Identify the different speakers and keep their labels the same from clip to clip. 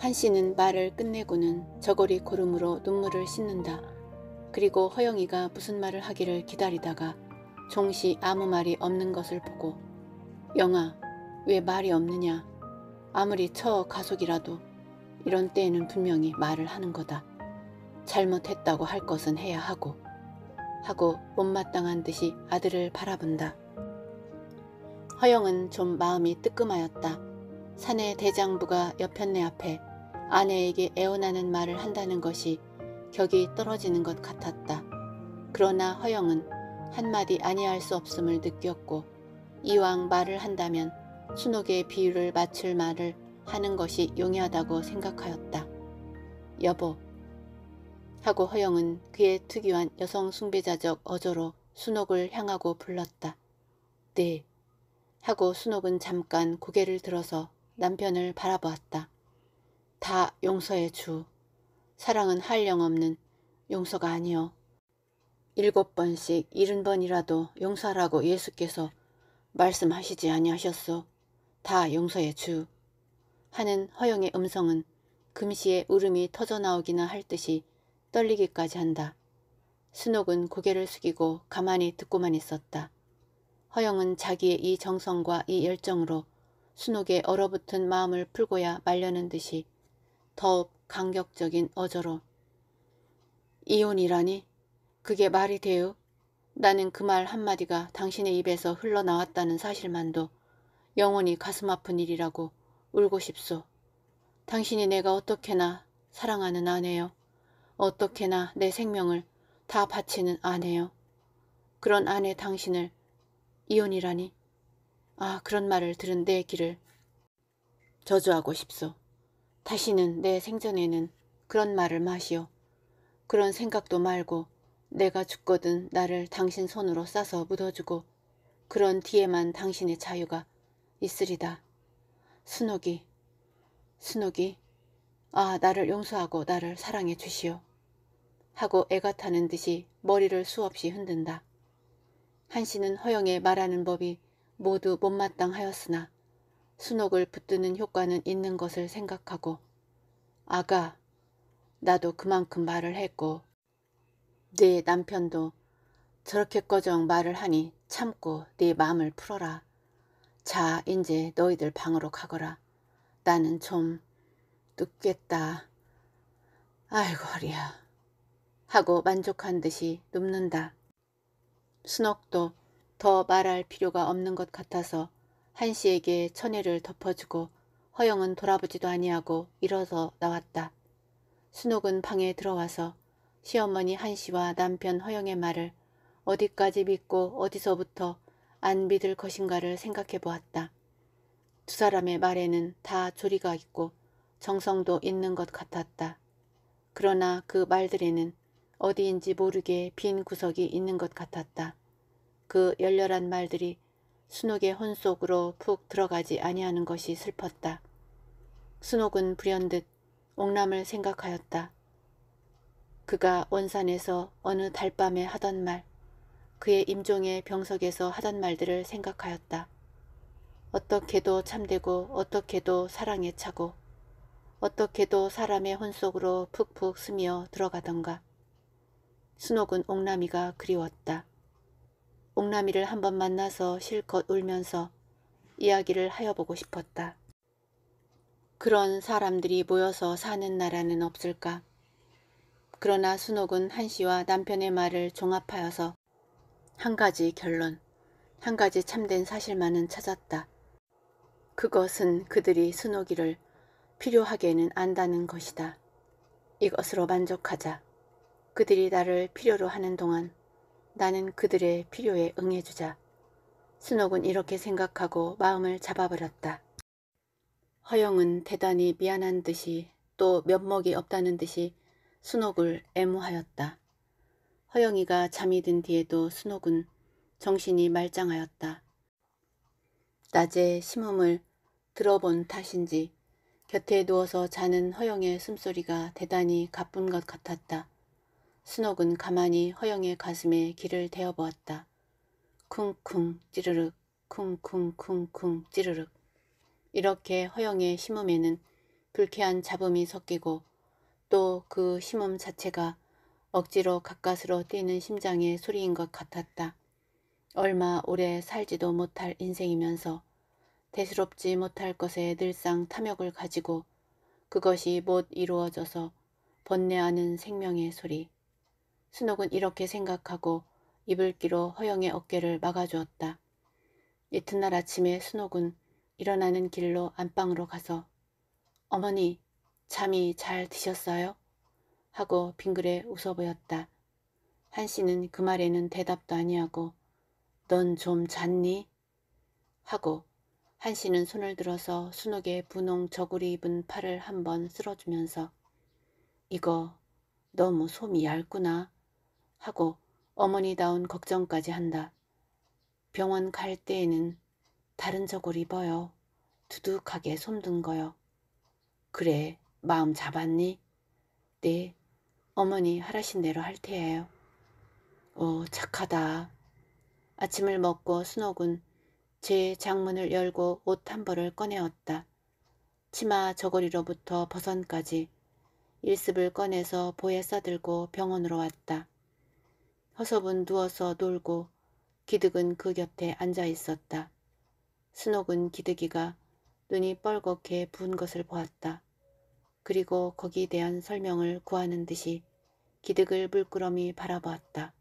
Speaker 1: 한 씨는 말을 끝내고는 저고리 고름으로 눈물을 씻는다. 그리고 허영이가 무슨 말을 하기를 기다리다가 종시 아무 말이 없는 것을 보고 영아 왜 말이 없느냐 아무리 처 가속이라도 이런 때에는 분명히 말을 하는 거다. 잘못했다고 할 것은 해야 하고 하고 못마땅한 듯이 아들을 바라본다. 허영은 좀 마음이 뜨끔하였다. 사내 대장부가 여편네 앞에 아내에게 애원하는 말을 한다는 것이 격이 떨어지는 것 같았다. 그러나 허영은 한마디 아니할 수 없음을 느꼈고 이왕 말을 한다면 순옥의 비유를 맞출 말을 하는 것이 용이하다고 생각하였다. 여보 하고 허영은 그의 특유한 여성 숭배자적 어조로 순옥을 향하고 불렀다. 네 하고 순옥은 잠깐 고개를 들어서 남편을 바라보았다. 다 용서의 주. 사랑은 할령 없는 용서가 아니요. 일곱 번씩 일흔 번이라도 용서라고 하 예수께서 말씀하시지 아니하셨소. 다 용서의 주. 하는 허영의 음성은 금시에 울음이 터져나오기나 할 듯이 떨리기까지 한다. 순옥은 고개를 숙이고 가만히 듣고만 있었다. 허영은 자기의 이 정성과 이 열정으로 순옥의 얼어붙은 마음을 풀고야 말려는 듯이 더욱 강격적인 어조로 이혼이라니? 그게 말이 돼요? 나는 그 말 한마디가 당신의 입에서 흘러나왔다는 사실만도 영원히 가슴 아픈 일이라고 울고 싶소. 당신이 내가 어떻게나 사랑하는 아내요. 어떻게나 내 생명을 다 바치는 아내요. 그런 아내 당신을 이혼이라니? 아 그런 말을 들은 내 길을 저주하고 싶소. 다시는 내 생전에는 그런 말을 마시오. 그런 생각도 말고 내가 죽거든 나를 당신 손으로 싸서 묻어주고 그런 뒤에만 당신의 자유가 있으리다. 순옥이, 순옥이, 아 나를 용서하고 나를 사랑해 주시오. 하고 애가 타는 듯이 머리를 수없이 흔든다. 한씨는 허영의 말하는 법이 모두 못마땅하였으나 순옥을 붙드는 효과는 있는 것을 생각하고 아가 나도 그만큼 말을 했고 네 남편도 저렇게 꺼정 말을 하니 참고 네 마음을 풀어라. 자 이제 너희들 방으로 가거라. 나는 좀 눕겠다. 아이고 허리야. 하고 만족한 듯이 눕는다. 순옥도 더 말할 필요가 없는 것 같아서 한씨에게 천혜를 덮어주고 허영은 돌아보지도 아니하고 일어서 나왔다. 순옥은 방에 들어와서 시어머니 한씨와 남편 허영의 말을 어디까지 믿고 어디서부터 안 믿을 것인가를 생각해 보았다. 두 사람의 말에는 다 조리가 있고 정성도 있는 것 같았다. 그러나 그 말들에는 어디인지 모르게 빈 구석이 있는 것 같았다. 그 열렬한 말들이 순옥의 혼속으로 푹 들어가지 아니하는 것이 슬펐다. 순옥은 불현듯 옥남을 생각하였다. 그가 원산에서 어느 달밤에 하던 말, 그의 임종의 병석에서 하던 말들을 생각하였다. 어떻게도 참되고 어떻게도 사랑에 차고 어떻게도 사람의 혼속으로 푹푹 스며 들어가던가. 순옥은 옥남이가 그리웠다. 옥남이를 한 번 만나서 실컷 울면서 이야기를 하여보고 싶었다. 그런 사람들이 모여서 사는 나라는 없을까? 그러나 순옥은 한씨와 남편의 말을 종합하여서 한 가지 결론, 한 가지 참된 사실만은 찾았다. 그것은 그들이 순옥이를 필요하게는 안다는 것이다. 이것으로 만족하자. 그들이 나를 필요로 하는 동안 나는 그들의 필요에 응해주자. 순옥은 이렇게 생각하고 마음을 잡아버렸다. 허영은 대단히 미안한 듯이 또 면목이 없다는 듯이 순옥을 애무하였다. 허영이가 잠이 든 뒤에도 순옥은 정신이 말짱하였다. 낮에 심음을 들어본 탓인지 곁에 누워서 자는 허영의 숨소리가 대단히 가쁜 것 같았다. 순옥은 가만히 허영의 가슴에 귀를 대어보았다. 쿵쿵 찌르륵 쿵쿵쿵쿵 찌르륵 이렇게 허영의 심음에는 불쾌한 잡음이 섞이고 또 그 심음 자체가 억지로 가까스로 뛰는 심장의 소리인 것 같았다. 얼마 오래 살지도 못할 인생이면서 대수롭지 못할 것에 늘상 탐욕을 가지고 그것이 못 이루어져서 번뇌하는 생명의 소리. 순옥은 이렇게 생각하고 이불끼로 허영의 어깨를 막아주었다. 이튿날 아침에 순옥은 일어나는 길로 안방으로 가서 어머니 잠이 잘 드셨어요? 하고 빙그레 웃어 보였다. 한씨는 그 말에는 대답도 아니하고 넌 좀 잤니? 하고 한씨는 손을 들어서 순옥의 분홍 저고리 입은 팔을 한번 쓸어주면서 이거 너무 솜이 얇구나 하고 어머니다운 걱정까지 한다. 병원 갈 때에는 다른 저걸 입어요. 두둑하게 솜든 거요. 그래, 마음 잡았니? 네, 어머니 하라신 대로 할 테예요. 오, 어, 착하다. 아침을 먹고 순옥은 제 장문을 열고 옷 한 벌을 꺼내었다. 치마 저고리로부터 버선까지 일습을 꺼내서 보에 싸들고 병원으로 왔다. 허섭은 누워서 놀고 기득은 그 곁에 앉아 있었다. 스녹은 기득이가 눈이 뻘겋게 부은 것을 보았다. 그리고 거기에 대한 설명을 구하는 듯이 기득을 물끄러미 바라보았다.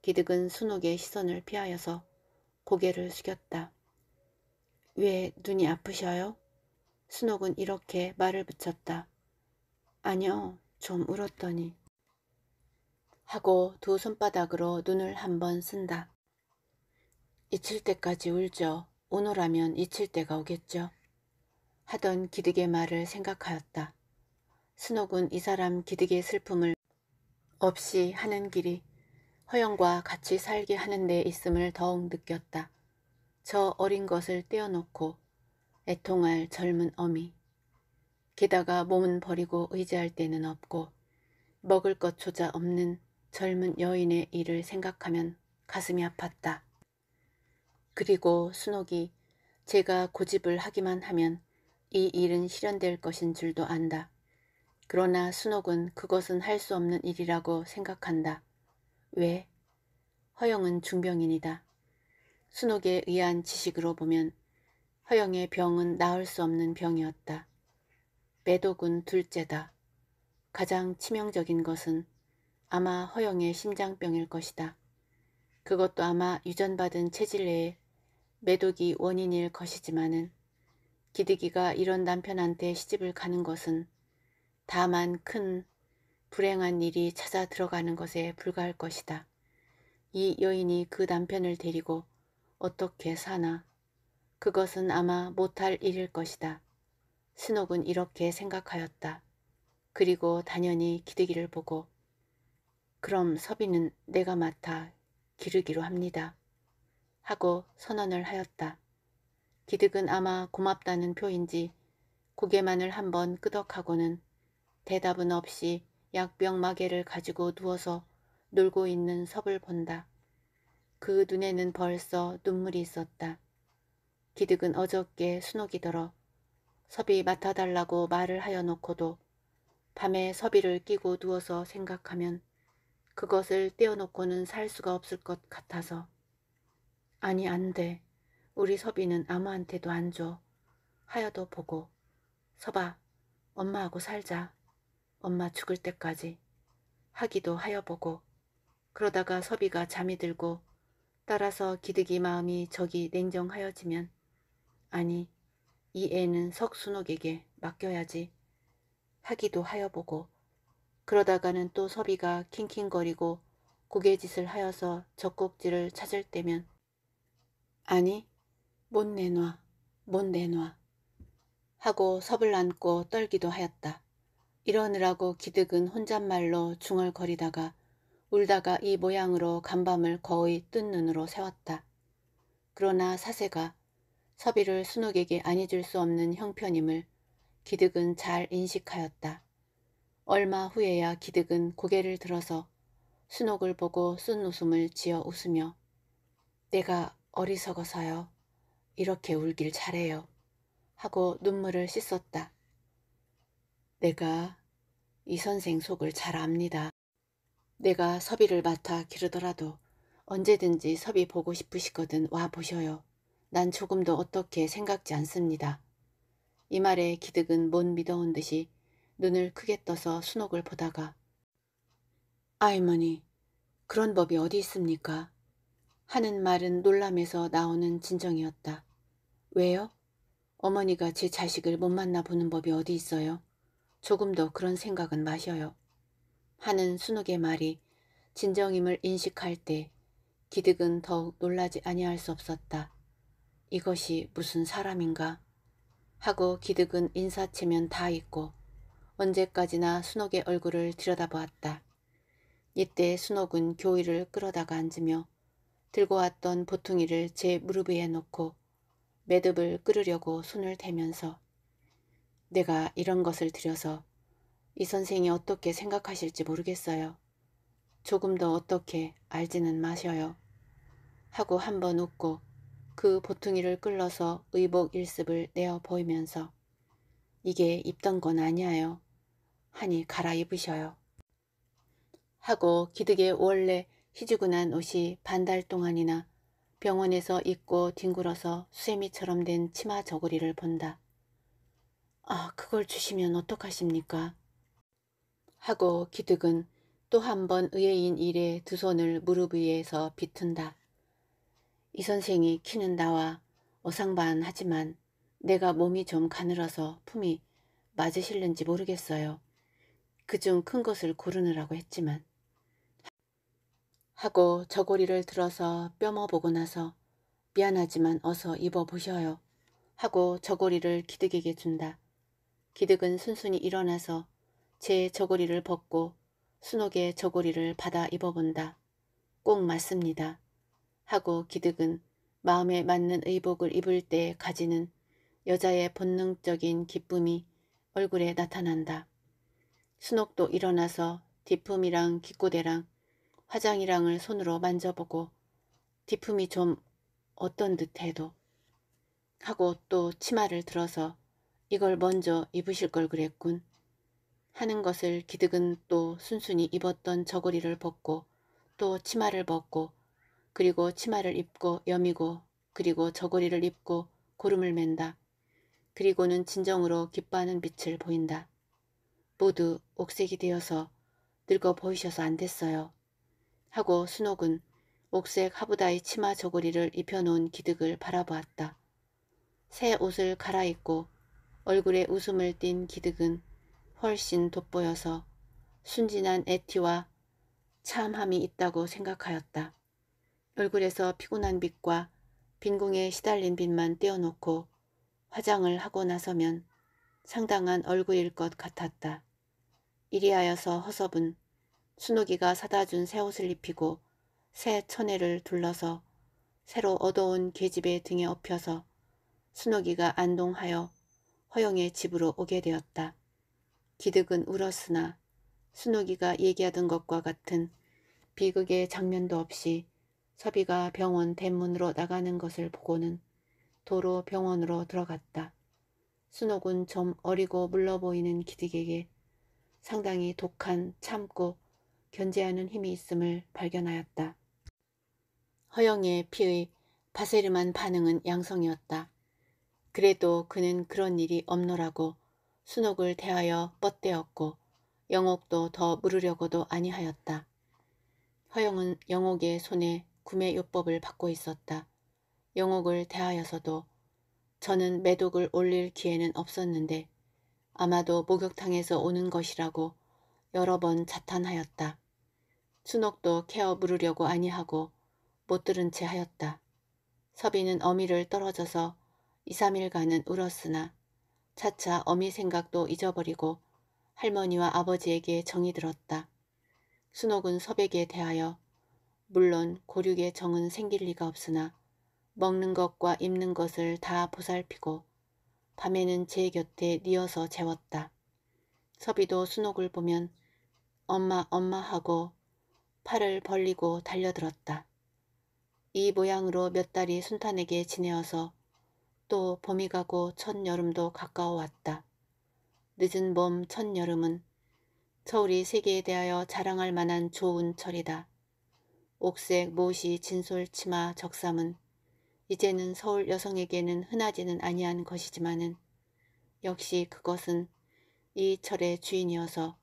Speaker 1: 기득은 순옥의 시선을 피하여서 고개를 숙였다. 왜 눈이 아프셔요? 순옥은 이렇게 말을 붙였다. 아니요, 좀 울었더니. 하고 두 손바닥으로 눈을 한 번 쓴다. 잊힐 때까지 울죠. 오노라면 잊힐 때가 오겠죠. 하던 기득의 말을 생각하였다. 스녹은 이 사람 기득의 슬픔을 없이 하는 길이 허영과 같이 살게 하는 데 있음을 더욱 느꼈다. 저 어린 것을 떼어놓고 애통할 젊은 어미. 게다가 몸은 버리고 의지할 데는 없고 먹을 것조차 없는 젊은 여인의 일을 생각하면 가슴이 아팠다. 그리고 순옥이 제가 고집을 하기만 하면 이 일은 실현될 것인 줄도 안다. 그러나 순옥은 그것은 할 수 없는 일이라고 생각한다. 왜? 허영은 중병인이다. 순옥에 의한 지식으로 보면 허영의 병은 나을 수 없는 병이었다. 매독은 둘째다. 가장 치명적인 것은 아마 허영의 심장병일 것이다. 그것도 아마 유전받은 체질 내에 매독이 원인일 것이지만은 기득이가 이런 남편한테 시집을 가는 것은 다만 큰 불행한 일이 찾아 들어가는 것에 불과할 것이다. 이 여인이 그 남편을 데리고 어떻게 사나 그것은 아마 못할 일일 것이다. 스녹은 이렇게 생각하였다. 그리고 단연히 기득이를 보고 그럼 서비는 내가 맡아 기르기로 합니다. 하고 선언을 하였다. 기득은 아마 고맙다는 표인지 고개만을 한번 끄덕하고는 대답은 없이 약병 마개를 가지고 누워서 놀고 있는 섭을 본다. 그 눈에는 벌써 눈물이 있었다. 기득은 어저께 수노이더러 섭이 맡아달라고 말을 하여 놓고도 밤에 섭이를 끼고 누워서 생각하면 그것을 떼어놓고는 살 수가 없을 것 같아서. 아니 안 돼. 우리 섭이는 아무한테도 안 줘. 하여도 보고. 서봐. 엄마하고 살자. 엄마 죽을 때까지. 하기도 하여 보고. 그러다가 섭이가 잠이 들고 따라서 기득이 마음이 저기 냉정하여지면 아니 이 애는 석순옥에게 맡겨야지 하기도 하여 보고 그러다가는 또 섭이가 킹킹거리고 고개짓을 하여서 젖꼭지를 찾을 때면 아니 못 내놔 못 내놔 하고 섭을 안고 떨기도 하였다. 이러느라고 기득은 혼잣말로 중얼거리다가 울다가 이 모양으로 간밤을 거의 뜬 눈으로 세웠다. 그러나 사세가 섭이를 순옥에게 안해줄 수 없는 형편임을 기득은 잘 인식하였다. 얼마 후에야 기득은 고개를 들어서 순옥을 보고 쓴 웃음을 지어 웃으며 내가 어리석어서요. 이렇게 울길 잘해요. 하고 눈물을 씻었다. 내가 이 선생 속을 잘 압니다. 내가 섭이를 맡아 기르더라도 언제든지 섭이 보고 싶으시거든 와 보셔요. 난 조금도 어떻게 생각지 않습니다. 이 말에 기득은 못 믿어온 듯이 눈을 크게 떠서 순옥을 보다가 아이머니 그런 법이 어디 있습니까? 하는 말은 놀람에서 나오는 진정이었다. 왜요? 어머니가 제 자식을 못 만나보는 법이 어디 있어요? 조금 더 그런 생각은 마셔요. 하는 순옥의 말이 진정임을 인식할 때 기득은 더욱 놀라지 아니할 수 없었다. 이것이 무슨 사람인가? 하고 기득은 인사체면 다 있고 언제까지나 순옥의 얼굴을 들여다보았다. 이때 순옥은 교의를 끌어다가 앉으며 들고 왔던 보퉁이를 제 무릎 위에 놓고 매듭을 끌으려고 손을 대면서 내가 이런 것을 들여서 이 선생이 어떻게 생각하실지 모르겠어요. 조금 더 어떻게 알지는 마셔요. 하고 한번 웃고 그 보퉁이를 끌러서 의복 일습을 내어 보이면서 이게 입던 건 아니에요. 하니 갈아입으셔요. 하고 기득의 원래 희지구난 옷이 반달 동안이나 병원에서 입고 뒹굴어서 수세미처럼 된 치마 저고리를 본다. 아, 그걸 주시면 어떡하십니까? 하고 기득은 또 한 번 의외인 일에 두 손을 무릎 위에서 비튼다. 이 선생이 키는 나와 어상반 하지만 내가 몸이 좀 가늘어서 품이 맞으실는지 모르겠어요. 그중 큰 것을 고르느라고 했지만 하고 저고리를 들어서 뼈머보고 나서 미안하지만 어서 입어보셔요 하고 저고리를 기득에게 준다. 기득은 순순히 일어나서 제 저고리를 벗고 순옥의 저고리를 받아 입어본다. 꼭 맞습니다. 하고 기득은 마음에 맞는 의복을 입을 때 가지는 여자의 본능적인 기쁨이 얼굴에 나타난다. 순옥도 일어나서 뒤품이랑 기꼬대랑 화장이랑을 손으로 만져보고 뒤품이 좀 어떤 듯해도 하고 또 치마를 들어서 이걸 먼저 입으실 걸 그랬군 하는 것을 기득은 또 순순히 입었던 저고리를 벗고 또 치마를 벗고 그리고 치마를 입고 여미고 그리고 저고리를 입고 고름을 맨다. 그리고는 진정으로 기뻐하는 빛을 보인다. 모두 옥색이 되어서 늙어 보이셔서 안 됐어요. 하고 순옥은 옥색 하부다의 치마 저고리를 입혀놓은 기득을 바라보았다. 새 옷을 갈아입고 얼굴에 웃음을 띤 기득은 훨씬 돋보여서 순진한 애티와 참함이 있다고 생각하였다. 얼굴에서 피곤한 빛과 빈궁에 시달린 빛만 떼어놓고 화장을 하고 나서면 상당한 얼굴일 것 같았다. 이리하여서 허섭은 순옥이가 사다 준 새 옷을 입히고 새 천애를 둘러서 새로 얻어온 계집의 등에 업혀서 순옥이가 안동하여 허영의 집으로 오게 되었다. 기득은 울었으나 순옥이가 얘기하던 것과 같은 비극의 장면도 없이 서비가 병원 대문으로 나가는 것을 보고는 도로 병원으로 들어갔다. 순옥은 좀 어리고 물러 보이는 기득에게 상당히 독한 참고 견제하는 힘이 있음을 발견하였다. 허영의 피의 바세르만 반응은 양성이었다. 그래도 그는 그런 일이 없노라고 순옥을 대하여 뻗대었고 영옥도 더 물으려고도 아니하였다. 허영은 영옥의 손에 구매 요법을 받고 있었다. 영옥을 대하여서도 저는 매독을 올릴 기회는 없었는데 아마도 목욕탕에서 오는 것이라고 여러 번 자탄하였다. 순옥도 케어 물으려고 아니하고 못 들은 채 하였다. 섭이는 어미를 떨어져서 2, 3일간은 울었으나 차차 어미 생각도 잊어버리고 할머니와 아버지에게 정이 들었다. 순옥은 섭에게 대하여 물론 고륙의 정은 생길 리가 없으나 먹는 것과 입는 것을 다 보살피고 밤에는 제 곁에 뉘어서 재웠다. 섭이도 순옥을 보면 엄마 엄마 하고 팔을 벌리고 달려들었다. 이 모양으로 몇 달이 순탄에게 지내어서 또 봄이 가고 첫여름도 가까워 왔다. 늦은 봄 첫여름은 서울이 세계에 대하여 자랑할 만한 좋은 철이다. 옥색 모시 진솔 치마 적삼은 이제는 서울 여성에게는 흔하지는 아니한 것이지만은 역시 그것은 이철의 주인이어서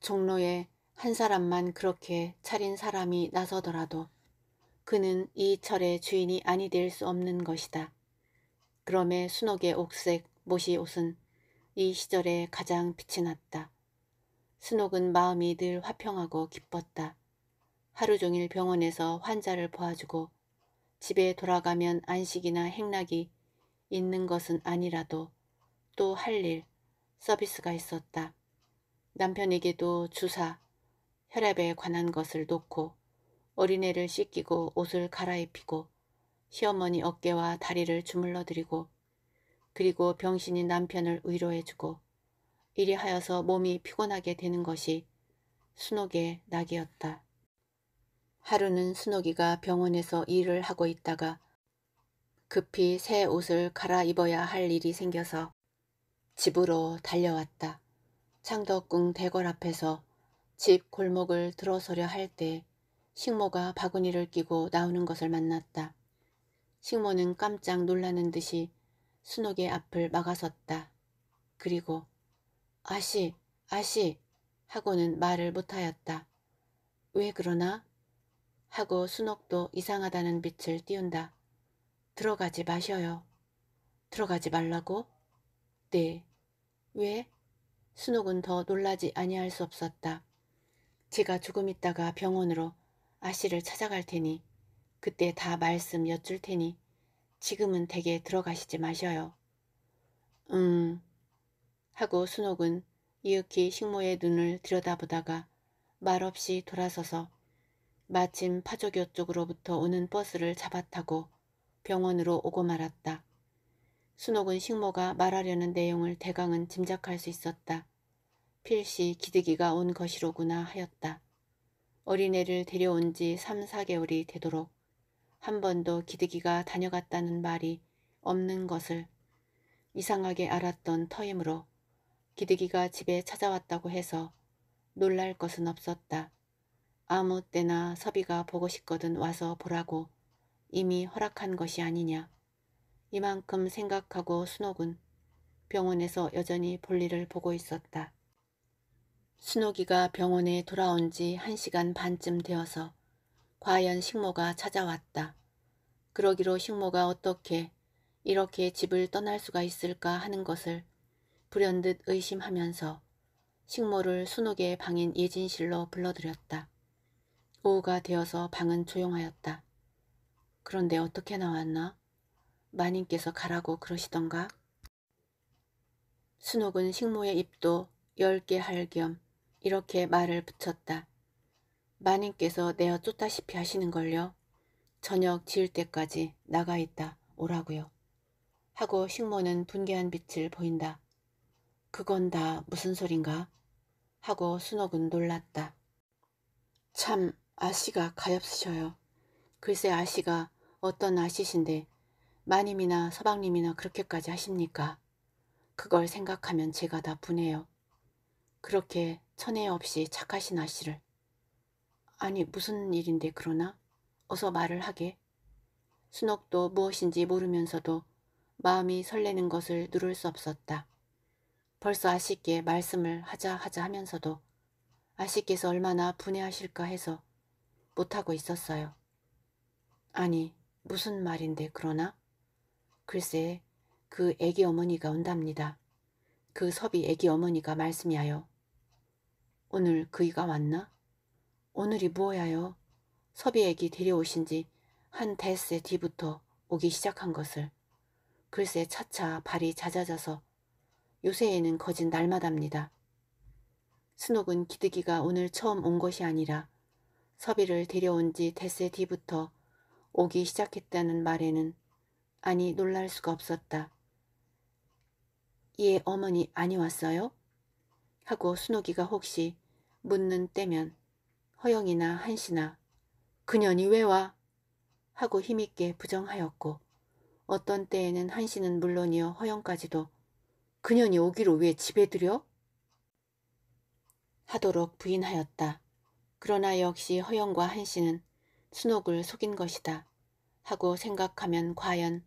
Speaker 1: 종로에 한 사람만 그렇게 차린 사람이 나서더라도 그는 이철의 주인이 아니 될 수 없는 것이다. 그럼에 순옥의 옥색 모시 옷은 이 시절에 가장 빛이 났다. 순옥은 마음이 늘 화평하고 기뻤다. 하루 종일 병원에서 환자를 보아주고 집에 돌아가면 안식이나 행락이 있는 것은 아니라도 또 할 일, 서비스가 있었다. 남편에게도 주사, 혈압에 관한 것을 놓고 어린애를 씻기고 옷을 갈아입히고 시어머니 어깨와 다리를 주물러드리고 그리고 병신이 남편을 위로해주고 이리하여서 몸이 피곤하게 되는 것이 순옥의 낙이었다. 하루는 순옥이가 병원에서 일을 하고 있다가 급히 새 옷을 갈아입어야 할 일이 생겨서 집으로 달려왔다. 창덕궁 대궐 앞에서 집 골목을 들어서려 할 때 식모가 바구니를 끼고 나오는 것을 만났다. 식모는 깜짝 놀라는 듯이 순옥의 앞을 막아섰다. 그리고 아씨, 아씨 하고는 말을 못하였다. 왜 그러나? 하고 순옥도 이상하다는 빛을 띄운다. 들어가지 마셔요. 들어가지 말라고? 네. 왜? 순옥은 더 놀라지 아니할 수 없었다. 제가 조금 있다가 병원으로 아씨를 찾아갈 테니 그때 다 말씀 여쭐 테니 지금은 댁에 들어가시지 마셔요. 음... 하고 순옥은 이윽히 식모의 눈을 들여다보다가 말없이 돌아서서 마침 파조교 쪽으로부터 오는 버스를 잡아타고 병원으로 오고 말았다. 순옥은 식모가 말하려는 내용을 대강은 짐작할 수 있었다. 필시 기드기가 온 것이로구나 하였다. 어린애를 데려온 지 3, 4개월이 되도록 한 번도 기드기가 다녀갔다는 말이 없는 것을 이상하게 알았던 터이므로 기드기가 집에 찾아왔다고 해서 놀랄 것은 없었다. 아무 때나 섭이가 보고 싶거든 와서 보라고 이미 허락한 것이 아니냐. 이만큼 생각하고 순옥은 병원에서 여전히 볼일을 보고 있었다. 순옥이가 병원에 돌아온 지 한시간 반쯤 되어서 과연 식모가 찾아왔다. 그러기로 식모가 어떻게 이렇게 집을 떠날 수가 있을까 하는 것을 불현듯 의심하면서 식모를 순옥의 방인 예진실로 불러들였다. 오후가 되어서 방은 조용하였다. 그런데 어떻게 나왔나? 마님께서 가라고 그러시던가? 순옥은 식모의 입도 열 개 할 겸 이렇게 말을 붙였다. 마님께서 내어 쫓다시피 하시는걸요. 저녁 지을 때까지 나가 있다 오라고요. 하고 식모는 분개한 빛을 보인다. 그건 다 무슨 소린가? 하고 순옥은 놀랐다. 참 아씨가 가엾으셔요. 글쎄 아씨가 어떤 아씨신데 마님이나 서방님이나 그렇게까지 하십니까? 그걸 생각하면 제가 다 분해요. 그렇게 천애 없이 착하신 아씨를. 아니 무슨 일인데 그러나? 어서 말을 하게. 순옥도 무엇인지 모르면서도 마음이 설레는 것을 누를 수 없었다. 벌써 아씨께 말씀을 하자 하자 하면서도 아씨께서 얼마나 분해하실까 해서 못하고 있었어요. 아니 무슨 말인데 그러나? 글쎄 그 애기 어머니가 온답니다. 그 섭이 애기 어머니가 말씀이하여. 오늘 그이가 왔나? 오늘이 뭐야요? 섭이 애기 데려오신 지한 대세 뒤부터 오기 시작한 것을. 글쎄 차차 발이 잦아져서 요새에는 거진 날마답니다. 스녹은 기득이가 오늘 처음 온 것이 아니라 섭이를 데려온 지 대세 뒤부터 오기 시작했다는 말에는 아니 놀랄 수가 없었다. 이에 예, 어머니 아니 왔어요? 하고 순옥이가 혹시 묻는 때면 허영이나 한시나 그년이 왜 와? 하고 힘있게 부정하였고 어떤 때에는 한시는 물론이어 허영까지도 그년이 오기로 왜 집에 들여? 하도록 부인하였다. 그러나 역시 허영과 한씨는 순옥을 속인 것이다 하고 생각하면 과연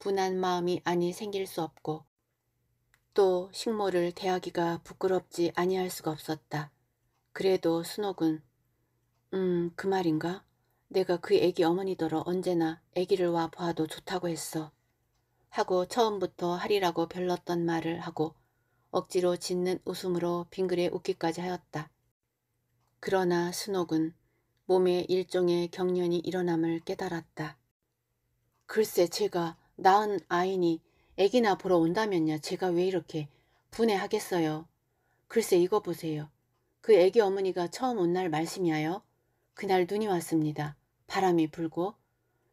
Speaker 1: 분한 마음이 아니 생길 수 없고 또 식모를 대하기가 부끄럽지 아니할 수가 없었다. 그래도 순옥은 음 그 말인가? 내가 그 애기 어머니더러 언제나 애기를 와 봐도 좋다고 했어. 하고 처음부터 하리라고 별렀던 말을 하고 억지로 짖는 웃음으로 빙그레 웃기까지 하였다. 그러나 순옥은 몸에 일종의 경련이 일어남을 깨달았다. 글쎄 제가 낳은 아이니 애기나 보러 온다면야 제가 왜 이렇게 분해하겠어요. 글쎄 이거 보세요. 그 애기 어머니가 처음 온 날 말씀이하여 그날 눈이 왔습니다. 바람이 불고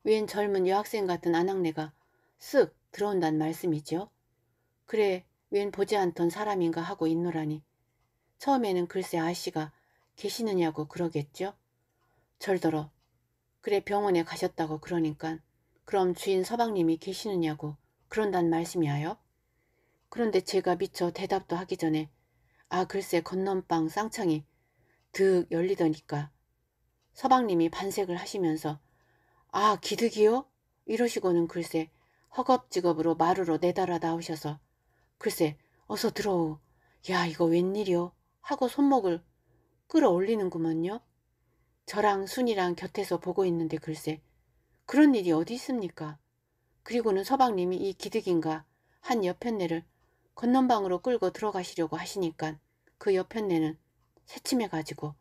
Speaker 1: 웬 젊은 여학생 같은 아낙네가 쓱 들어온단 말씀이죠. 그래 웬 보지 않던 사람인가 하고 있노라니 처음에는 글쎄 아씨가 계시느냐고 그러겠죠? 절더러 그래 병원에 가셨다고 그러니까 그럼 주인 서방님이 계시느냐고 그런단 말씀이하여? 그런데 제가 미처 대답도 하기 전에 아 글쎄 건넌방 쌍창이 득 열리더니까 서방님이 반색을 하시면서 아 기득이요? 이러시고는 글쎄 허겁지겁으로 마루로 내달아 나오셔서 글쎄 어서 들어오 야 이거 웬일이요? 하고 손목을 끌어올리는구먼요. 저랑 순이랑 곁에서 보고 있는데 글쎄 그런 일이 어디 있습니까? 그리고는 서방님이 이 기득인가 한옆편네를 건넌방으로 끌고 들어가시려고 하시니깐그옆편네는 새침해가지고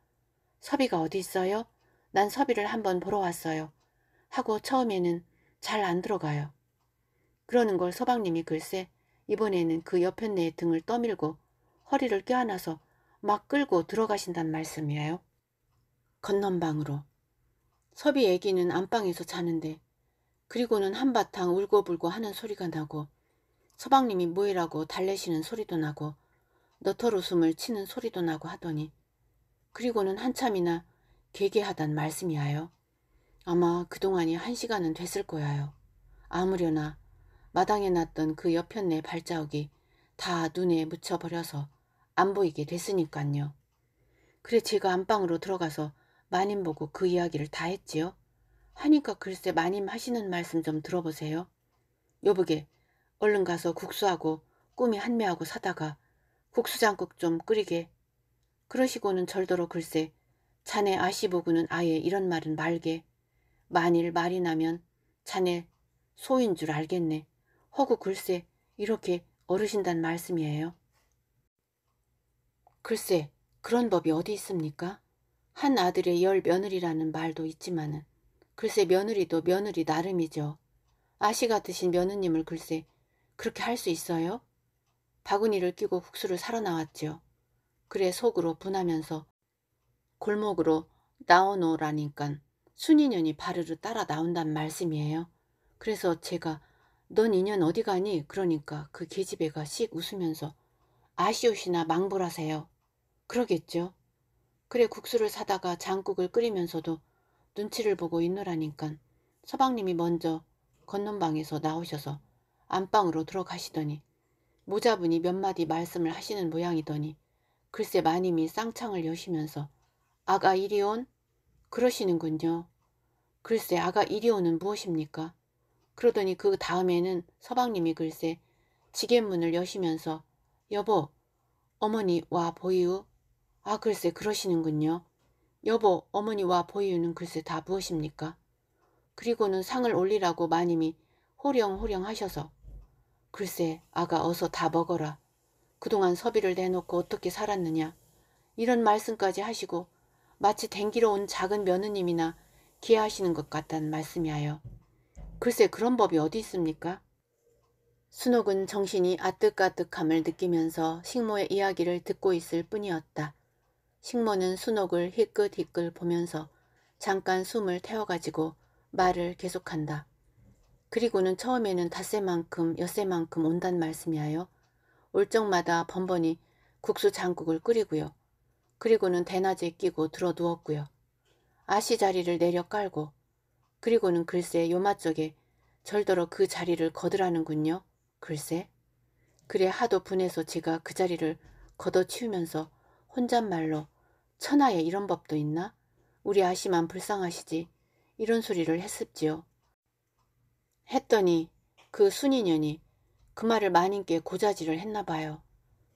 Speaker 1: 서비가 어디 있어요? 난서비를 한번 보러 왔어요. 하고 처음에는 잘 안 들어가요. 그러는 걸 서방님이 글쎄 이번에는 그옆편네의 등을 떠밀고 허리를 껴안아서 막 끌고 들어가신단 말씀이에요? 건넌방으로. 섭이 애기는 안방에서 자는데 그리고는 한바탕 울고불고 하는 소리가 나고 서방님이 모이라고 달래시는 소리도 나고 너털웃음을 치는 소리도 나고 하더니 그리고는 한참이나 개개하단 말씀이하여 아마 그동안이 한 시간은 됐을 거야요. 아무려나 마당에 놨던그 여편네 발자국이 다 눈에 묻혀버려서 안 보이게 됐으니깐요. 그래 제가 안방으로 들어가서 마님 보고 그 이야기를 다 했지요. 하니까 글쎄 마님 하시는 말씀 좀 들어보세요. 여보게 얼른 가서 국수하고 꿈이 한매하고 사다가 국수장국 좀 끓이게. 그러시고는 절더로 글쎄 자네 아씨 보고는 아예 이런 말은 말게. 만일 말이 나면 자네 소인 줄 알겠네. 허구 글쎄 이렇게 어르신단 말씀이에요. 글쎄 그런 법이 어디 있습니까? 한 아들의 열 며느리라는 말도 있지만은 글쎄 며느리도 며느리 나름이죠. 아씨 같으신 며느님을 글쎄 그렇게 할 수 있어요? 바구니를 끼고 국수를 사러 나왔지요. 그래 속으로 분하면서 골목으로 나오노라니깐 순이년이 바르르 따라 나온단 말씀이에요. 그래서 제가 넌 인연 어디 가니? 그러니까 그 계집애가 씩 웃으면서 아쉬우시나 망불하세요. 그러겠죠. 그래 국수를 사다가 장국을 끓이면서도 눈치를 보고 있노라니깐 서방님이 먼저 건넌방에서 나오셔서 안방으로 들어가시더니 모자분이 몇 마디 말씀을 하시는 모양이더니 글쎄 마님이 쌍창을 여시면서 아가 이리온? 그러시는군요. 글쎄 아가 이리온은 무엇입니까? 그러더니 그 다음에는 서방님이 글쎄 지게문을 여시면서 여보, 어머니 와보유아 글쎄 그러시는군요. 여보, 어머니 와보유는 글쎄 다 무엇입니까? 그리고는 상을 올리라고 마님이 호령호령 하셔서 글쎄 아가 어서 다 먹어라. 그동안 서비를 내놓고 어떻게 살았느냐. 이런 말씀까지 하시고 마치 댕기러 온 작은 며느님이나 기하시는 것 같다는 말씀이하여 글쎄 그런 법이 어디 있습니까? 순옥은 정신이 아득아득함을 느끼면서 식모의 이야기를 듣고 있을 뿐이었다. 식모는 순옥을 희끗히끗 보면서 잠깐 숨을 태워가지고 말을 계속한다. 그리고는 처음에는 닷새만큼 엿새만큼 온단 말씀이하여 올 적마다 번번이 국수 장국을 끓이고요. 그리고는 대낮에 끼고 들어 누웠고요. 아시 자리를 내려 깔고 그리고는 글쎄 요마 쪽에 절더러 그 자리를 거들하는군요. 글쎄. 그래 하도 분해서 제가 그 자리를 걷어치우면서 혼잣말로 천하에 이런 법도 있나? 우리 아씨만 불쌍하시지. 이런 소리를 했습지요. 했더니 그 순이년이 그 말을 마님께 고자질을 했나 봐요.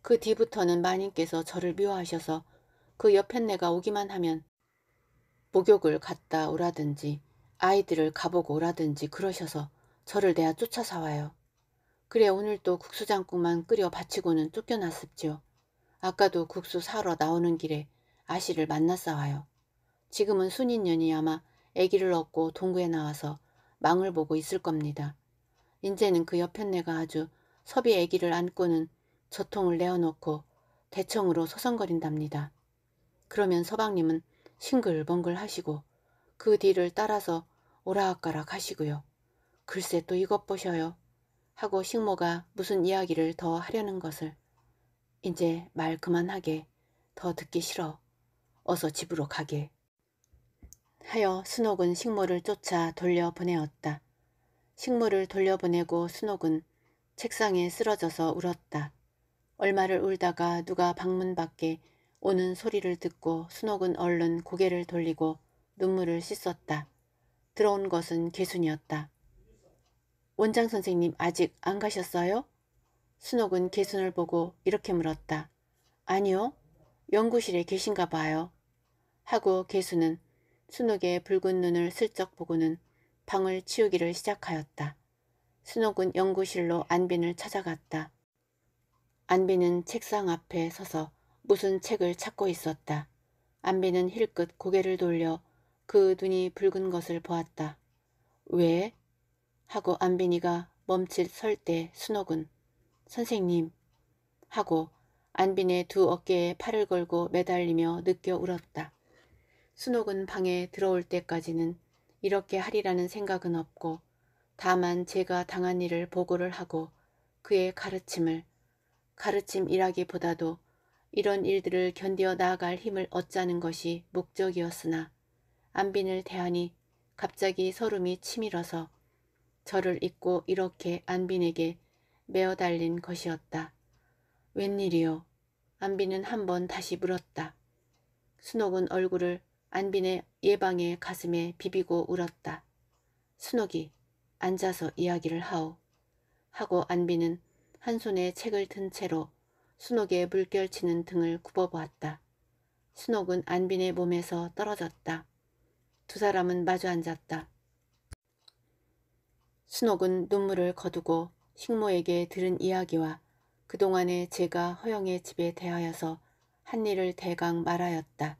Speaker 1: 그 뒤부터는 마님께서 저를 미워하셔서 그 옆에 내가 오기만 하면 목욕을 갔다 오라든지 아이들을 가보고 오라든지 그러셔서 저를 내야 쫓아사 와요. 그래 오늘도 국수장국만 끓여 바치고는 쫓겨났었죠 아까도 국수 사러 나오는 길에 아씨를 만났사와요. 지금은 순인년이 아마 아기를 얻고 동구에 나와서 망을 보고 있을 겁니다. 인제는 그 옆에 네가 아주 섭이 아기를 안고는 저통을 내어놓고 대청으로 서성거린답니다. 그러면 서방님은 싱글벙글 하시고 그 뒤를 따라서 오락가락 하시고요. 글쎄 또 이것 보셔요. 하고 식모가 무슨 이야기를 더 하려는 것을 이제 말 그만하게 더 듣기 싫어 어서 집으로 가게 하여 순옥은 식모를 쫓아 돌려보내었다. 식모를 돌려보내고 순옥은 책상에 쓰러져서 울었다. 얼마를 울다가 누가 방문 밖에 오는 소리를 듣고 순옥은 얼른 고개를 돌리고 눈물을 씻었다. 들어온 것은 개순이었다. 원장 선생님 아직 안 가셨어요? 순옥은 계순을 보고 이렇게 물었다. 아니요. 연구실에 계신가 봐요. 하고 계순은 순옥의 붉은 눈을 슬쩍 보고는 방을 치우기를 시작하였다. 순옥은 연구실로 안빈을 찾아갔다. 안빈은 책상 앞에 서서 무슨 책을 찾고 있었다. 안빈은 힐끗 고개를 돌려 그 눈이 붉은 것을 보았다. 왜? 하고 안빈이가 멈칫 설 때 순옥은 선생님 하고 안빈의 두 어깨에 팔을 걸고 매달리며 느껴 울었다. 순옥은 방에 들어올 때까지는 이렇게 하리라는 생각은 없고 다만 제가 당한 일을 보고를 하고 그의 가르침을 가르침이라기보다도 이런 일들을 견디어 나아갈 힘을 얻자는 것이 목적이었으나 안빈을 대하니 갑자기 서름이 치밀어서 저를 잊고 이렇게 안빈에게 메어 달린 것이었다. 웬일이요? 안빈은 한 번 다시 물었다. 순옥은 얼굴을 안빈의 예방의 가슴에 비비고 울었다. 순옥이 앉아서 이야기를 하오. 하고 안빈은 한 손에 책을 든 채로 순옥의 물결치는 등을 굽어보았다. 순옥은 안빈의 몸에서 떨어졌다. 두 사람은 마주 앉았다. 순옥은 눈물을 거두고 식모에게 들은 이야기와 그동안에 제가 허영의 집에 대하여서 한 일을 대강 말하였다.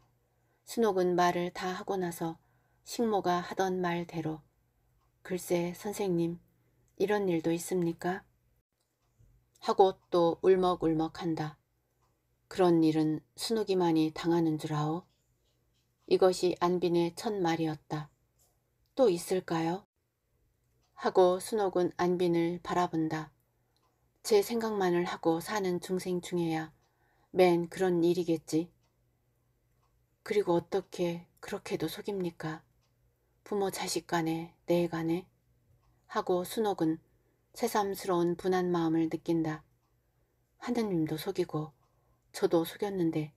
Speaker 1: 순옥은 말을 다 하고 나서 식모가 하던 말대로 글쎄 선생님 이런 일도 있습니까? 하고 또 울먹울먹한다. 그런 일은 순옥이만이 당하는 줄 아오. 이것이 안빈의 첫 말이었다. 또 있을까요? 하고 순옥은 안빈을 바라본다. 제 생각만을 하고 사는 중생 중에야 맨 그런 일이겠지. 그리고 어떻게 그렇게도 속입니까? 부모 자식 간에 내 간에 하고 순옥은 새삼스러운 분한 마음을 느낀다. 하느님도 속이고 저도 속였는데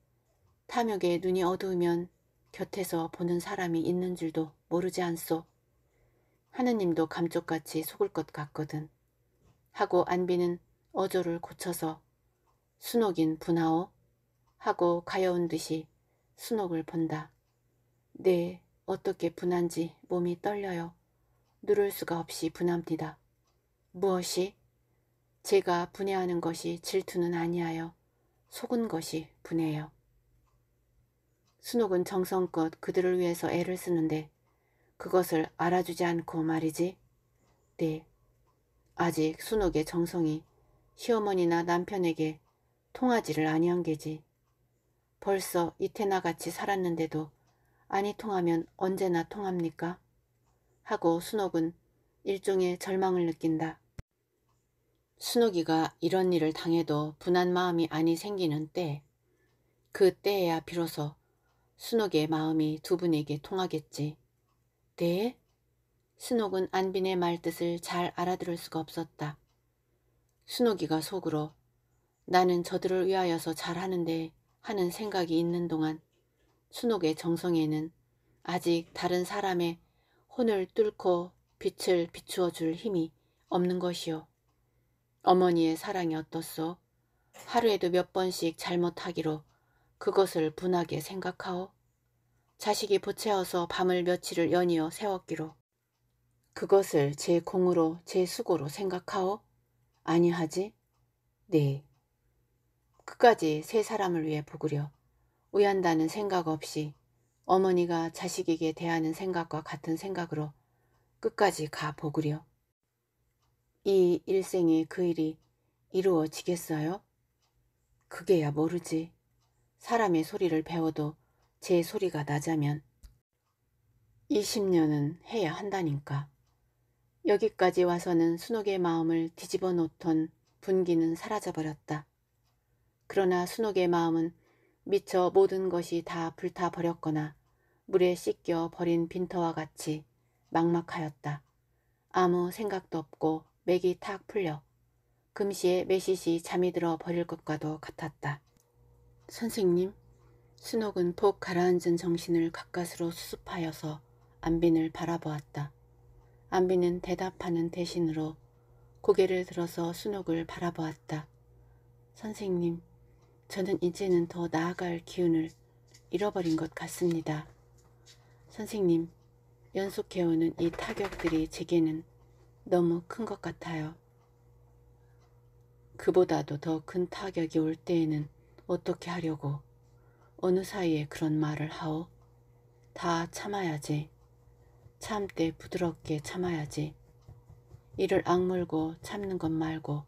Speaker 1: 탐욕에 눈이 어두우면 곁에서 보는 사람이 있는 줄도 모르지 않소. 하느님도 감쪽같이 속을 것 같거든. 하고 안비는 어조를 고쳐서 순옥인 분하오 하고 가여운 듯이 순옥을 본다. 네, 어떻게 분한지 몸이 떨려요. 누를 수가 없이 분합니다. 무엇이? 제가 분해하는 것이 질투는 아니하여 속은 것이 분해요. 순옥은 정성껏 그들을 위해서 애를 쓰는데 그것을 알아주지 않고 말이지. 네. 아직 순옥의 정성이 시어머니나 남편에게 통하지를 아니한 게지. 벌써 이태나 같이 살았는데도 아니 통하면 언제나 통합니까? 하고 순옥은 일종의 절망을 느낀다. 순옥이가 이런 일을 당해도 분한 마음이 아니 생기는 때, 그 때에야 비로소 순옥의 마음이 두 분에게 통하겠지. 때에 네, 순옥은 안빈의 말뜻을 잘 알아들을 수가 없었다. 순옥이가 속으로 나는 저들을 위하여서 잘하는데 하는 생각이 있는 동안 순옥의 정성에는 아직 다른 사람의 혼을 뚫고 빛을 비추어 줄 힘이 없는 것이요. 어머니의 사랑이 어떻소? 하루에도 몇 번씩 잘못하기로 그것을 분하게 생각하오. 자식이 보채어서 밤을 며칠을 연이어 세웠기로 그것을 제 공으로 제 수고로 생각하오? 아니하지? 네. 끝까지세 사람을 위해 보으려 우연다는 생각 없이 어머니가 자식에게 대하는 생각과 같은 생각으로 끝까지 가 보으려 이 일생에 그 일이 이루어지겠어요? 그게야 모르지. 사람의 소리를 배워도 제 소리가 나자면 20년은 해야 한다니까. 여기까지 와서는 순옥의 마음을 뒤집어 놓던 분기는 사라져버렸다. 그러나 순옥의 마음은 미처 모든 것이 다 불타버렸거나 물에 씻겨 버린 빈터와 같이 막막하였다. 아무 생각도 없고 맥이 탁 풀려 금시에 매시시 잠이 들어 버릴 것과도 같았다. 선생님, 순옥은 폭 가라앉은 정신을 가까스로 수습하여서 안빈을 바라보았다. 안빈은 대답하는 대신으로 고개를 들어서 순옥을 바라보았다. 선생님, 저는 이제는 더 나아갈 기운을 잃어버린 것 같습니다. 선생님, 연속해오는 이 타격들이 제게는 너무 큰 것 같아요. 그보다도 더 큰 타격이 올 때에는 어떻게 하려고 어느 사이에 그런 말을 하오? 다 참아야지. 참때 부드럽게 참아야지. 이를 악물고 참는 것 말고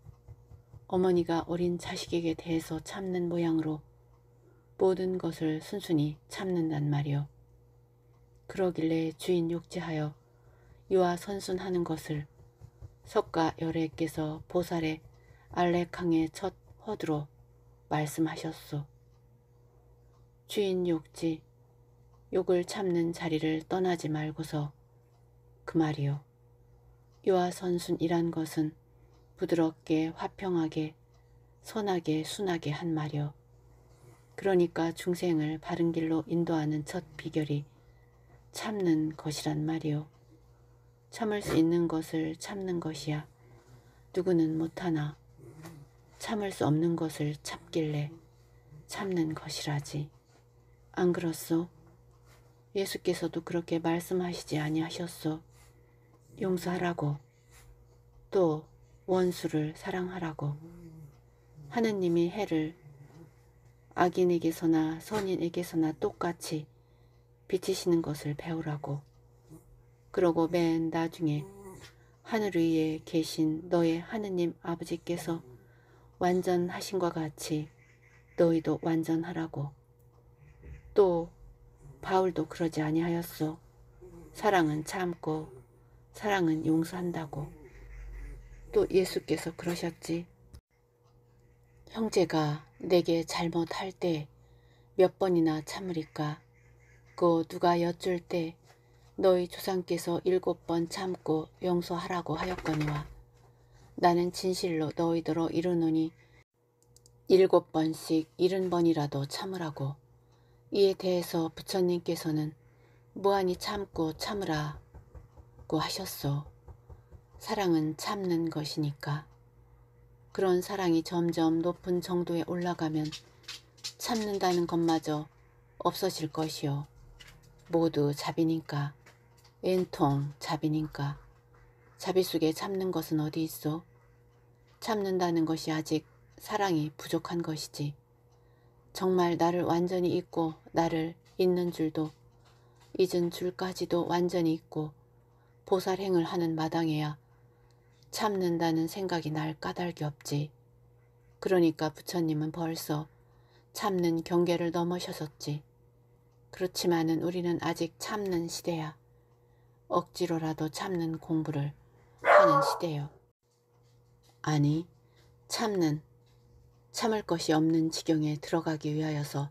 Speaker 1: 어머니가 어린 자식에게 대해서 참는 모양으로 모든 것을 순순히 참는단 말이오. 그러길래 주인 욕지하여 유아 선순하는 것을 석가 여래께서 보살의 알렉항의 첫 허드로 말씀하셨소. 주인 욕지, 욕을 참는 자리를 떠나지 말고서 그 말이요. 유아 선순이란 것은 부드럽게 화평하게 선하게 순하게 한 말이요. 그러니까 중생을 바른 길로 인도하는 첫 비결이 참는 것이란 말이요. 참을 수 있는 것을 참는 것이야. 누구는 못하나 참을 수 없는 것을 참길래 참는 것이라지. 안 그렇소? 예수께서도 그렇게 말씀하시지 아니하셨소? 용서하라고 또 원수를 사랑하라고 하느님이 해를 악인에게서나 선인에게서나 똑같이 비치시는 것을 배우라고 그러고 맨 나중에 하늘 위에 계신 너의 하느님 아버지께서 완전하신 것 같이 너희도 완전하라고 또 바울도 그러지 아니하였소. 사랑은 참고 사랑은 용서한다고. 또 예수께서 그러셨지. 형제가 내게 잘못할 때 몇 번이나 참으리까. 그 누가 여쭐 때 너희 조상께서 일곱 번 참고 용서하라고 하였거니와 나는 진실로 너희더러 이르노니 일곱 번씩 일흔 번이라도 참으라고. 이에 대해서 부처님께서는 무한히 참고 참으라고 하셨소. 사랑은 참는 것이니까. 그런 사랑이 점점 높은 정도에 올라가면 참는다는 것마저 없어질 것이요. 모두 자비니까 왼통 자비니까 자비 속에 참는 것은 어디 있어? 참는다는 것이 아직 사랑이 부족한 것이지. 정말 나를 완전히 잊고 나를 잊는 줄도 잊은 줄까지도 완전히 잊고 보살행을 하는 마당에야 참는다는 생각이 날 까닭이 없지. 그러니까 부처님은 벌써 참는 경계를 넘어셨었지. 그렇지만은 우리는 아직 참는 시대야. 억지로라도 참는 공부를 하는 시대요. 아니, 참는 참을 것이 없는 지경에 들어가기 위하여서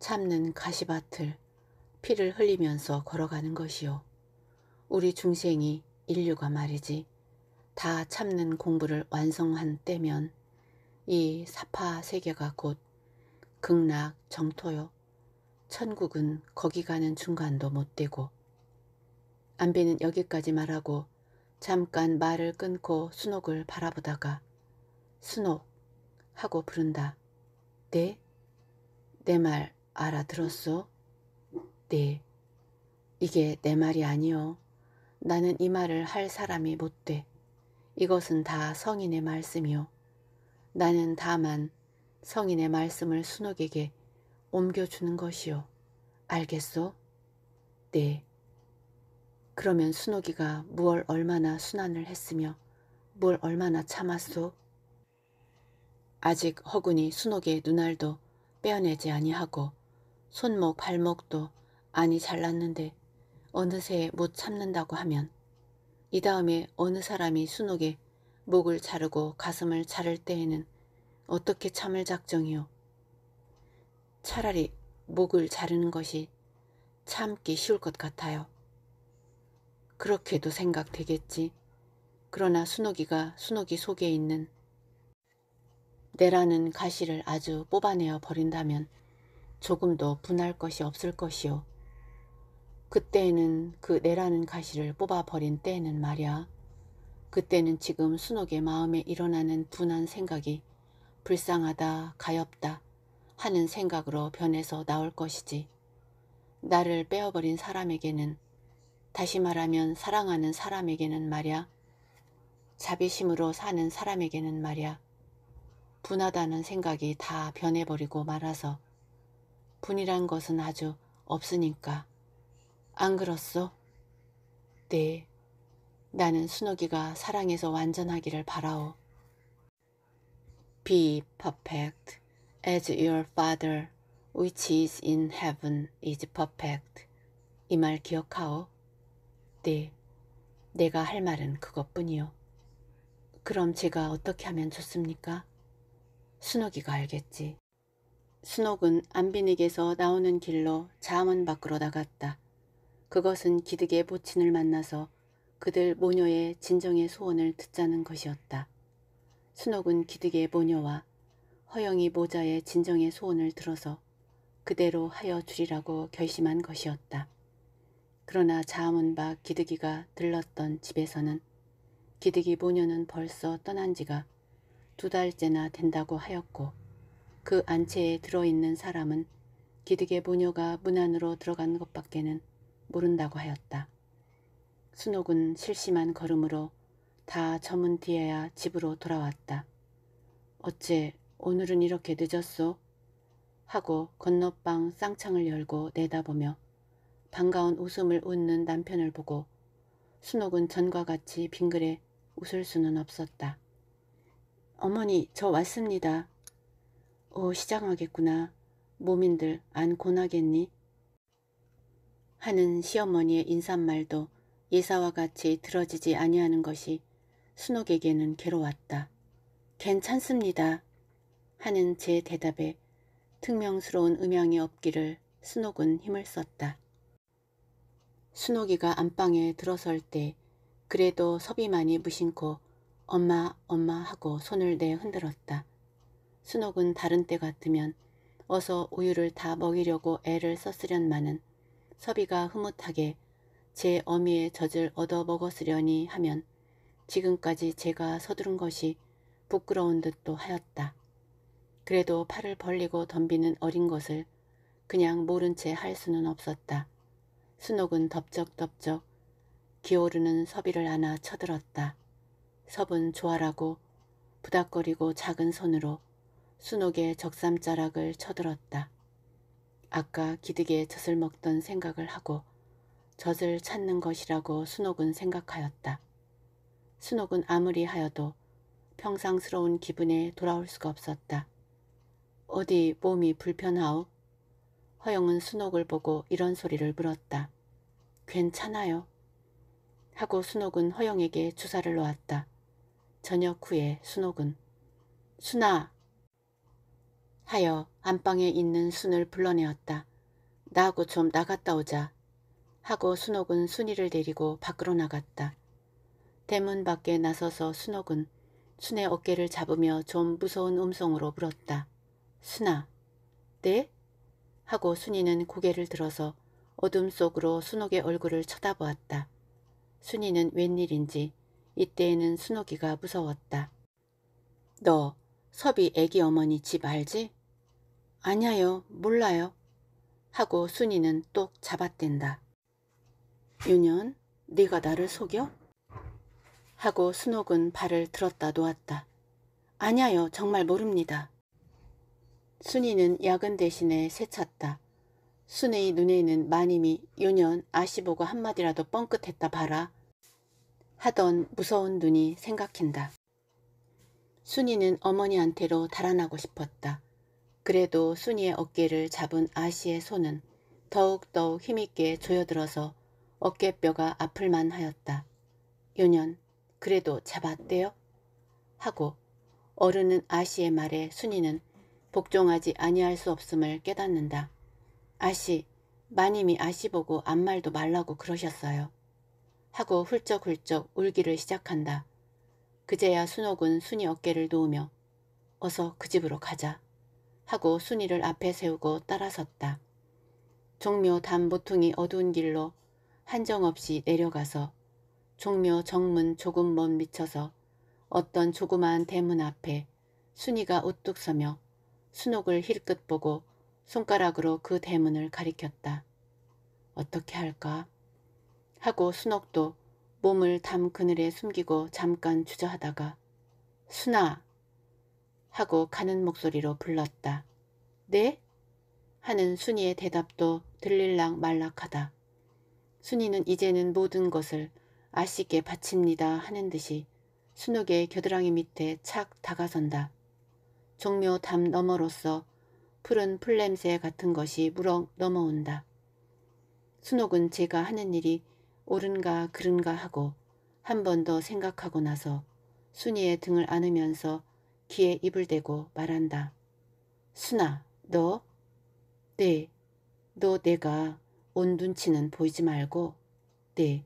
Speaker 1: 참는 가시밭을 피를 흘리면서 걸어가는 것이요. 우리 중생이 인류가 말이지 다 참는 공부를 완성한 때면 이 사파 세계가 곧 극락 정토요. 천국은 거기 가는 중간도 못 되고 안비는 여기까지 말하고 잠깐 말을 끊고 순옥을 바라보다가 순옥 하고 부른다. 네? 내 말 알아들었소? 네. 이게 내 말이 아니오. 나는 이 말을 할 사람이 못 돼. 이것은 다 성인의 말씀이오. 나는 다만 성인의 말씀을 순옥에게 옮겨주는 것이오. 알겠소? 네. 그러면 순옥이가 무얼 얼마나 순환을 했으며 뭘 얼마나 참았소? 아직 허군이 순옥의 눈알도 빼어내지 아니하고 손목 발목도 아니 잘랐는데 어느새 못 참는다고 하면 이 다음에 어느 사람이 순옥의 목을 자르고 가슴을 자를 때에는 어떻게 참을 작정이요. 차라리 목을 자르는 것이 참기 쉬울 것 같아요. 그렇게도 생각되겠지. 그러나 순옥이가 순옥이 속에 있는 내라는 가시를 아주 뽑아내어 버린다면 조금도 분할 것이 없을 것이요. 그때에는 그 내라는 가시를 뽑아버린 때에는 말이야. 그때는 지금 순옥의 마음에 일어나는 분한 생각이 불쌍하다, 가엽다 하는 생각으로 변해서 나올 것이지. 나를 빼어버린 사람에게는 다시 말하면 사랑하는 사람에게는 말야 이 자비심으로 사는 사람에게는 말야 이 분하다는 생각이 다 변해버리고 말아서 분이란 것은 아주 없으니까. 안 그렇소? 네. 나는 순옥이가 사랑에서 완전하기를 바라오. Be perfect as your father which is in heaven is perfect. 이 말 기억하오. 네. 내가 할 말은 그것뿐이요. 그럼 제가 어떻게 하면 좋습니까? 순옥이가 알겠지. 순옥은 안빈에게서 나오는 길로 자문 밖으로 나갔다. 그것은 기득의 보친을 만나서 그들 모녀의 진정의 소원을 듣자는 것이었다. 순옥은 기득의 모녀와 허영이 모자의 진정의 소원을 들어서 그대로 하여 주리라고 결심한 것이었다. 그러나 자문 밖 기득이가 들렀던 집에서는 기득이 모녀는 벌써 떠난 지가 두 달째나 된다고 하였고 그 안채에 들어있는 사람은 기득의 모녀가 문 안으로 들어간 것밖에는 모른다고 하였다. 순옥은 실심한 걸음으로 다 저문 뒤에야 집으로 돌아왔다. 어째 오늘은 이렇게 늦었소? 하고 건너방 쌍창을 열고 내다보며 반가운 웃음을 웃는 남편을 보고 순옥은 전과 같이 빙그레 웃을 수는 없었다. 어머니 저 왔습니다. 어 시장하겠구나. 모민들 안곤하겠니 하는 시어머니의 인사말도 예사와 같이 들어지지 아니하는 것이 순옥에게는 괴로웠다. 괜찮습니다. 하는 제 대답에 특명스러운 음향이 없기를 순옥은 힘을 썼다. 순옥이가 안방에 들어설 때 그래도 섭이 많이 무심코 엄마 엄마 하고 손을 내흔들었다. 순옥은 다른 때 같으면 어서 우유를 다 먹이려고 애를 썼으련마는 섭이가 흐뭇하게 제 어미의 젖을 얻어 먹었으려니 하면 지금까지 제가 서두른 것이 부끄러운 듯도 하였다. 그래도 팔을 벌리고 덤비는 어린 것을 그냥 모른 채 할 수는 없었다. 순옥은 덥적덥적 기어오르는 섭이를 안아 쳐들었다. 섭은 조화라고 부닥거리고 작은 손으로 순옥의 적삼자락을 쳐들었다. 아까 기득에 젖을 먹던 생각을 하고 젖을 찾는 것이라고 순옥은 생각하였다. 순옥은 아무리 하여도 평상스러운 기분에 돌아올 수가 없었다. 어디 몸이 불편하오? 허영은 순옥을 보고 이런 소리를 물었다. 괜찮아요. 하고 순옥은 허영에게 주사를 놓았다. 저녁 후에 순옥은 순아 하여 안방에 있는 순을 불러내었다. 나하고 좀 나갔다 오자 하고 순옥은 순이를 데리고 밖으로 나갔다. 대문 밖에 나서서 순옥은 순의 어깨를 잡으며 좀 무서운 음성으로 물었다. 순아 네? 하고 순이는 고개를 들어서 어둠 속으로 순옥의 얼굴을 쳐다보았다. 순이는 웬일인지 이때에는 순옥이가 무서웠다. 너 섭이 애기 어머니 집 알지? 아냐요 몰라요. 하고 순이는 똑잡아댄다 유년 네가 나를 속여? 하고 순옥은 발을 들었다 놓았다. 아냐요 정말 모릅니다. 순이는 야근 대신에 새찼다. 순의 눈에는 마님이 유년 아시보고 한마디라도 뻥끗했다 봐라 하던 무서운 눈이 생각한다. 순이는 어머니한테로 달아나고 싶었다. 그래도 순이의 어깨를 잡은 아씨의 손은 더욱더 힘있게 조여들어서 어깨뼈가 아플만 하였다. 요년 그래도 잡았대요? 하고 어른은 아씨의 말에 순이는 복종하지 아니할 수 없음을 깨닫는다. 아씨 마님이 아씨 보고 아 말도 말라고 그러셨어요. 하고 훌쩍훌쩍 울기를 시작한다. 그제야 순옥은 순이 어깨를 놓으며 어서 그 집으로 가자 하고 순이를 앞에 세우고 따라섰다. 종묘 담보통이 어두운 길로 한정없이 내려가서 종묘 정문 조금 먼 미쳐서 어떤 조그마한 대문 앞에 순이가 우뚝 서며 순옥을 힐끗 보고 손가락으로 그 대문을 가리켰다. 어떻게 할까? 하고 순옥도 몸을 담 그늘에 숨기고 잠깐 주저하다가 순아 하고 가는 목소리로 불렀다. 네? 하는 순이의 대답도 들릴락 말락하다. 순이는 이제는 모든 것을 아쉽게 바칩니다 하는 듯이 순옥의 겨드랑이 밑에 착 다가선다. 종묘 담 너머로서 푸른 풀냄새 같은 것이 무럭 넘어온다. 순옥은 제가 하는 일이 옳은가 그른가 하고 한 번 더 생각하고 나서 순이의 등을 안으면서 귀에 입을 대고 말한다. 순아, 너? 네. 너 내가 온 눈치는 보이지 말고 네.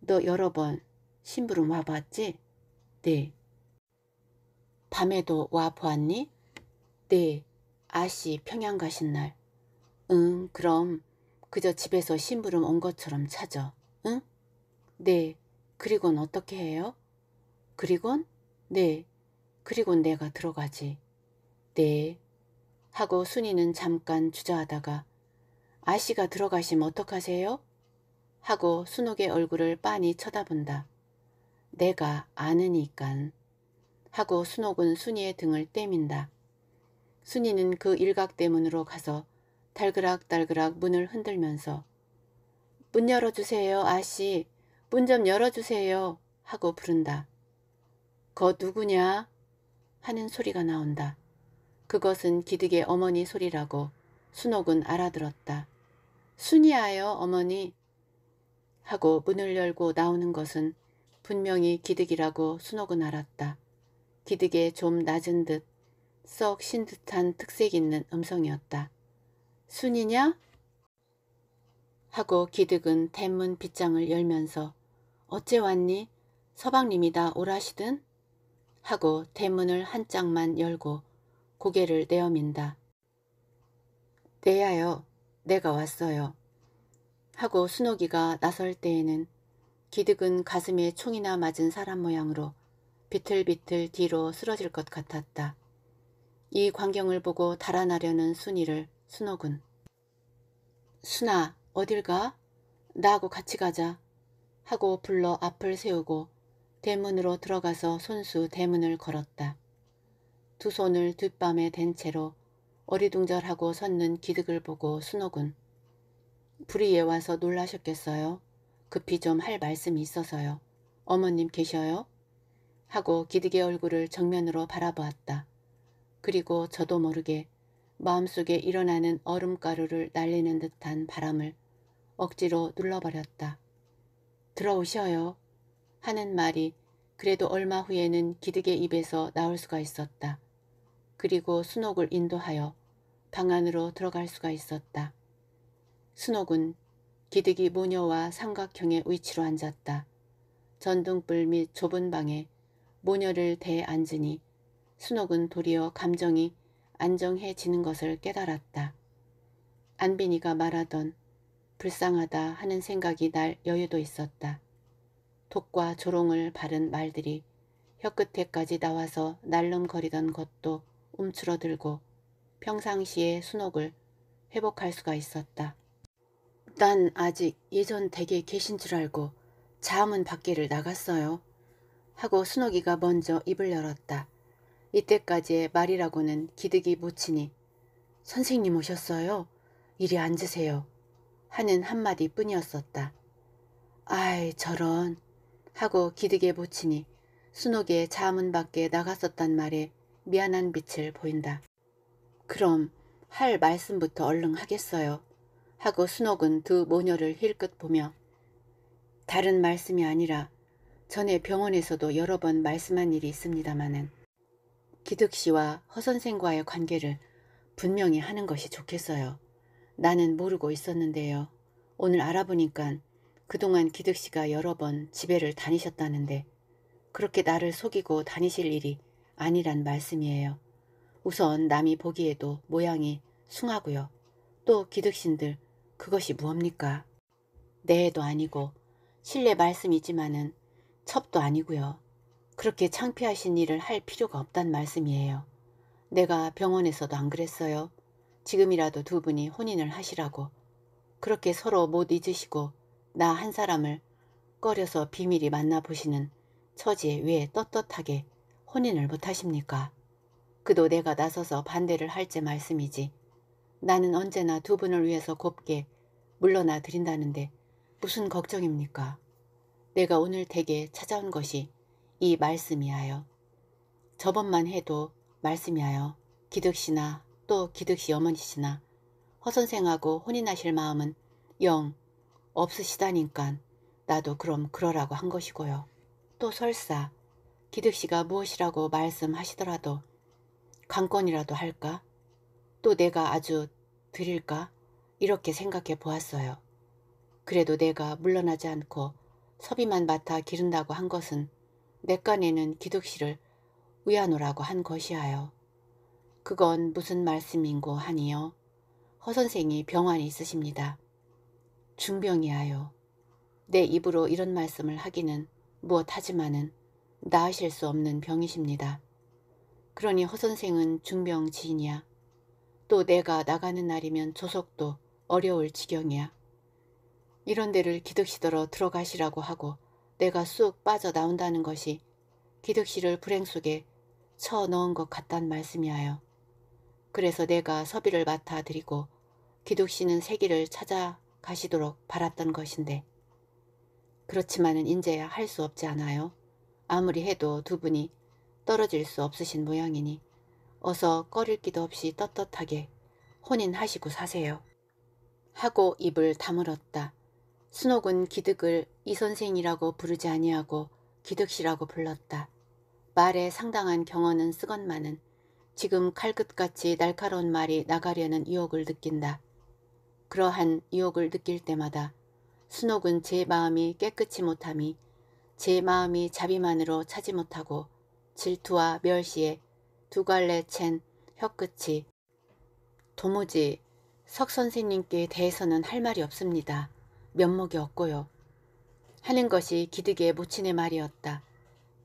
Speaker 1: 너 여러 번 심부름 와봤지? 네. 밤에도 와 보았니? 네. 아씨 평양 가신 날. 응, 그럼 그저 집에서 심부름 온 것처럼 찾아. 네. 그리곤 어떻게 해요? 그리곤? 네. 그리곤 내가 들어가지. 네. 하고 순이는 잠깐 주저하다가 아씨가 들어가심 어떡하세요? 하고 순옥의 얼굴을 빤히 쳐다본다. 내가 아느니깐. 하고 순옥은 순이의 등을 때민다. 순이는 그 일각 대문으로 가서 달그락달그락 문을 흔들면서 문 열어주세요 아씨 문좀 열어주세요 하고 부른다. 거 누구냐 하는 소리가 나온다. 그것은 기득의 어머니 소리라고 순옥은 알아들었다. 순이아요 어머니 하고 문을 열고 나오는 것은 분명히 기득이라고 순옥은 알았다. 기득의 좀 낮은 듯 썩 신 듯한 특색 있는 음성이었다. 순이냐? 하고 기득은 대문 빗장을 열면서 어째 왔니? 서방님이다 오라시든? 하고 대문을 한 짝만 열고 고개를 내어민다. 내야여 내가 왔어요. 하고 순옥이가 나설 때에는 기득은 가슴에 총이나 맞은 사람 모양으로 비틀비틀 뒤로 쓰러질 것 같았다. 이 광경을 보고 달아나려는 순이를 순옥은 순아 어딜 가? 나하고 같이 가자. 하고 불러 앞을 세우고 대문으로 들어가서 손수 대문을 걸었다. 두 손을 뒷밤에 댄 채로 어리둥절하고 섰는 기득을 보고 순옥은 불이에 와서 놀라셨겠어요. 급히 좀 할 말씀이 있어서요. 어머님 계셔요? 하고 기득의 얼굴을 정면으로 바라보았다. 그리고 저도 모르게 마음속에 일어나는 얼음가루를 날리는 듯한 바람을 억지로 눌러버렸다. 들어오셔요. 하는 말이 그래도 얼마 후에는 기득의 입에서 나올 수가 있었다. 그리고 순옥을 인도하여 방 안으로 들어갈 수가 있었다. 순옥은 기득이 모녀와 삼각형의 위치로 앉았다. 전등불 및 좁은 방에 모녀를 대 앉으니 순옥은 도리어 감정이 안정해지는 것을 깨달았다. 안빈이가 말하던 불쌍하다 하는 생각이 날 여유도 있었다. 독과 조롱을 바른 말들이 혀끝에까지 나와서 날름거리던 것도 움츠러들고 평상시의 순옥을 회복할 수가 있었다. 난 아직 예전 댁에 계신 줄 알고 자음은 밖에를 나갔어요. 하고 순옥이가 먼저 입을 열었다. 이때까지의 말이라고는 기득이 못 치니 선생님 오셨어요? 이리 앉으세요. 하는 한마디 뿐이었었다. 아이 저런 하고 기득에 보치니 순옥의 자문 밖에 나갔었단 말에 미안한 빛을 보인다. 그럼 할 말씀부터 얼른 하겠어요. 하고 순옥은 두 모녀를 힐끗 보며 다른 말씀이 아니라 전에 병원에서도 여러 번 말씀한 일이 있습니다마는 기득 씨와 허 선생과의 관계를 분명히 하는 것이 좋겠어요. 나는 모르고 있었는데요. 오늘 알아보니까 그동안 기득씨가 여러 번 집에를 다니셨다는데 그렇게 나를 속이고 다니실 일이 아니란 말씀이에요. 우선 남이 보기에도 모양이 숭하고요. 또 기득신들 그것이 무엇입니까? 내도 아니고 실례 말씀이지만은 첩도 아니고요. 그렇게 창피하신 일을 할 필요가 없단 말씀이에요. 내가 병원에서도 안 그랬어요. 지금이라도 두 분이 혼인을 하시라고 그렇게 서로 못 잊으시고 나 한 사람을 꺼려서 비밀이 만나보시는 처지에 왜 떳떳하게 혼인을 못하십니까? 그도 내가 나서서 반대를 할지 말씀이지 나는 언제나 두 분을 위해서 곱게 물러나 드린다는데 무슨 걱정입니까? 내가 오늘 댁에 찾아온 것이 이 말씀이하여 저번만 해도 말씀이하여 기득시나 또기득씨 어머니시나 허선생하고 혼인하실 마음은 영 없으시다니깐 나도 그럼 그러라고 한 것이고요. 또 설사 기득씨가 무엇이라고 말씀하시더라도 강권이라도 할까? 또 내가 아주 드릴까? 이렇게 생각해 보았어요. 그래도 내가 물러나지 않고 섭이만 맡아 기른다고 한 것은 내간에는 기득씨를 위하노라고 한 것이하여 그건 무슨 말씀인고 하니요. 허선생이 병환에 있으십니다. 중병이하여 내 입으로 이런 말씀을 하기는 무엇하지만은 나으실 수 없는 병이십니다. 그러니 허선생은 중병 지인이야. 또 내가 나가는 날이면 조속도 어려울 지경이야. 이런 데를 기득시더러 들어가시라고 하고 내가 쑥 빠져나온다는 것이 기득시를 불행 속에 쳐 넣은 것 같단 말씀이하여 그래서 내가 서비를 맡아 드리고 기독씨는 세기를 찾아가시도록 바랐던 것인데 그렇지만은 인제야 할 수 없지 않아요. 아무리 해도 두 분이 떨어질 수 없으신 모양이니 어서 꺼릴 기도 없이 떳떳하게 혼인하시고 사세요. 하고 입을 다물었다. 순옥은 기득을 이 선생이라고 부르지 아니하고 기득씨라고 불렀다. 말에 상당한 경언은 쓰건만은 지금 칼끝같이 날카로운 말이 나가려는 유혹을 느낀다. 그러한 유혹을 느낄 때마다 순옥은 제 마음이 깨끗이 못함이 제 마음이 자비만으로 차지 못하고 질투와 멸시에 두 갈래 챈 혀끝이 도무지 석 선생님께 대해서는 할 말이 없습니다. 면목이 없고요. 하는 것이 기득의 모친의 말이었다.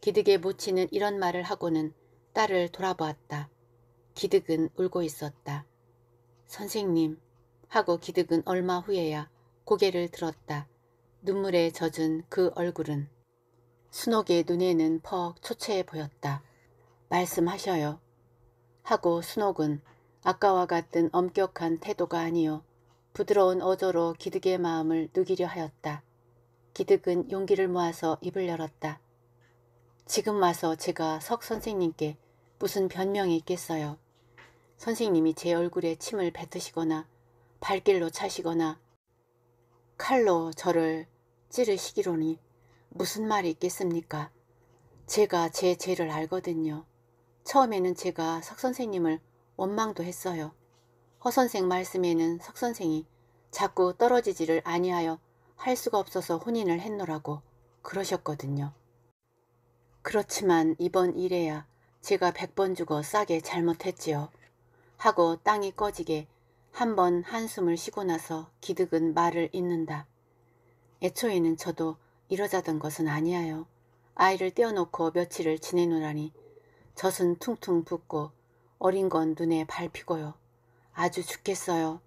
Speaker 1: 기득의 모친은 이런 말을 하고는 딸을 돌아보았다. 기득은 울고 있었다. 선생님 하고 기득은 얼마 후에야 고개를 들었다. 눈물에 젖은 그 얼굴은 순옥의 눈에는 퍽 초췌해 보였다. 말씀하셔요. 하고 순옥은 아까와 같은 엄격한 태도가 아니요 부드러운 어조로 기득의 마음을 누기려 하였다. 기득은 용기를 모아서 입을 열었다. 지금 와서 제가 석 선생님께 무슨 변명이 있겠어요. 선생님이 제 얼굴에 침을 뱉으시거나 발길로 차시거나 칼로 저를 찌르시기로니 무슨 말이 있겠습니까? 제가 제 죄를 알거든요. 처음에는 제가 석 선생님을 원망도 했어요. 허 선생 말씀에는 석 선생이 자꾸 떨어지지를 아니하여 할 수가 없어서 혼인을 했노라고 그러셨거든요. 그렇지만 이번 일에야 제가 백 번 죽어 싸게 잘못했지요. 하고 땅이 꺼지게 한 번 한숨을 쉬고 나서 기득은 말을 잇는다. 애초에는 저도 이러자던 것은 아니하여 아이를 떼어놓고 며칠을 지내노라니 젖은 퉁퉁 붓고 어린 건 눈에 밟히고요. 아주 죽겠어요.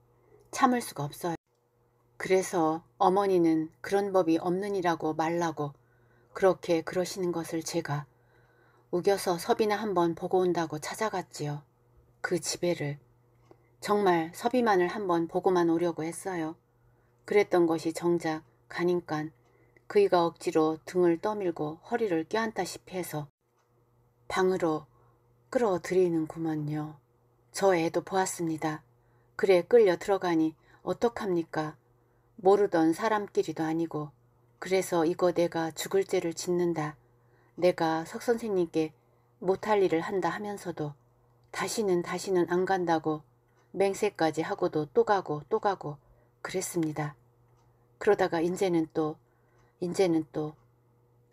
Speaker 1: 참을 수가 없어요. 그래서 어머니는 그런 법이 없느니라고 말라고 그렇게 그러시는 것을 제가 우겨서 섭이나 한 번 보고 온다고 찾아갔지요. 그 지배를 정말 서비만을 한번 보고만 오려고 했어요. 그랬던 것이 정작 가닌깐 그이가 억지로 등을 떠밀고 허리를 껴안다시피 해서 방으로 끌어들이는구먼요. 저 애도 보았습니다. 그래 끌려 들어가니 어떡합니까? 모르던 사람끼리도 아니고 그래서 이거 내가 죽을 죄를 짓는다. 내가 석 선생님께 못할 일을 한다 하면서도 다시는 다시는 안 간다고 맹세까지 하고도 또 가고 또 가고 그랬습니다. 그러다가 인제는 또 인제는 또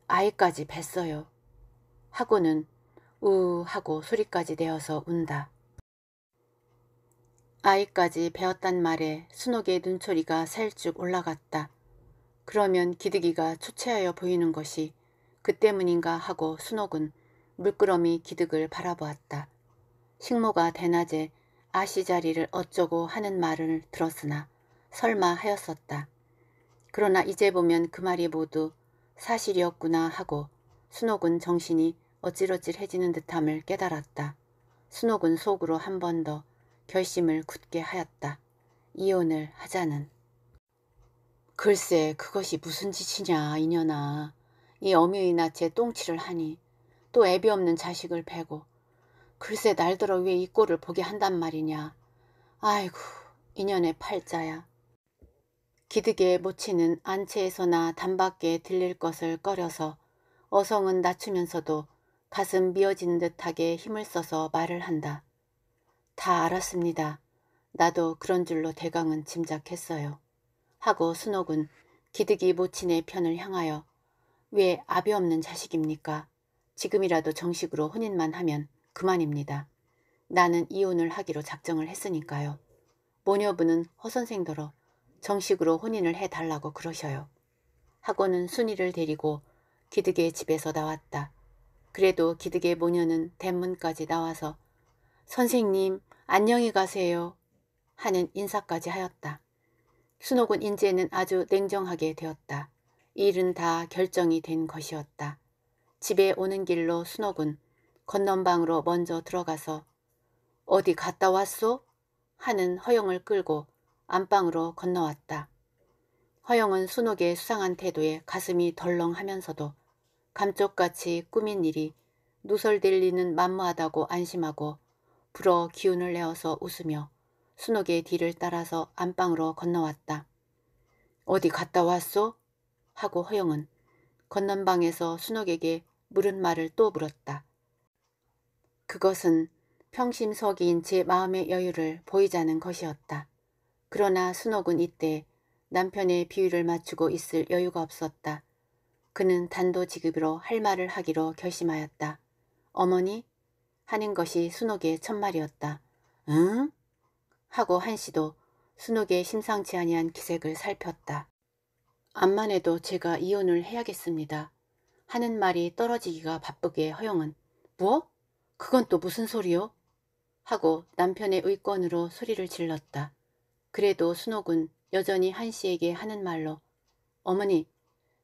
Speaker 1: 아이까지 뱄어요. 하고는 우 하고 소리까지 내어서 운다. 아이까지 배웠단 말에 순옥의 눈초리가 살쭉 올라갔다. 그러면 기득이가 초췌하여 보이는 것이 그 때문인가 하고 순옥은 물끄러미 기득을 바라보았다. 식모가 대낮에 아씨자리를 어쩌고 하는 말을 들었으나 설마 하였었다. 그러나 이제 보면 그 말이 모두 사실이었구나 하고 순옥은 정신이 어찔어찔해지는 듯함을 깨달았다. 순옥은 속으로 한 번 더 결심을 굳게 하였다. 이혼을 하자는. 글쎄 그것이 무슨 짓이냐 이년아. 이 어미의 낯에 똥칠을 하니 또 애비 없는 자식을 베고 글쎄 날들어 왜 이 꼴을 보게 한단 말이냐. 아이고 인연의 팔자야. 기득에 모치는 안채에서나 단밖에 들릴 것을 꺼려서 어성은 낮추면서도 가슴 미어진 듯하게 힘을 써서 말을 한다. 다 알았습니다. 나도 그런 줄로 대강은 짐작했어요. 하고 순옥은 기득이 모친의 편을 향하여 왜 아비 없는 자식입니까? 지금이라도 정식으로 혼인만 하면 그만입니다. 나는 이혼을 하기로 작정을 했으니까요. 모녀부는 허선생더러 정식으로 혼인을 해달라고 그러셔요. 하고는 순이를 데리고 기득의 집에서 나왔다. 그래도 기득의 모녀는 대문까지 나와서 선생님 안녕히 가세요 하는 인사까지 하였다. 순옥은 인제는 아주 냉정하게 되었다. 일은 다 결정이 된 것이었다. 집에 오는 길로 순옥은 건넌방으로 먼저 들어가서 어디 갔다 왔소? 하는 허영을 끌고 안방으로 건너왔다. 허영은 순옥의 수상한 태도에 가슴이 덜렁하면서도 감쪽같이 꾸민 일이 누설될 리는 만무하다고 안심하고 불어 기운을 내어서 웃으며 순옥의 뒤를 따라서 안방으로 건너왔다. 어디 갔다 왔소? 하고 허영은 건넌방에서 순옥에게 물은 말을 또 물었다. 그것은 평심석인 제 마음의 여유를 보이자는 것이었다. 그러나 순옥은 이때 남편의 비위를 맞추고 있을 여유가 없었다. 그는 단도직입으로 할 말을 하기로 결심하였다. 어머니? 하는 것이 순옥의 첫말이었다. 응? 하고 한시도 순옥의 심상치 아니한 기색을 살폈다. 암만 해도 제가 이혼을 해야겠습니다. 하는 말이 떨어지기가 바쁘게 허영은 뭐? 그건 또 무슨 소리요? 하고 남편의 의권으로 소리를 질렀다. 그래도 순옥은 여전히 한 씨에게 하는 말로 어머니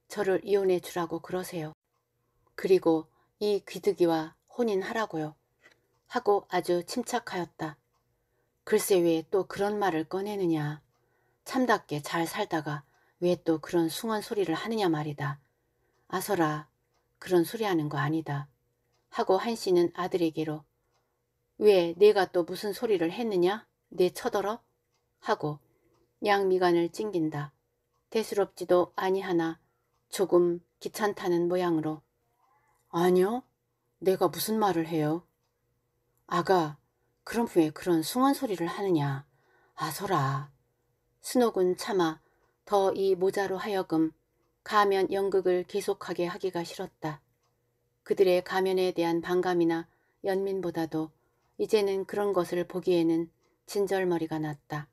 Speaker 1: 저를 이혼해 주라고 그러세요. 그리고 이 귀득이와 혼인하라고요. 하고 아주 침착하였다. 글쎄 왜 또 그런 말을 꺼내느냐. 참답게 잘 살다가 왜 또 그런 숭언 소리를 하느냐 말이다. 아서라 그런 소리 하는 거 아니다. 하고 한씨는 아들에게로 왜 내가 또 무슨 소리를 했느냐? 내 쳐들어? 하고 양미간을 찡긴다. 대수롭지도 아니하나 조금 귀찮다는 모양으로 아니요. 내가 무슨 말을 해요? 아가 그럼 왜 그런 숭한 소리를 하느냐? 아소라 순옥은 차마 더 이 모자로 하여금 가면 연극을 계속하게 하기가 싫었다. 그들의 가면에 대한 반감이나 연민보다도 이제는 그런 것을 보기에는 진절머리가 났다.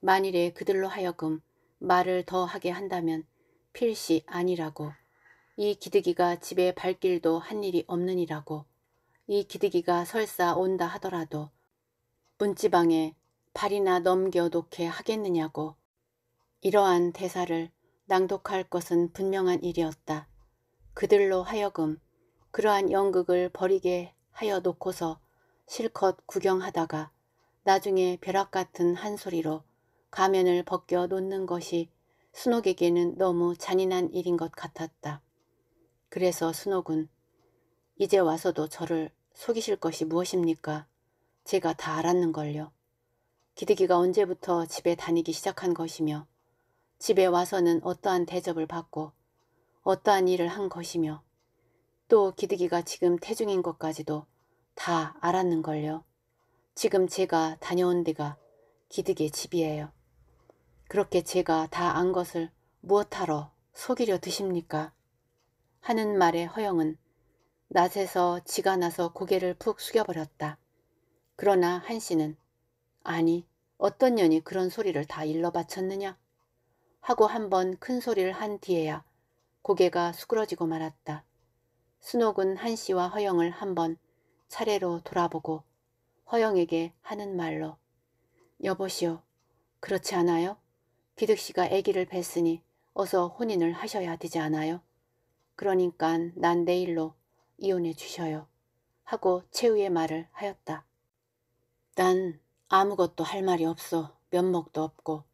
Speaker 1: 만일에 그들로 하여금 말을 더 하게 한다면 필시 아니라고 이기득이가 집에 발길도 한 일이 없느니라고 이기득이가 설사 온다 하더라도 문지방에 발이나 넘겨 놓게 하겠느냐고 이러한 대사를 낭독할 것은 분명한 일이었다. 그들로 하여금 그러한 연극을 버리게 하여 놓고서 실컷 구경하다가 나중에 벼락 같은 한 소리로 가면을 벗겨 놓는 것이 순옥에게는 너무 잔인한 일인 것 같았다. 그래서 순옥은 이제 와서도 저를 속이실 것이 무엇입니까? 제가 다 알았는걸요. 기득이가 언제부터 집에 다니기 시작한 것이며 집에 와서는 어떠한 대접을 받고 어떠한 일을 한 것이며 또 기득이가 지금 태중인 것까지도 다 알았는걸요. 지금 제가 다녀온 데가 기득의 집이에요. 그렇게 제가 다 안 것을 무엇하러 속이려 드십니까? 하는 말에 허영은 낯에서 지가 나서 고개를 푹 숙여버렸다. 그러나 한씨는 아니 어떤 년이 그런 소리를 다 일러 바쳤느냐? 하고 한 번 큰 소리를 한 뒤에야 고개가 수그러지고 말았다. 순옥은 한씨와 허영을 한 번 차례로 돌아보고 허영에게 하는 말로 여보시오 그렇지 않아요? 기득씨가 아기를 뵀으니 어서 혼인을 하셔야 되지 않아요? 그러니까 난 내일로 이혼해 주셔요. 하고 최후의 말을 하였다. 난 아무것도 할 말이 없어 면목도 없고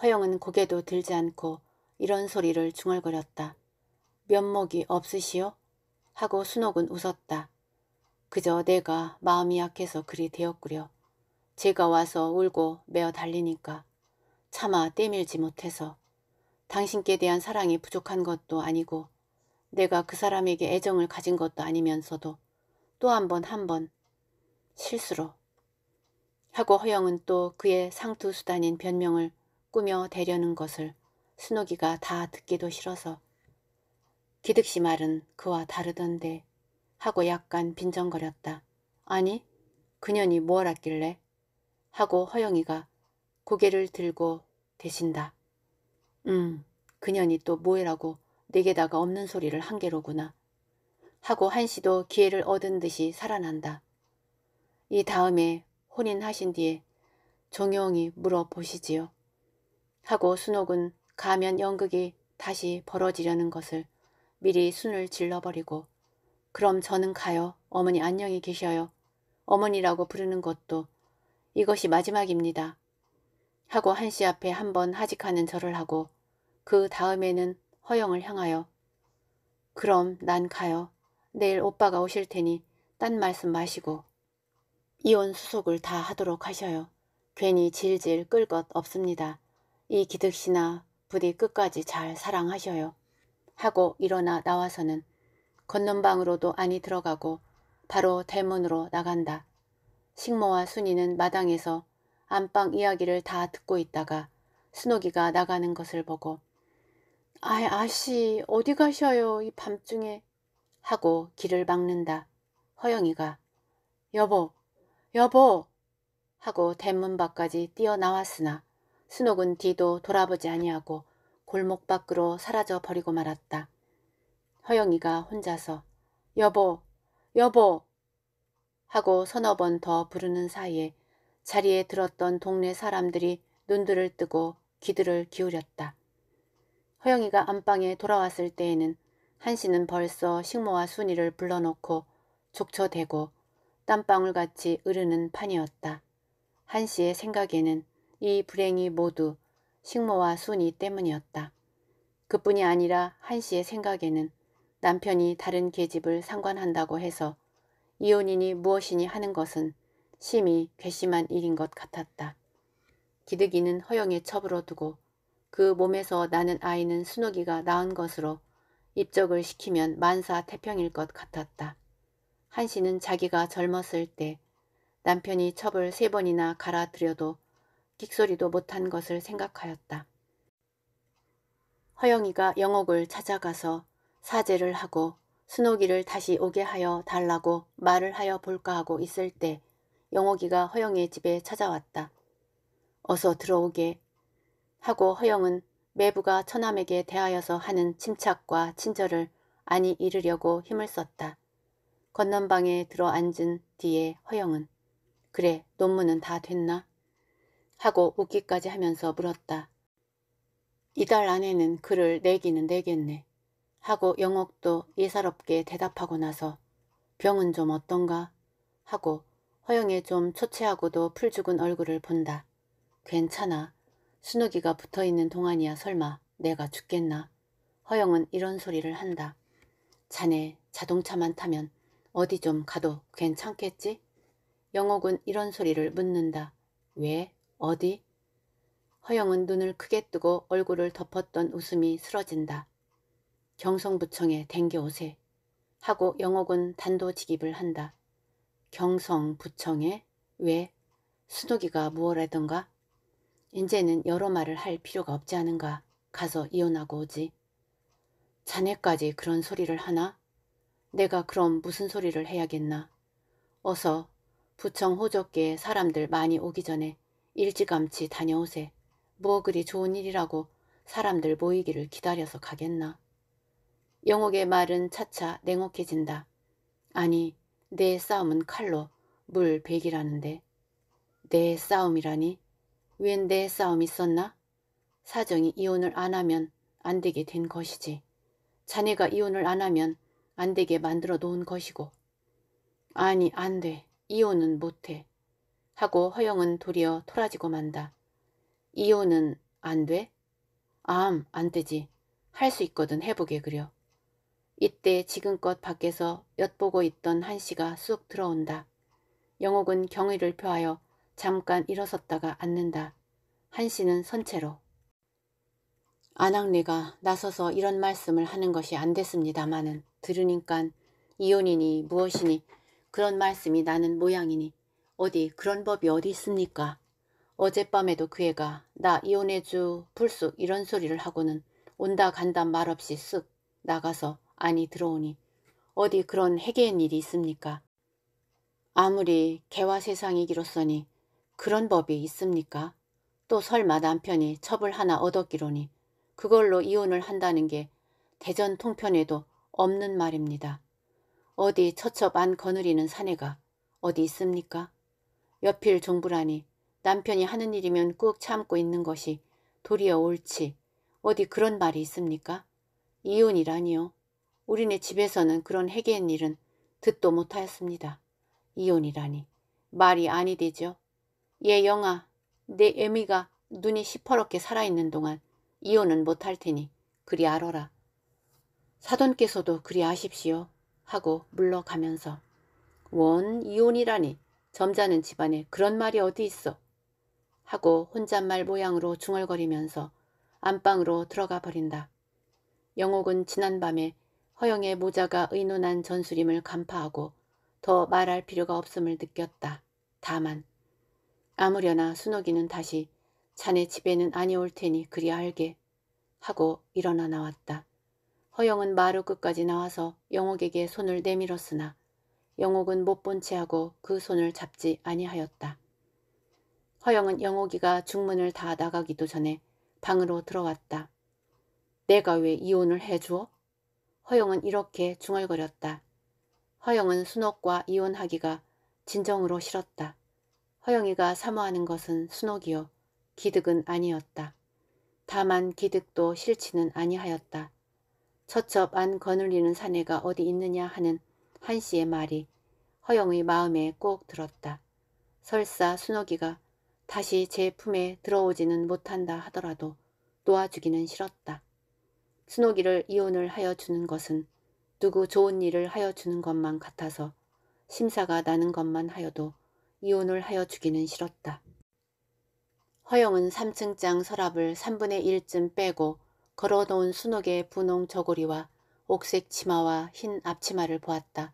Speaker 1: 허영은 고개도 들지 않고 이런 소리를 중얼거렸다. 면목이 없으시오? 하고 순옥은 웃었다. 그저 내가 마음이 약해서 그리 되었구려. 제가 와서 울고 메어 달리니까 차마 때밀지 못해서 당신께 대한 사랑이 부족한 것도 아니고 내가 그 사람에게 애정을 가진 것도 아니면서도 또 한 번 한 번 실수로 하고 허영은 또 그의 상투수단인 변명을 꾸며 대려는 것을 순옥이가 다 듣기도 싫어서 디득시 말은 그와 다르던데 하고 약간 빈정거렸다. 아니 그년이 뭘 했길래 하고 허영이가 고개를 들고 대신다. 음 그년이 또 뭐해라고 내게다가 없는 소리를 한 개로구나. 하고 한시도 기회를 얻은 듯이 살아난다. 이 다음에 혼인하신 뒤에 종용이 물어보시지요. 하고 순옥은 가면 연극이 다시 벌어지려는 것을 미리 순을 질러버리고 그럼 저는 가요. 어머니 안녕히 계셔요. 어머니라고 부르는 것도 이것이 마지막입니다. 하고 한 씨 앞에 한 번 하직하는 절을 하고 그 다음에는 허영을 향하여 그럼 난 가요. 내일 오빠가 오실 테니 딴 말씀 마시고 이혼 수속을 다 하도록 하셔요. 괜히 질질 끌 것 없습니다. 이 기득시나 부디 끝까지 잘 사랑하셔요. 하고 일어나 나와서는 걷는 방으로도 아니 들어가고 바로 대문으로 나간다. 식모와 순이는 마당에서 안방 이야기를 다 듣고 있다가 순옥이가 나가는 것을 보고 아이 아씨 어디 가셔요 이 밤중에 하고 길을 막는다. 허영이가 여보 여보 하고 대문 밖까지 뛰어나왔으나 순옥은 뒤도 돌아보지 아니하고 골목 밖으로 사라져 버리고 말았다. 허영이가 혼자서 여보 여보 하고 서너 번 더 부르는 사이에 자리에 들었던 동네 사람들이 눈들을 뜨고 귀들을 기울였다. 허영이가 안방에 돌아왔을 때에는 한씨는 벌써 식모와 순이를 불러놓고 족쳐대고 땀방울같이 으르는 판이었다. 한씨의 생각에는 이 불행이 모두 식모와 순이 때문이었다. 그뿐이 아니라 한 씨의 생각에는 남편이 다른 계집을 상관한다고 해서 이혼이니 무엇이니 하는 것은 심히 괘씸한 일인 것 같았다. 기득이는 허영의 첩으로 두고 그 몸에서 나는 아이는 순옥이가 낳은 것으로 입적을 시키면 만사 태평일 것 같았다. 한 씨는 자기가 젊었을 때 남편이 첩을 세 번이나 갈아들여도 끽소리도 못한 것을 생각하였다. 허영이가 영옥을 찾아가서 사죄를 하고 순옥이를 다시 오게 하여 달라고 말을 하여 볼까 하고 있을 때 영옥이가 허영의 집에 찾아왔다. 어서 들어오게 하고 허영은 매부가 처남에게 대하여서 하는 침착과 친절을 아니 이르려고 힘을 썼다. 건넌방에 들어앉은 뒤에 허영은 그래 논문은 다 됐나? 하고 웃기까지 하면서 물었다. 이달 안에는 그를 내기는 내겠네. 하고 영옥도 예사롭게 대답하고 나서 병은 좀 어떤가? 하고 허영의 좀 초췌하고도 풀 죽은 얼굴을 본다. 괜찮아. 순욱기가 붙어있는 동안이야 설마 내가 죽겠나? 허영은 이런 소리를 한다. 자네 자동차만 타면 어디 좀 가도 괜찮겠지? 영옥은 이런 소리를 묻는다. 왜? 어디? 허영은 눈을 크게 뜨고 얼굴을 덮었던 웃음이 쓰러진다. 경성부청에 댕겨오세. 하고 영옥은 단도직입을 한다. 경성부청에? 왜? 순옥이가 무엇라던가? 이제는 여러 말을 할 필요가 없지 않은가. 가서 이혼하고 오지. 자네까지 그런 소리를 하나? 내가 그럼 무슨 소리를 해야겠나. 어서 부청 호적계에 사람들 많이 오기 전에 일찌감치 다녀오세. 뭐 그리 좋은 일이라고 사람들 모이기를 기다려서 가겠나. 영옥의 말은 차차 냉혹해진다. 아니 내 싸움은 칼로 물 백이라는데. 내 싸움이라니? 웬 내 싸움 있었나? 사정이 이혼을 안 하면 안 되게 된 것이지. 자네가 이혼을 안 하면 안 되게 만들어 놓은 것이고. 아니 안 돼. 이혼은 못해. 하고 허영은 도리어 토라지고 만다. 이혼은 안 돼? 암, 안 되지. 할 수 있거든 해보게 그려. 이때 지금껏 밖에서 엿보고 있던 한씨가 쑥 들어온다. 영옥은 경의를 표하여 잠깐 일어섰다가 앉는다. 한씨는 선체로. 안학내가 나서서 이런 말씀을 하는 것이 안 됐습니다마는 들으니깐 이혼이니 무엇이니 그런 말씀이 나는 모양이니 어디 그런 법이 어디 있습니까? 어젯밤에도 그 애가 나 이혼해주 불쑥 이런 소리를 하고는 온다 간다 말없이 쓱 나가서 아니 들어오니 어디 그런 해괴한 일이 있습니까? 아무리 개화 세상이기로서니 그런 법이 있습니까? 또 설마 남편이 첩을 하나 얻었기로니 그걸로 이혼을 한다는 게 대전 통편에도 없는 말입니다. 어디 처첩 안 거느리는 사내가 어디 있습니까? 여필 정부라니 남편이 하는 일이면 꾹 참고 있는 것이 도리어 옳지. 어디 그런 말이 있습니까? 이혼이라니요. 우리네 집에서는 그런 해괴한 일은 듣도 못하였습니다. 이혼이라니. 말이 아니 되죠. 예, 영아. 내 애미가 눈이 시퍼렇게 살아있는 동안 이혼은 못할 테니 그리 알어라. 사돈께서도 그리 아십시오. 하고 물러가면서 원 이혼이라니 점잖은 집안에 그런 말이 어디 있어 하고 혼잣말 모양으로 중얼거리면서 안방으로 들어가 버린다. 영옥은 지난밤에 허영의 모자가 의논한 전술임을 간파하고 더 말할 필요가 없음을 느꼈다. 다만 아무려나 순옥이는 다시 자네 집에는 아니올 테니 그리 알게 하고 일어나 나왔다. 허영은 마루 끝까지 나와서 영옥에게 손을 내밀었으나 영옥은 못 본 체하고 그 손을 잡지 아니하였다. 허영은 영옥이가 중문을 다 나가기도 전에 방으로 들어왔다. 내가 왜 이혼을 해주어? 허영은 이렇게 중얼거렸다. 허영은 순옥과 이혼하기가 진정으로 싫었다. 허영이가 사모하는 것은 순옥이요. 기득은 아니었다. 다만 기득도 싫지는 아니하였다. 처첩 안 거느리는 사내가 어디 있느냐 하는 한 씨의 말이 허영의 마음에 꼭 들었다. 설사 순옥이가 다시 제 품에 들어오지는 못한다 하더라도 놓아주기는 싫었다. 순옥이를 이혼을 하여 주는 것은 누구 좋은 일을 하여 주는 것만 같아서 심사가 나는 것만 하여도 이혼을 하여 주기는 싫었다. 허영은 3층장 서랍을 3분의 1쯤 빼고 걸어놓은 순옥의 분홍 저고리와 옥색 치마와 흰 앞치마를 보았다.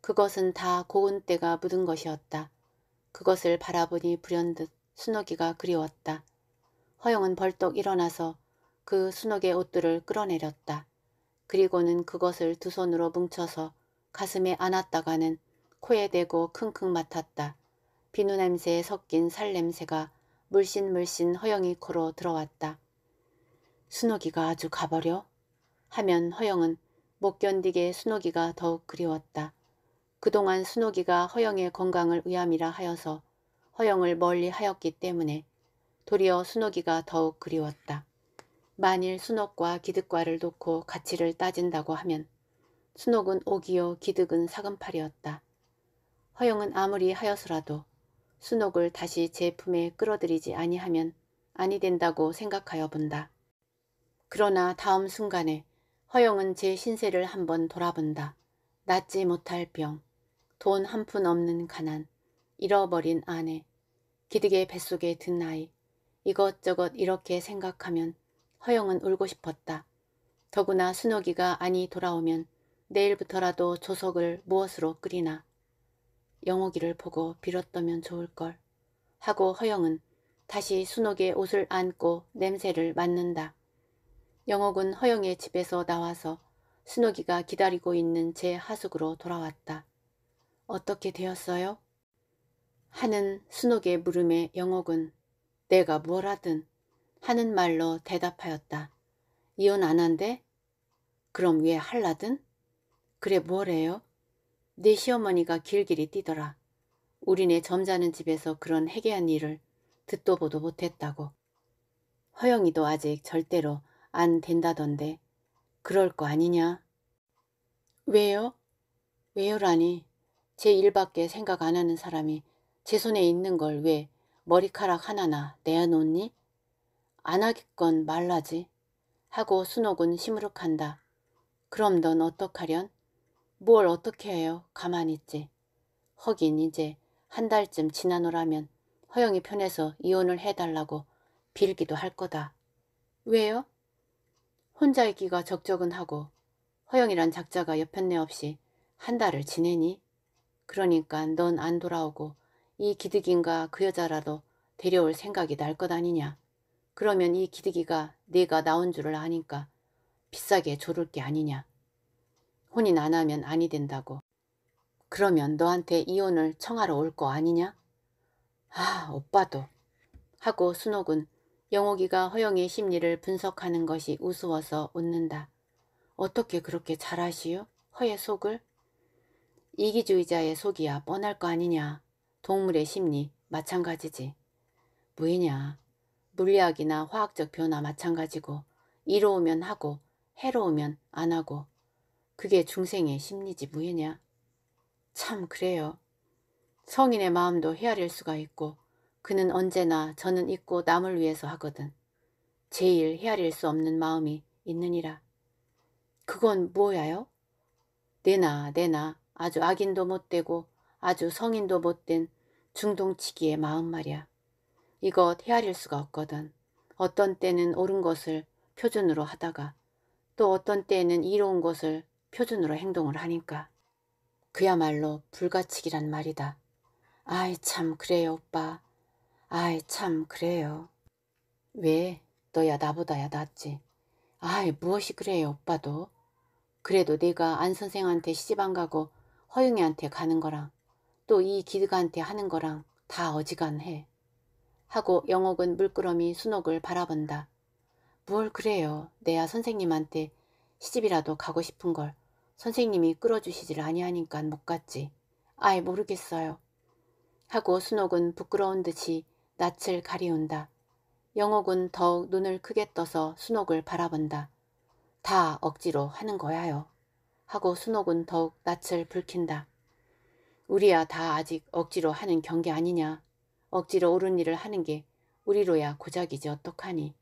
Speaker 1: 그것은 다 고운때가 묻은 것이었다. 그것을 바라보니 불현듯 순옥이가 그리웠다. 허영은 벌떡 일어나서 그 순옥의 옷들을 끌어내렸다. 그리고는 그것을 두 손으로 뭉쳐서 가슴에 안았다가는 코에 대고 킁킁 맡았다. 비누 냄새에 섞인 살 냄새가 물씬물씬 허영이 코로 들어왔다. 순옥이가 아주 가버려? 하면 허영은 못 견디게 순옥이가 더욱 그리웠다. 그동안 순옥이가 허영의 건강을 의함이라 하여서 허영을 멀리 하였기 때문에 도리어 순옥이가 더욱 그리웠다. 만일 순옥과 기득과를 놓고 가치를 따진다고 하면 순옥은 오기요 기득은 사금팔이었다. 허영은 아무리 하여서라도 순옥을 다시 제 품에 끌어들이지 아니하면 아니 된다고 생각하여 본다. 그러나 다음 순간에 허영은 제 신세를 한번 돌아본다. 낫지 못할 병, 돈 한 푼 없는 가난, 잃어버린 아내, 기득의 뱃속에 든 나이, 이것저것 이렇게 생각하면 허영은 울고 싶었다. 더구나 순옥이가 아니 돌아오면 내일부터라도 조석을 무엇으로 끓이나. 영옥이를 보고 빌었더면 좋을걸 하고 허영은 다시 순옥의 옷을 안고 냄새를 맡는다. 영옥은 허영의 집에서 나와서 순옥이가 기다리고 있는 제 하숙으로 돌아왔다. 어떻게 되었어요? 하는 순옥의 물음에 영옥은 내가 뭘 하든 하는 말로 대답하였다. 이혼 안 한대? 그럼 왜 할라든? 그래 뭐래요? 네 시어머니가 길길이 뛰더라. 우리네 점잖은 집에서 그런 해괴한 일을 듣도 보도 못했다고. 허영이도 아직 절대로 안 된다던데 그럴 거 아니냐? 왜요? 왜요라니 제 일밖에 생각 안 하는 사람이 제 손에 있는 걸 왜 머리카락 하나나 내놓니? 어안 하겠건 말라지 하고 순옥은 시무룩한다. 그럼 넌 어떡하련? 뭘 어떻게 해요? 가만히 있지. 허긴 이제 한 달쯤 지나노라면 허영이 편해서 이혼을 해달라고 빌기도 할 거다. 왜요? 혼자 있기가 적적은 하고 허영이란 작자가 여편네 없이 한 달을 지내니? 그러니까 넌 안 돌아오고 이 기득인가 그 여자라도 데려올 생각이 날 것 아니냐. 그러면 이 기득이가 네가 나온 줄을 아니까 비싸게 조를 게 아니냐. 혼인 안 하면 아니 된다고. 그러면 너한테 이혼을 청하러 올 거 아니냐? 아 오빠도. 하고 순옥은 영옥이가 허영의 심리를 분석하는 것이 우스워서 웃는다. 어떻게 그렇게 잘하시오? 허의 속을? 이기주의자의 속이야 뻔할 거 아니냐. 동물의 심리 마찬가지지. 뭐이냐. 물리학이나 화학적 변화 마찬가지고 이로우면 하고 해로우면 안 하고 그게 중생의 심리지 뭐이냐. 참 그래요. 성인의 마음도 헤아릴 수가 있고 그는 언제나 저는 있고 남을 위해서 하거든. 제일 헤아릴 수 없는 마음이 있느니라. 그건 뭐야요? 내나 내나 아주 악인도 못되고 아주 성인도 못된 중동치기의 마음 말이야. 이것 헤아릴 수가 없거든. 어떤 때는 옳은 것을 표준으로 하다가 또 어떤 때에는 이로운 것을 표준으로 행동을 하니까. 그야말로 불가치기란 말이다. 아이 참 그래요 오빠. 아이 참 그래요. 왜 너야 나보다야 낫지. 아이 무엇이 그래요 오빠도. 그래도 내가 안 선생한테 시집 안 가고 허영이한테 가는 거랑 또 이기득한테 하는 거랑 다 어지간해. 하고 영옥은 물끄러미 순옥을 바라본다. 뭘 그래요. 내야 선생님한테 시집이라도 가고 싶은 걸 선생님이 끌어주시질 아니하니깐 못 갔지. 아이 모르겠어요. 하고 순옥은 부끄러운 듯이 낯을 가리운다. 영옥은 더욱 눈을 크게 떠서 순옥을 바라본다. 다 억지로 하는 거야요. 하고 순옥은 더욱 낯을 붉힌다. 우리야 다 아직 억지로 하는 경계 아니냐. 억지로 옳은 일을 하는 게 우리로야 고작이지 어떡하니.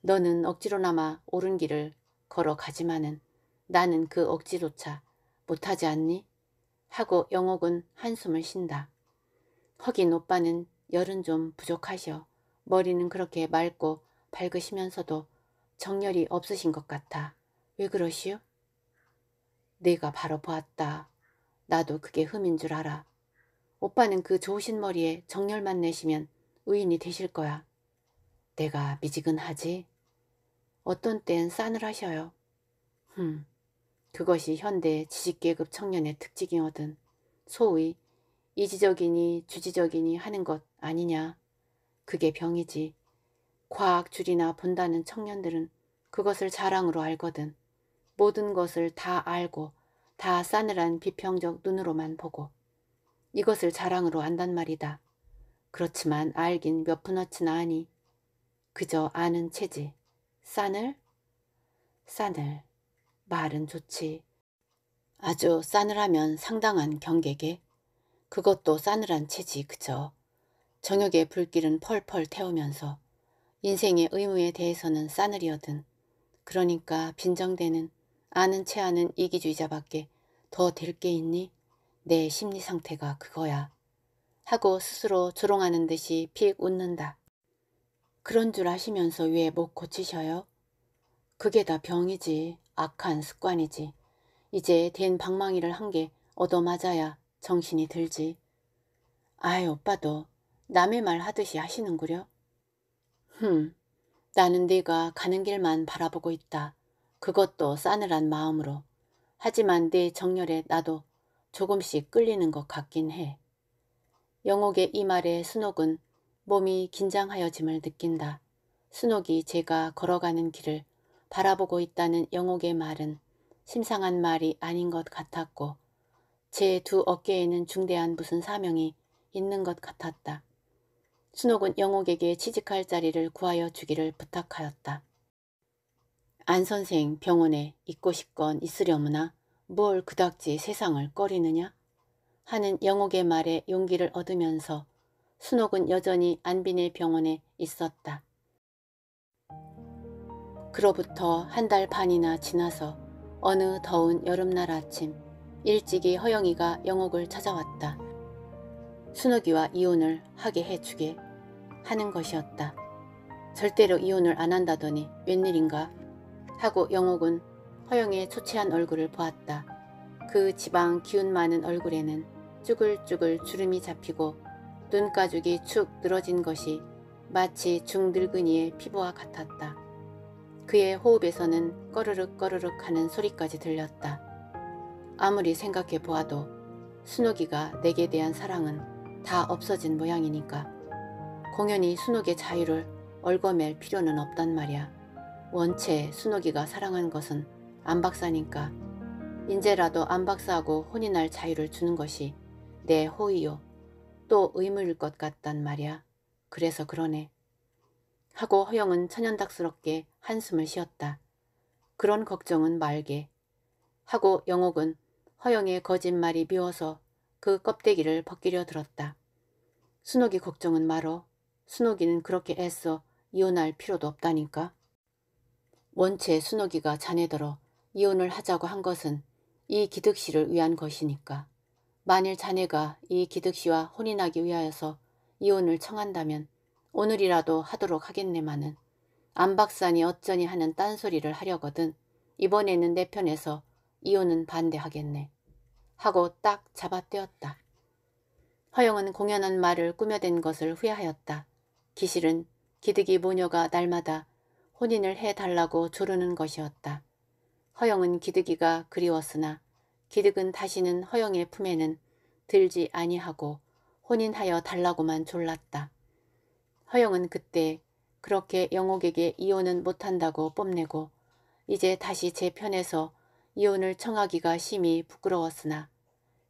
Speaker 1: 너는 억지로나마 옳은 길을 걸어가지만은 나는 그 억지조차 못하지 않니? 하고 영옥은 한숨을 쉰다. 허긴 오빠는 열은 좀 부족하셔. 머리는 그렇게 맑고 밝으시면서도 정열이 없으신 것 같아. 왜 그러시오? 내가 바로 보았다. 나도 그게 흠인 줄 알아. 오빠는 그 좋으신 머리에 정열만 내시면 의인이 되실 거야. 내가 미지근하지? 어떤 땐 싸늘하셔요. 흠, 그것이 현대 지식계급 청년의 특징이거든. 소위 이지적이니 주지적이니 하는 것 아니냐. 그게 병이지. 과학줄이나 본다는 청년들은 그것을 자랑으로 알거든. 모든 것을 다 알고 다 싸늘한 비평적 눈으로만 보고 이것을 자랑으로 안단 말이다. 그렇지만 알긴 몇 푼어치나 하니 그저 아는 체지. 싸늘? 싸늘. 말은 좋지. 아주 싸늘하면 상당한 경계계. 그것도 싸늘한 체지 그저. 저녁에 불길은 펄펄 태우면서 인생의 의무에 대해서는 싸늘이어든 그러니까 빈정대는 아는 채 아는 이기주의자밖에 더 될 게 있니? 내 심리 상태가 그거야. 하고 스스로 조롱하는 듯이 픽 웃는다. 그런 줄 아시면서 왜 못 고치셔요? 그게 다 병이지. 악한 습관이지. 이제 된 방망이를 한 개 얻어맞아야 정신이 들지. 아이 오빠도 남의 말 하듯이 하시는구려. 흠, 나는 네가 가는 길만 바라보고 있다. 그것도 싸늘한 마음으로. 하지만 네 정열에 나도 조금씩 끌리는 것 같긴 해. 영옥의 이 말에 순옥은 몸이 긴장하여짐을 느낀다. 순옥이 제가 걸어가는 길을 바라보고 있다는 영옥의 말은 심상한 말이 아닌 것 같았고 제 두 어깨에는 중대한 무슨 사명이 있는 것 같았다. 순옥은 영옥에게 취직할 자리를 구하여 주기를 부탁하였다. 안 선생 병원에 있고 싶건 있으려무나 뭘 그닥지 세상을 꺼리느냐? 하는 영옥의 말에 용기를 얻으면서 순옥은 여전히 안빈의 병원에 있었다. 그로부터 한 달 반이나 지나서 어느 더운 여름날 아침 일찍이 허영이가 영옥을 찾아왔다. 순옥이와 이혼을 하게 해주게 하는 것이었다. 절대로 이혼을 안 한다더니 웬일인가 하고 영옥은 허영의 초췌한 얼굴을 보았다. 그 지방 기운 많은 얼굴에는 쭈글쭈글 주름이 잡히고 눈가죽이 축 늘어진 것이 마치 중늙은이의 피부와 같았다. 그의 호흡에서는 꺼르륵 꺼르륵 하는 소리까지 들렸다. 아무리 생각해 보아도 순옥이가 내게 대한 사랑은 다 없어진 모양이니까. 공연히 순옥의 자유를 얼거맬 필요는 없단 말이야. 원체 순옥이가 사랑한 것은 안 박사니까 인제라도 안 박사하고 혼인할 자유를 주는 것이 내 호의요. 또 의무일 것 같단 말이야. 그래서 그러네. 하고 허영은 천연닥스럽게 한숨을 쉬었다. 그런 걱정은 말게. 하고 영옥은 허영의 거짓말이 미워서 그 껍데기를 벗기려 들었다. 순옥이 걱정은 말어. 순옥이는 그렇게 애써 이혼할 필요도 없다니까. 원체 순옥이가 자네더러 이혼을 하자고 한 것은 이 기득 씨를 위한 것이니까. 만일 자네가 이 기득 씨와 혼인하기 위하여서 이혼을 청한다면 오늘이라도 하도록 하겠네마는 안 박사니 어쩌니 하는 딴소리를 하려거든 이번에는 내 편에서 이혼은 반대하겠네 하고 딱 잡아떼었다. 허영은 공연한 말을 꾸며댄 것을 후회하였다. 기실은 기득이 모녀가 날마다 혼인을 해달라고 조르는 것이었다. 허영은 기득이가 그리웠으나 기득은 다시는 허영의 품에는 들지 아니하고 혼인하여 달라고만 졸랐다. 허영은 그때 그렇게 영옥에게 이혼은 못한다고 뽐내고 이제 다시 제 편에서 이혼을 청하기가 심히 부끄러웠으나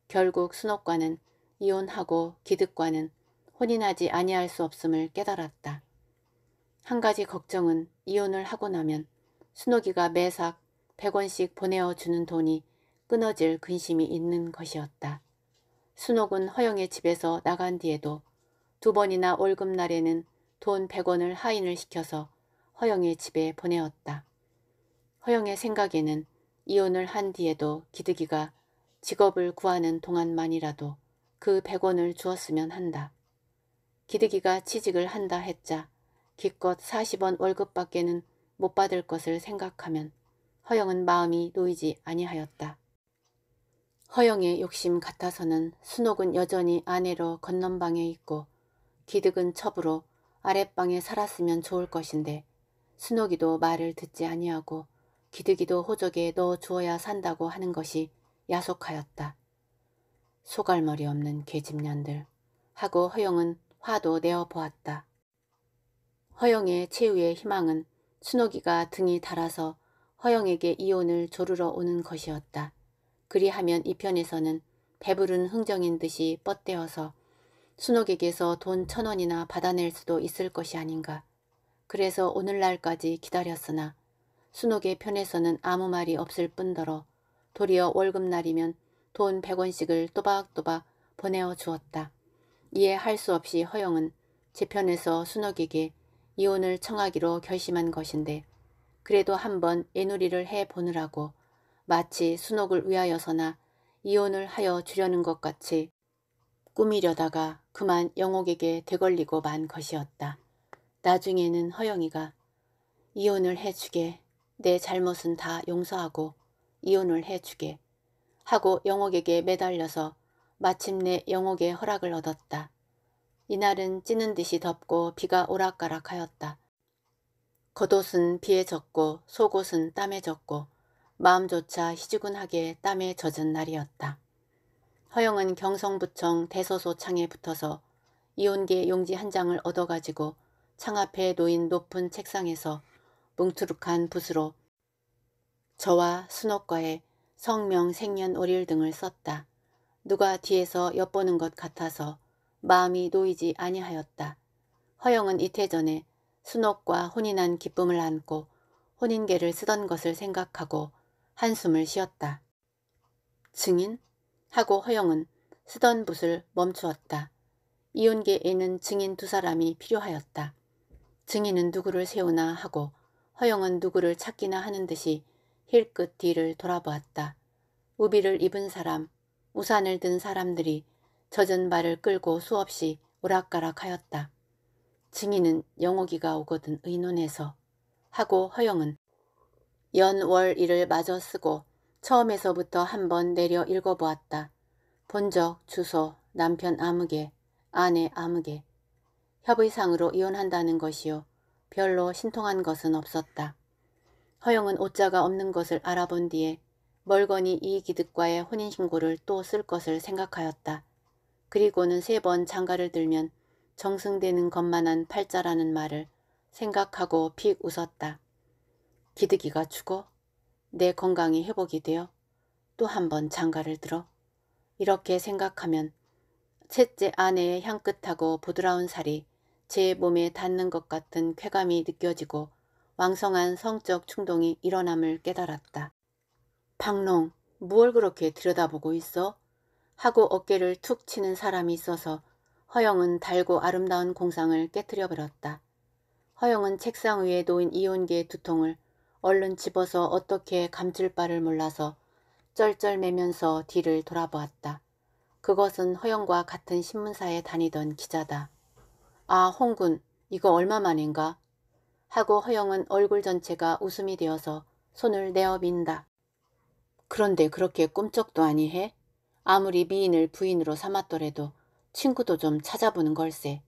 Speaker 1: 결국 순옥과는 이혼하고 기득과는 혼인하지 아니할 수 없음을 깨달았다. 한 가지 걱정은 이혼을 하고 나면 순옥이가 매삭 100원씩 보내어 주는 돈이 끊어질 근심이 있는 것이었다. 순옥은 허영의 집에서 나간 뒤에도 두 번이나 월급날에는 돈 100원을 하인을 시켜서 허영의 집에 보내었다. 허영의 생각에는 이혼을 한 뒤에도 기득이가 직업을 구하는 동안만이라도 그 100원을 주었으면 한다. 기득이가 취직을 한다 했자 기껏 40원 월급밖에는 못 받을 것을 생각하면 허영은 마음이 놓이지 아니하였다. 허영의 욕심 같아서는 순옥은 여전히 아내로 건넌방에 있고 기득은 첩으로 아랫방에 살았으면 좋을 것인데 순옥이도 말을 듣지 아니하고 기득이도 호적에 넣어 주어야 산다고 하는 것이 야속하였다. 소갈머리 없는 계집년들 하고 허영은 화도 내어 보았다. 허영의 최후의 희망은 순옥이가 등이 달아서 허영에게 이혼을 조르러 오는 것이었다. 그리하면 이편에서는 배부른 흥정인 듯이 뻗대어서 순옥에게서 돈 천 원이나 받아낼 수도 있을 것이 아닌가. 그래서 오늘날까지 기다렸으나 순옥의 편에서는 아무 말이 없을 뿐더러 도리어 월급날이면 돈 백원씩을 또박또박 보내어 주었다. 이에 할수 없이 허영은 재편에서 순옥에게 이혼을 청하기로 결심한 것인데 그래도 한번 애누리를 해보느라고 마치 순옥을 위하여서나 이혼을 하여 주려는 것 같이 꾸미려다가 그만 영옥에게 되걸리고 만 것이었다. 나중에는 허영이가 이혼을 해주게 내 잘못은 다 용서하고 이혼을 해주게 하고 영옥에게 매달려서 마침내 영옥의 허락을 얻었다. 이날은 찌는 듯이 덥고 비가 오락가락하였다. 겉옷은 비에 젖고 속옷은 땀에 젖고 마음조차 희죽은하게 땀에 젖은 날이었다. 허영은 경성부청 대서소 창에 붙어서 이온계 용지 한 장을 얻어가지고 창 앞에 놓인 높은 책상에서 뭉투룩한 붓으로 저와 순옥과의 성명 생년 월일 등을 썼다. 누가 뒤에서 엿보는 것 같아서 마음이 놓이지 아니하였다. 허영은 이태 전에 순옥과 혼인한 기쁨을 안고 혼인계를 쓰던 것을 생각하고 한숨을 쉬었다. 증인? 하고 허영은 쓰던 붓을 멈추었다. 이혼계에는 증인 두 사람이 필요하였다. 증인은 누구를 세우나 하고 허영은 누구를 찾기나 하는 듯이 힐끗 뒤를 돌아보았다. 우비를 입은 사람, 우산을 든 사람들이 젖은 발을 끌고 수없이 오락가락하였다. 증인은 영옥이가 오거든 의논해서 하고 허영은 연월 일을 마저 쓰고 처음에서부터 한 번 내려 읽어보았다. 본적, 주소, 남편 아무개, 아내 아무개. 협의상으로 이혼한다는 것이요. 별로 신통한 것은 없었다. 허영은 옷자가 없는 것을 알아본 뒤에 멀거니 이 기득과의 혼인신고를 또 쓸 것을 생각하였다. 그리고는 세 번 장가를 들면 정승되는 것만한 팔자라는 말을 생각하고 픽 웃었다. 기득이가 죽어 내 건강이 회복이 되어 또 한 번 장가를 들어 이렇게 생각하면 셋째 아내의 향긋하고 부드러운 살이 제 몸에 닿는 것 같은 쾌감이 느껴지고 왕성한 성적 충동이 일어남을 깨달았다. 박농, 무얼 그렇게 들여다보고 있어? 하고 어깨를 툭 치는 사람이 있어서 허영은 달고 아름다운 공상을 깨뜨려 버렸다. 허영은 책상 위에 놓인 이온계 두 통을 얼른 집어서 어떻게 감출 바를 몰라서 쩔쩔매면서 뒤를 돌아보았다. 그것은 허영과 같은 신문사에 다니던 기자다. 아, 홍군, 이거 얼마만인가? 하고 허영은 얼굴 전체가 웃음이 되어서 손을 내어 민다. 그런데 그렇게 꿈쩍도 아니 해? 아무리 미인을 부인으로 삼았더래도 친구도 좀 찾아보는 걸세.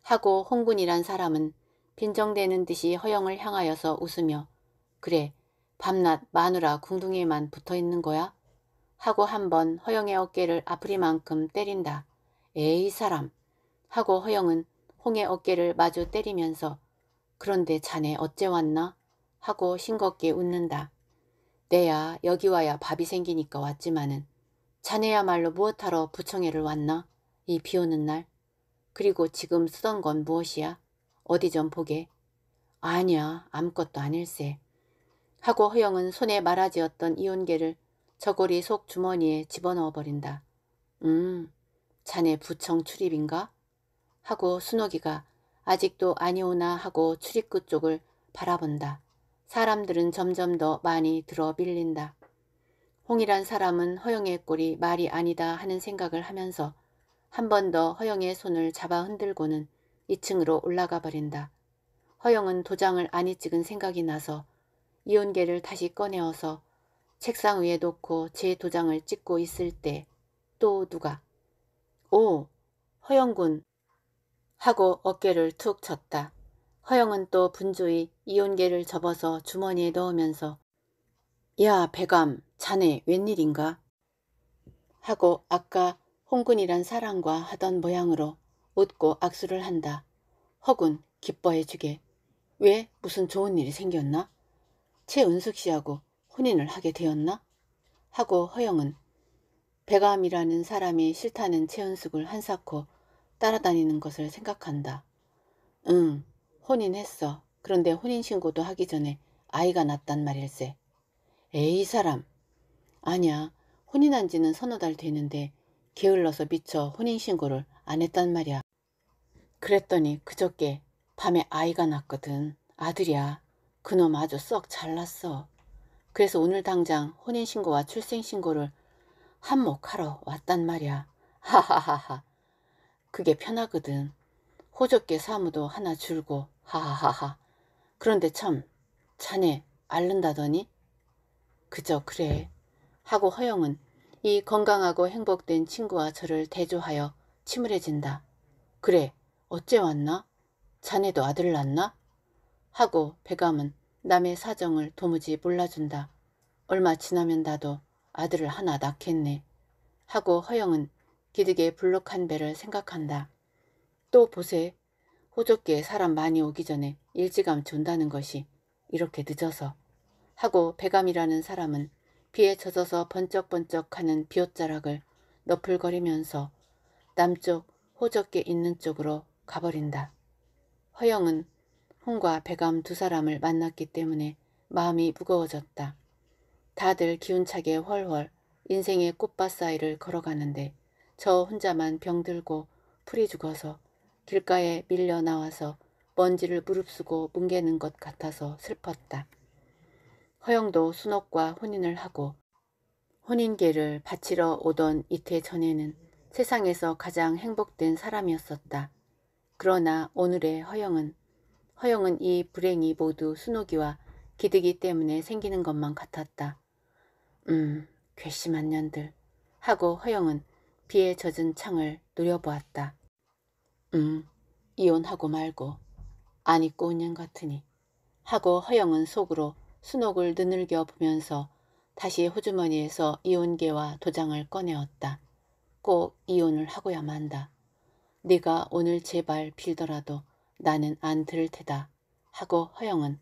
Speaker 1: 하고 홍군이란 사람은 빈정대는 듯이 허영을 향하여서 웃으며 그래 밤낮 마누라 궁둥이에만 붙어있는 거야? 하고 한 번 허영의 어깨를 아프리만큼 때린다. 에이 사람 하고 허영은 홍의 어깨를 마주 때리면서 그런데 자네 어째 왔나? 하고 싱겁게 웃는다. 내야 여기 와야 밥이 생기니까 왔지만은 자네야말로 무엇하러 부청회를 왔나? 이 비오는 날. 그리고 지금 쓰던 건 무엇이야? 어디 좀 보게. 아니야 아무것도 아닐세. 하고 허영은 손에 말아지었던 이온계를 저고리 속 주머니에 집어넣어버린다. 음, 자네 부청 출입인가? 하고 순옥이가 아직도 아니오나 하고 출입구 쪽을 바라본다. 사람들은 점점 더 많이 들어 밀린다 홍이란 사람은 허영의 꼴이 말이 아니다 하는 생각을 하면서 한 번 더 허영의 손을 잡아 흔들고는 2층으로 올라가 버린다. 허영은 도장을 안이 찍은 생각이 나서 이온계를 다시 꺼내어서 책상 위에 놓고 제 도장을 찍고 있을 때 또 누가 오! 허영군! 하고 어깨를 툭 쳤다. 허영은 또 분주히 이온계를 접어서 주머니에 넣으면서 야 배감 자네 웬일인가? 하고 아까 홍군이란 사랑과 하던 모양으로 웃고 악수를 한다. 허군 기뻐해주게. 왜 무슨 좋은 일이 생겼나? 최은숙 씨하고 혼인을 하게 되었나? 하고 허영은 배감이라는 사람이 싫다는 최은숙을 한사코 따라다니는 것을 생각한다. 응, 혼인했어. 그런데 혼인신고도 하기 전에 아이가 났단 말일세. 에이 사람. 아니야. 혼인한 지는 서너 달 되는데 게을러서 미처 혼인신고를 안 했단 말이야. 그랬더니 그저께 밤에 아이가 났거든. 아들이야. 그놈 아주 썩 잘났어. 그래서 오늘 당장 혼인신고와 출생신고를 한몫하러 왔단 말이야. 하하하하. 그게 편하거든. 호적계 사무도 하나 줄고 하하하하. 그런데 참 자네 앓는다더니 그저 그래 하고 허영은 이 건강하고 행복된 친구와 저를 대조하여 침울해진다. 그래 어째 왔나? 자네도 아들 낳나? 하고 백암은 남의 사정을 도무지 몰라준다. 얼마 지나면 나도 아들을 하나 낳겠네. 하고 허영은 기득의 불룩한 배를 생각한다. 또 보세. 호적기에 사람 많이 오기 전에 일찌감치 온다는 것이 이렇게 늦어서 하고 배감이라는 사람은 비에 젖어서 번쩍번쩍하는 비옷자락을 너풀거리면서 남쪽 호적계 있는 쪽으로 가버린다. 허영은 홍과 배감 두 사람을 만났기 때문에 마음이 무거워졌다. 다들 기운차게 훨훨 인생의 꽃밭 사이를 걸어가는데 저 혼자만 병들고 풀이 죽어서 길가에 밀려 나와서 먼지를 무릅쓰고 뭉개는 것 같아서 슬펐다. 허영도 순옥과 혼인을 하고 혼인계를 바치러 오던 이태 전에는 세상에서 가장 행복된 사람이었었다. 그러나 오늘의 허영은 허영은 이 불행이 모두 순옥이와 기득이 때문에 생기는 것만 같았다. 음, 괘씸한 년들 하고 허영은 비에 젖은 창을 노려보았다. 음, 이혼하고 말고 안 입고 온양 같으니 하고 허영은 속으로 순옥을 드늘겨 보면서 다시 호주머니에서 이혼계와 도장을 꺼내었다. 꼭 이혼을 하고야 만다. 네가 오늘 제발 빌더라도 나는 안 들을 테다. 하고 허영은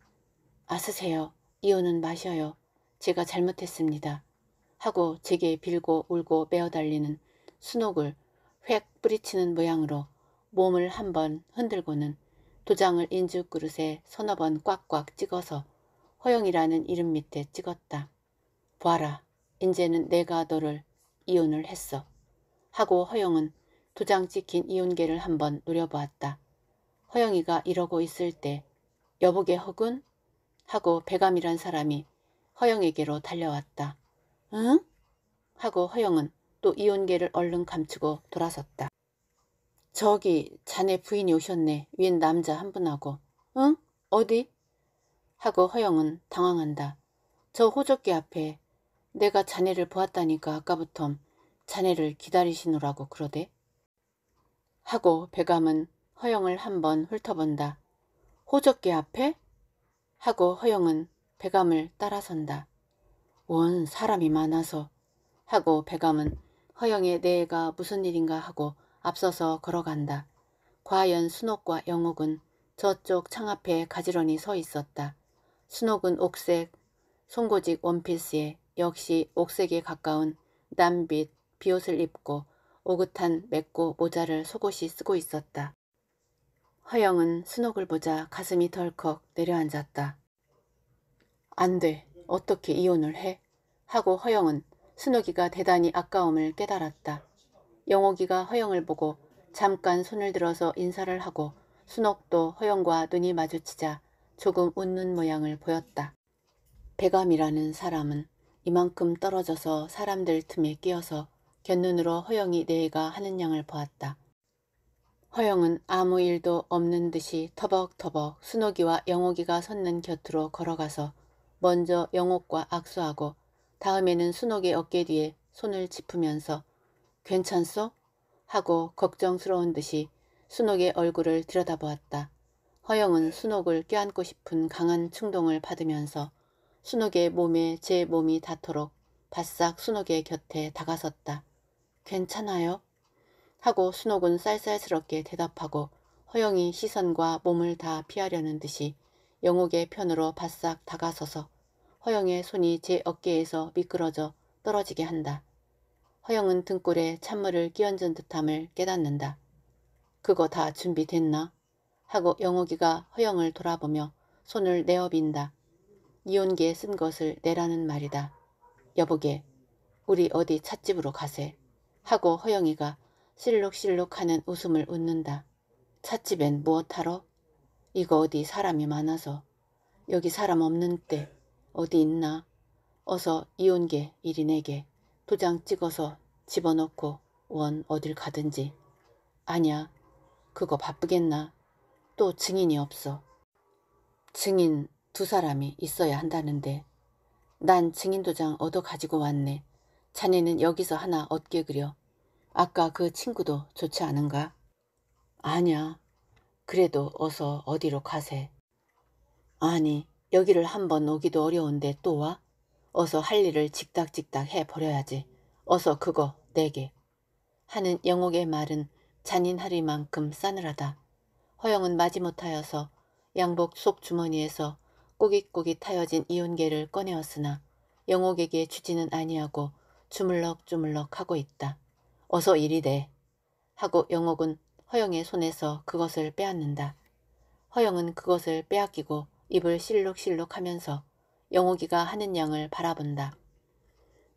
Speaker 1: 아스세요. 이혼은 마셔요. 제가 잘못했습니다. 하고 제게 빌고 울고 매어달리는 순옥을 획 뿌리치는 모양으로 몸을 한 번 흔들고는 도장을 인주 그릇에 서너 번 꽉꽉 찍어서 허영이라는 이름 밑에 찍었다. 봐라, 이제는 내가 너를 이혼을 했어. 하고 허영은 도장 찍힌 이혼계를 한 번 노려보았다. 허영이가 이러고 있을 때 여보게 허군? 하고 배감이란 사람이 허영에게로 달려왔다. 응? 하고 허영은 또 이혼계를 얼른 감추고 돌아섰다. 저기 자네 부인이 오셨네. 윈 남자 한 분하고. 응? 어디? 하고 허영은 당황한다. 저 호적기 앞에 내가 자네를 보았다니까 아까부터 자네를 기다리시느라고 그러대. 하고 배감은 허영을 한번 훑어본다. 호적기 앞에? 하고 허영은 배감을 따라선다. 원 사람이 많아서 하고 배감은 허영의 내가 무슨 일인가 하고 앞서서 걸어간다. 과연 순옥과 영옥은 저쪽 창 앞에 가지런히 서 있었다. 순옥은 옥색, 송고직 원피스에 역시 옥색에 가까운 남빛 비옷을 입고 오긋한 맵고 모자를 속옷이 쓰고 있었다. 허영은 순옥을 보자 가슴이 덜컥 내려앉았다. 안 돼. 어떻게 이혼을 해? 하고 허영은 순옥이가 대단히 아까움을 깨달았다. 영옥이가 허영을 보고 잠깐 손을 들어서 인사를 하고 순옥도 허영과 눈이 마주치자 조금 웃는 모양을 보였다. 배감이라는 사람은 이만큼 떨어져서 사람들 틈에 끼어서 견눈으로 허영이 내가 하는 양을 보았다. 허영은 아무 일도 없는 듯이 터벅터벅 순옥이와 영옥이가 섰는 곁으로 걸어가서 먼저 영옥과 악수하고 다음에는 순옥의 어깨 뒤에 손을 짚으면서 괜찮소? 하고 걱정스러운 듯이 순옥의 얼굴을 들여다보았다. 허영은 순옥을 껴안고 싶은 강한 충동을 받으면서 순옥의 몸에 제 몸이 닿도록 바싹 순옥의 곁에 다가섰다. 괜찮아요? 하고 순옥은 쌀쌀스럽게 대답하고 허영이 시선과 몸을 다 피하려는 듯이 영옥의 편으로 바싹 다가서서 허영의 손이 제 어깨에서 미끄러져 떨어지게 한다. 허영은 등골에 찬물을 끼얹은 듯함을 깨닫는다. 그거 다 준비됐나? 하고 영옥이가 허영을 돌아보며 손을 내어빈다. 이혼기에 쓴 것을 내라는 말이다. 여보게, 우리 어디 찻집으로 가세. 하고 허영이가 실룩실룩 하는 웃음을 웃는다. 찻집엔 무엇하러? 이거 어디 사람이 많아서. 여기 사람 없는 때 어디 있나? 어서 이혼계 이리 내게. 도장 찍어서 집어넣고 원 어딜 가든지. 아니야. 그거 바쁘겠나. 또 증인이 없어. 증인 두 사람이 있어야 한다는데. 난 증인 도장 얻어 가지고 왔네. 자네는 여기서 하나 얻게 그려. 아까 그 친구도 좋지 않은가? 아니야. 그래도 어서 어디로 가세. 아니, 여기를 한번 오기도 어려운데 또 와? 어서 할 일을 직닥직닥 해버려야지. 어서 그거 내게. 하는 영옥의 말은 잔인하리만큼 싸늘하다. 허영은 마지못하여서 양복 속 주머니에서 꼬깃꼬깃 타여진 이온계를 꺼내었으나 영옥에게 주지는 아니하고 주물럭주물럭 하고 있다. 어서 이리 내. 하고 영옥은 허영의 손에서 그것을 빼앗는다. 허영은 그것을 빼앗기고 입을 실룩실룩 하면서 영옥이가 하는 양을 바라본다.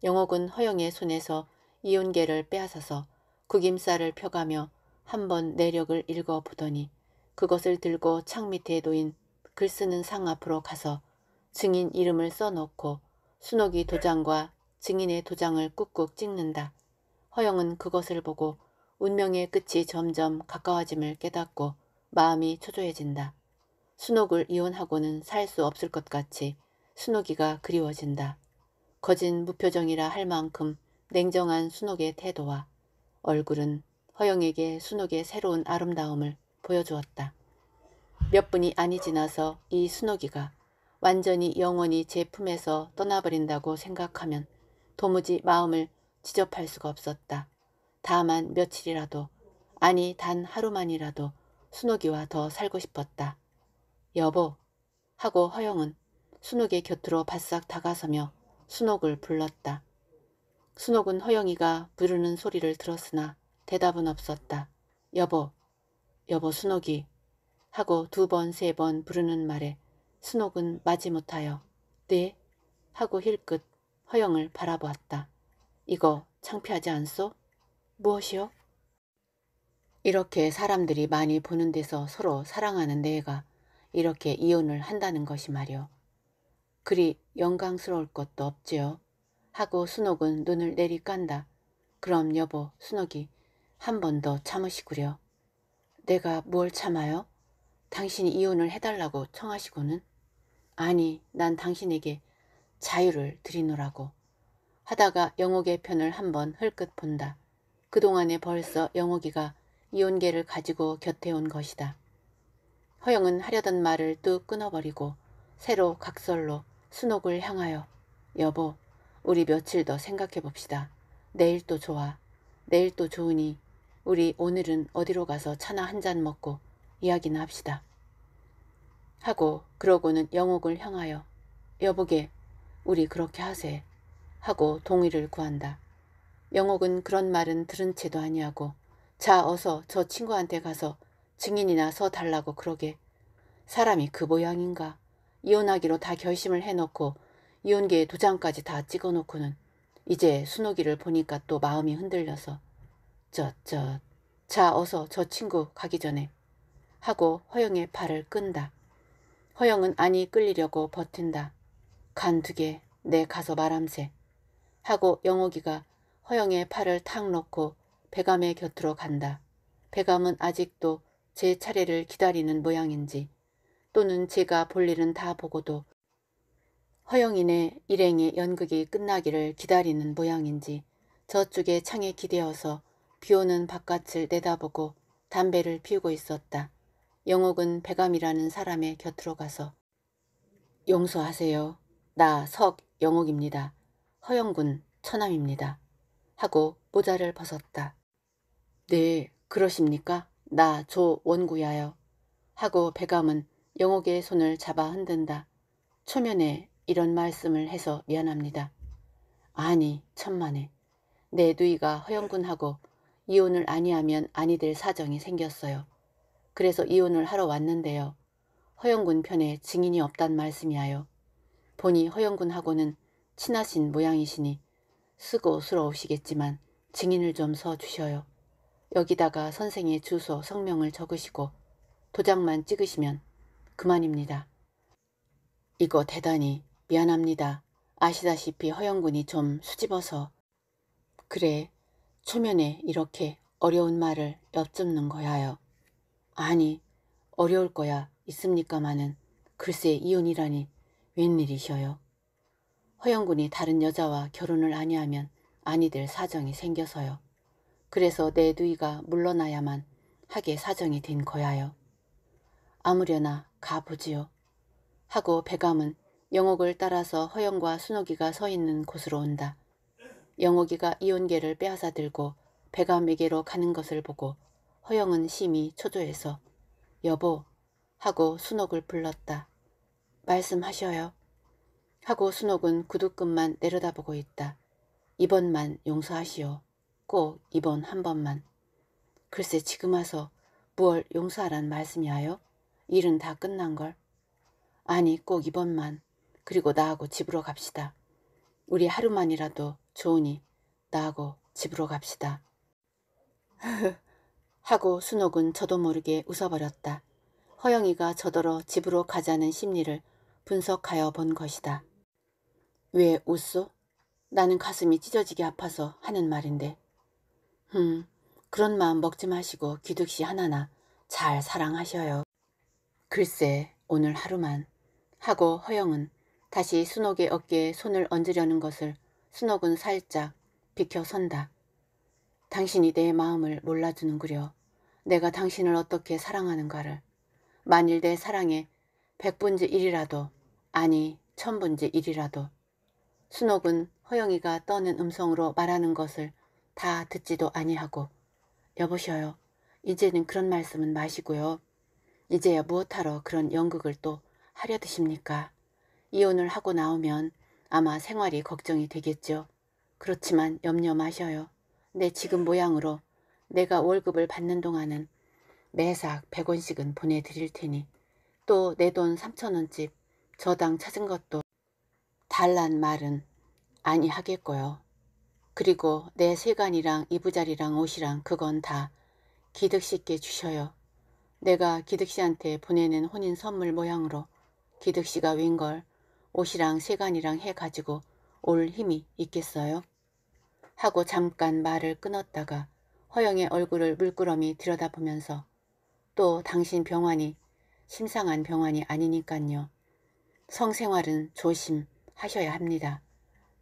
Speaker 1: 영옥은 허영의 손에서 이온계를 빼앗아서 구김살을 펴가며 한 번 내력을 읽어보더니 그것을 들고 창 밑에 놓인 글 쓰는 상 앞으로 가서 증인 이름을 써놓고 순옥이 도장과 증인의 도장을 꾹꾹 찍는다. 허영은 그것을 보고 운명의 끝이 점점 가까워짐을 깨닫고 마음이 초조해진다. 순옥을 이혼하고는 살 수 없을 것 같이 순옥이가 그리워진다. 거진 무표정이라 할 만큼 냉정한 순옥의 태도와 얼굴은 허영에게 순옥의 새로운 아름다움을 보여주었다. 몇 분이 아니 지나서 이 순옥이가 완전히 영원히 제 품에서 떠나버린다고 생각하면 도무지 마음을 지접할 수가 없었다. 다만 며칠이라도 아니 단 하루만이라도 순옥이와 더 살고 싶었다. 여보 하고 허영은 순옥의 곁으로 바싹 다가서며 순옥을 불렀다. 순옥은 허영이가 부르는 소리를 들었으나 대답은 없었다. 여보, 여보 순옥이 하고 두 번, 세 번 부르는 말에 순옥은 마지못하여 네? 하고 힐끗 허영을 바라보았다. 이거 창피하지 않소? 무엇이요? 이렇게 사람들이 많이 보는 데서 서로 사랑하는 내가 이렇게 이혼을 한다는 것이 말이오. 그리 영광스러울 것도 없지요. 하고 순옥은 눈을 내리깐다. 그럼 여보 순옥이 한 번 더 참으시구려. 내가 뭘 참아요? 당신이 이혼을 해달라고 청하시고는? 아니 난 당신에게 자유를 드리노라고. 하다가 영옥의 편을 한 번 흘끗 본다. 그동안에 벌써 영옥이가 이혼계를 가지고 곁에 온 것이다. 허영은 하려던 말을 뚝 끊어버리고 새로 각설로 순옥을 향하여 여보 우리 며칠 더 생각해 봅시다. 내일 또 좋아. 내일 또 좋으니 우리 오늘은 어디로 가서 차나 한 잔 먹고 이야기나 합시다. 하고 그러고는 영옥을 향하여 여보게 우리 그렇게 하세 하고 동의를 구한다. 영옥은 그런 말은 들은 채도 아니하고 자 어서 저 친구한테 가서 증인이나 서 달라고 그러게 사람이 그 모양인가 이혼하기로 다 결심을 해놓고 이혼계에 도장까지 다 찍어놓고는 이제 순옥이를 보니까 또 마음이 흔들려서 쩌쩌 자 어서 저 친구 가기 전에 하고 허영의 발을 끈다. 허영은 아니 끌리려고 버틴다. 간 두 개내 네, 가서 말함세 하고 영옥이가 허영의 팔을 탁 놓고 배감의 곁으로 간다. 배감은 아직도 제 차례를 기다리는 모양인지 또는 제가 볼 일은 다 보고도 허영인의 일행의 연극이 끝나기를 기다리는 모양인지 저쪽에 창에 기대어서 비오는 바깥을 내다보고 담배를 피우고 있었다. 영옥은 배감이라는 사람의 곁으로 가서 용서하세요. 나 석영옥입니다. 허영군 처남입니다. 하고 모자를 벗었다. 네, 그러십니까? 나 조원구야요. 하고 배감은 영옥의 손을 잡아 흔든다. 초면에 이런 말씀을 해서 미안합니다. 아니 천만에 내 누이가 허영군하고 이혼을 아니하면 아니 될 사정이 생겼어요. 그래서 이혼을 하러 왔는데요. 허영군 편에 증인이 없단 말씀이하여 보니 허영군하고는 친하신 모양이시니 쓰고 수러우시겠지만 증인을 좀 서 주셔요. 여기다가 선생의 주소 성명을 적으시고 도장만 찍으시면 그만입니다. 이거 대단히 미안합니다. 아시다시피 허영군이 좀 수집어서 그래 초면에 이렇게 어려운 말을 엿집는 거야요. 아니 어려울 거야 있습니까마는 글쎄 이혼이라니 웬일이셔요. 허영군이 다른 여자와 결혼을 아니하면 아니 될 사정이 생겨서요. 그래서 내 누이가 물러나야만 하게 사정이 된 거야요. 아무려나 가보지요. 하고 백암은 영옥을 따라서 허영과 순옥이가 서 있는 곳으로 온다. 영옥이가 이온계를 빼앗아 들고 백암에게로 가는 것을 보고 허영은 심히 초조해서 여보 하고 순옥을 불렀다. 말씀하셔요. 하고 순옥은 구두끈만 내려다보고 있다. 이번만 용서하시오. 꼭 이번 한 번만. 글쎄 지금 와서 무얼 용서하란 말씀이하여? 일은 다 끝난 걸. 아니 꼭 이번만. 그리고 나하고 집으로 갑시다. 우리 하루만이라도 좋으니 나하고 집으로 갑시다. 하고 순옥은 저도 모르게 웃어버렸다. 허영이가 저더러 집으로 가자는 심리를 분석하여 본 것이다. 왜 웃소? 나는 가슴이 찢어지게 아파서 하는 말인데. 흠, 그런 마음 먹지 마시고 기득씨 하나나 잘 사랑하셔요. 글쎄 오늘 하루만 하고 허영은 다시 순옥의 어깨에 손을 얹으려는 것을 순옥은 살짝 비켜선다. 당신이 내 마음을 몰라주는구려. 내가 당신을 어떻게 사랑하는가를. 만일 내 사랑에 백분지 일이라도 아니 천분지 일이라도 순옥은 허영이가 떠는 음성으로 말하는 것을 다 듣지도 아니하고 여보셔요. 이제는 그런 말씀은 마시고요. 이제야 무엇하러 그런 연극을 또 하려 드십니까? 이혼을 하고 나오면 아마 생활이 걱정이 되겠죠. 그렇지만 염려 마셔요. 내 지금 모양으로 내가 월급을 받는 동안은 매삭 100원씩은 보내드릴 테니 또 내 돈 3천원집 저당 찾은 것도 달란 말은 아니 하겠고요. 그리고 내세관이랑 이부자리랑 옷이랑 그건 다 기득 쉽게 주셔요. 내가 기득씨한테 보내는 혼인 선물 모양으로 기득씨가 웬걸 옷이랑 세관이랑 해가지고 올 힘이 있겠어요? 하고 잠깐 말을 끊었다가 허영의 얼굴을 물끄러미 들여다보면서 또 당신 병환이 심상한 병환이 아니니깐요. 성생활은 조심하셔야 합니다.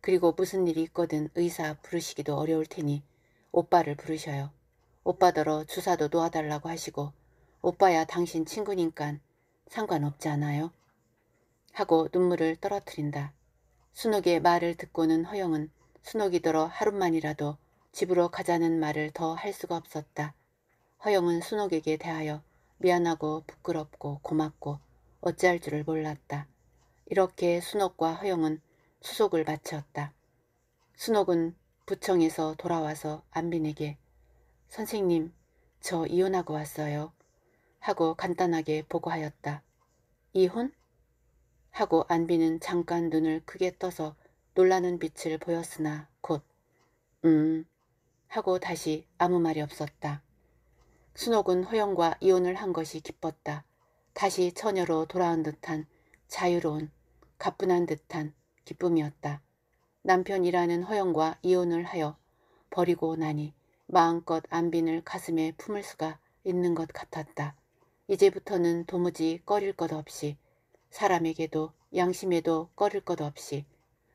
Speaker 1: 그리고 무슨 일이 있거든 의사 부르시기도 어려울 테니 오빠를 부르셔요. 오빠더러 주사도 놓아달라고 하시고 오빠야 당신 친구니깐 상관없지 않아요? 하고 눈물을 떨어뜨린다. 순옥의 말을 듣고는 허영은 순옥이 들어 하루만이라도 집으로 가자는 말을 더 할 수가 없었다. 허영은 순옥에게 대하여 미안하고 부끄럽고 고맙고 어찌할 줄을 몰랐다. 이렇게 순옥과 허영은 수속을 마쳤다. 순옥은 부청에서 돌아와서 안빈에게 선생님 저 이혼하고 왔어요. 하고 간단하게 보고하였다. 이혼? 하고 안비는 잠깐 눈을 크게 떠서 놀라는 빛을 보였으나 곧 음... 하고 다시 아무 말이 없었다. 순옥은 허영과 이혼을 한 것이 기뻤다. 다시 처녀로 돌아온 듯한 자유로운 가뿐한 듯한 기쁨이었다. 남편이라는 허영과 이혼을 하여 버리고 나니 마음껏 안빈을 가슴에 품을 수가 있는 것 같았다. 이제부터는 도무지 꺼릴 것 없이 사람에게도 양심에도 꺼릴 것 없이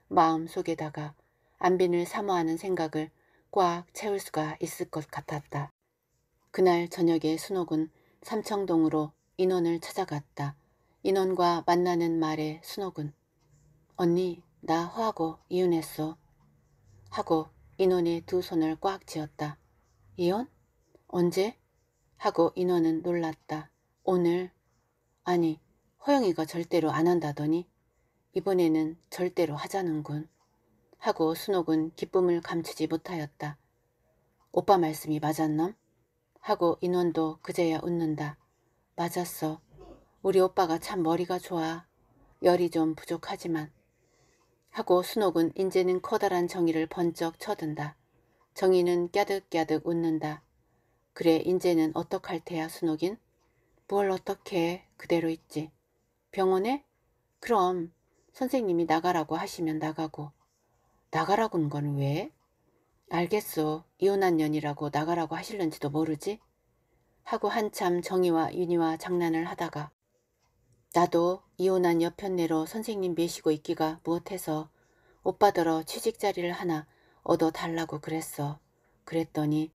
Speaker 1: 마음속에다가 안빈을 사모하는 생각을 꽉 채울 수가 있을 것 같았다. 그날 저녁에 순옥은 삼청동으로 인원을 찾아갔다. 인원과 만나는 말에 순옥은 언니 나 허하고 이혼했어 하고 인원의두 손을 꽉 쥐었다. 이혼? 언제? 하고 인원은 놀랐다. 오늘 아니 허영이가 절대로 안 한다더니 이번에는 절대로 하자는군 하고 순옥은 기쁨을 감추지 못하였다. 오빠 말씀이 맞았넘? 하고 인원도 그제야 웃는다. 맞았어. 우리 오빠가 참 머리가 좋아. 열이 좀 부족하지만. 하고 순옥은 인제는 커다란 정의를 번쩍 쳐든다. 정의는 깨득깨득 웃는다. 그래 인제는 어떡할 테야 순옥인? 뭘 어떻게 그대로 있지. 병원에? 그럼 선생님이 나가라고 하시면 나가고. 나가라고는 건 왜? 알겠소. 이혼한 년이라고 나가라고 하실는지도 모르지? 하고 한참 정희와 윤희와 장난을 하다가 나도 이혼한 여편네로 선생님 모시고 있기가 무엇해서 오빠더러 취직자리를 하나 얻어달라고 그랬어. 그랬더니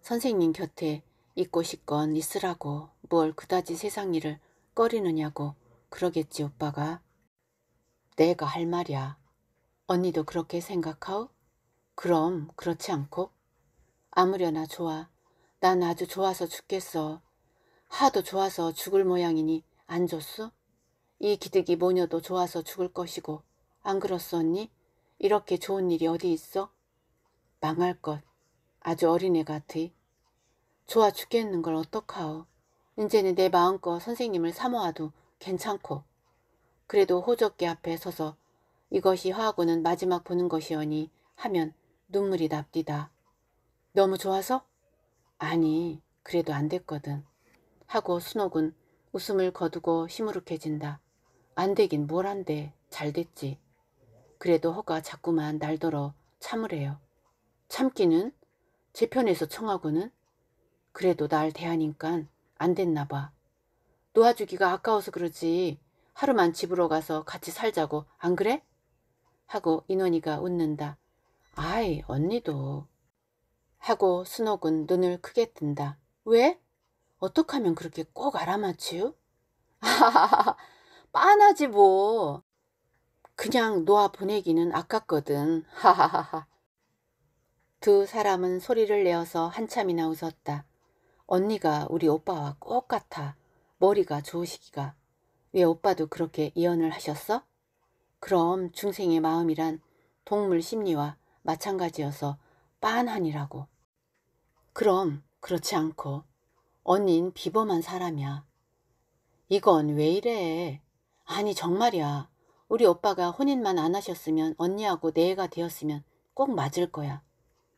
Speaker 1: 선생님 곁에 있고 싶건 있으라고 뭘 그다지 세상 일을 꺼리느냐고 그러겠지 오빠가. 내가 할 말이야. 언니도 그렇게 생각하오? 그럼 그렇지 않고? 아무려나 좋아. 난 아주 좋아서 죽겠어. 하도 좋아서 죽을 모양이니 안줬어이 기득이 모녀도 좋아서 죽을 것이고 안 그렇소 언니? 이렇게 좋은 일이 어디 있어? 망할 것. 아주 어린애 같으 좋아 죽겠는 걸 어떡하오. 이제는 내 마음껏 선생님을 사모하도 괜찮고 그래도 호적계 앞에 서서 이것이 화하고는 마지막 보는 것이오니 하면 눈물이 납디다. 너무 좋아서? 아니 그래도 안 됐거든. 하고 순옥은 웃음을 거두고 시무룩해진다. 안 되긴 뭘 한데 잘 됐지. 그래도 허가 자꾸만 날더러 참으래요. 참기는? 제 편에서 청하고는? 그래도 날 대하니깐 안 됐나 봐. 놓아주기가 아까워서 그러지. 하루만 집으로 가서 같이 살자고 안 그래? 하고 인원이가 웃는다. 아이 언니도. 하고 순옥은 눈을 크게 뜬다. 왜? 어떡 하면 그렇게 꼭알아맞히요 아하하하 빤하지 뭐. 그냥 놓아 보내기는 아깝거든. 하하하하. 두 사람은 소리를 내어서 한참이나 웃었다. 언니가 우리 오빠와 꼭 같아. 머리가 좋으시기가. 왜 오빠도 그렇게 예언을 하셨어? 그럼 중생의 마음이란 동물 심리와 마찬가지여서 빤하니라고. 그럼 그렇지 않고 언닌 비범한 사람이야. 이건 왜 이래? 아니 정말이야. 우리 오빠가 혼인만 안 하셨으면 언니하고 내가 되었으면 꼭 맞을 거야.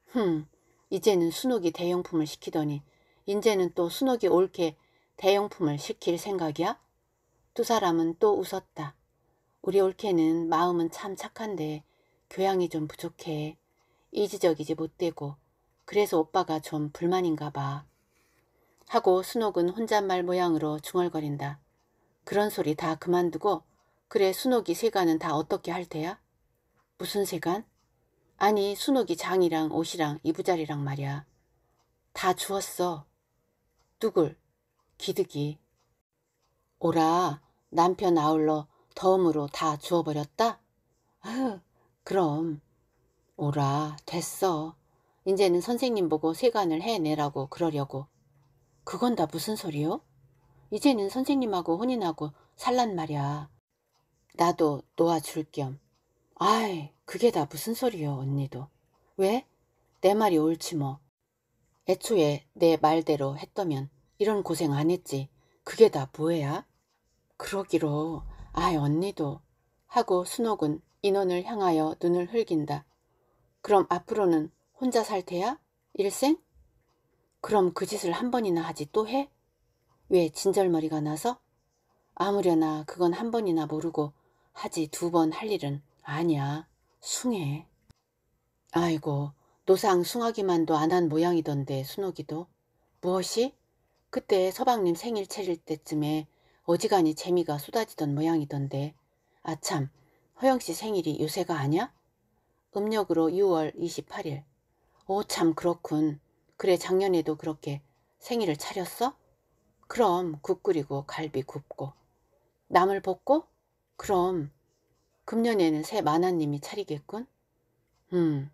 Speaker 1: 흠, 이제는 순옥이 대용품을 시키더니 인제는 또 순옥이 옳게 대용품을 시킬 생각이야? 두 사람은 또 웃었다. 우리 올케는 마음은 참 착한데 교양이 좀 부족해. 이지적이지 못되고 그래서 오빠가 좀 불만인가 봐. 하고 순옥은 혼잣말 모양으로 중얼거린다. 그런 소리 다 그만두고 그래 순옥이 세관은다 어떻게 할 테야? 무슨 세관 아니 순옥이 장이랑 옷이랑 이부자리랑 말이야. 다 주웠어. 뚜글, 기득이. 오라, 남편 아울러 덤으로 다 주워버렸다? 아휴, 그럼. 오라, 됐어. 이제는 선생님 보고 세관을 해내라고 그러려고. 그건 다 무슨 소리요? 이제는 선생님하고 혼인하고 살란 말이야. 나도 놓아줄 겸. 아이, 그게 다 무슨 소리요, 언니도. 왜? 내 말이 옳지 뭐. 애초에 내 말대로 했더면 이런 고생 안 했지. 그게 다 뭐야? 그러기로 아이 언니도 하고 순옥은 인원을 향하여 눈을 흘긴다. 그럼 앞으로는 혼자 살 테야? 일생? 그럼 그 짓을 한 번이나 하지 또 해? 왜 진절머리가 나서? 아무려나 그건 한 번이나 모르고 하지 두 번 할 일은 아니야. 숭해. 아이고 노상 숭하기만도 안한 모양이던데 순옥이도. 무엇이? 그때 서방님 생일 체릴 때쯤에 어지간히 재미가 쏟아지던 모양이던데. 아참, 허영씨 생일이 요새가 아냐? 음력으로 6월 28일. 오참 그렇군. 그래 작년에도 그렇게 생일을 차렸어? 그럼 국 끓이고 갈비 굽고. 남을 볶고? 그럼 금년에는 새만화님이 차리겠군? 음,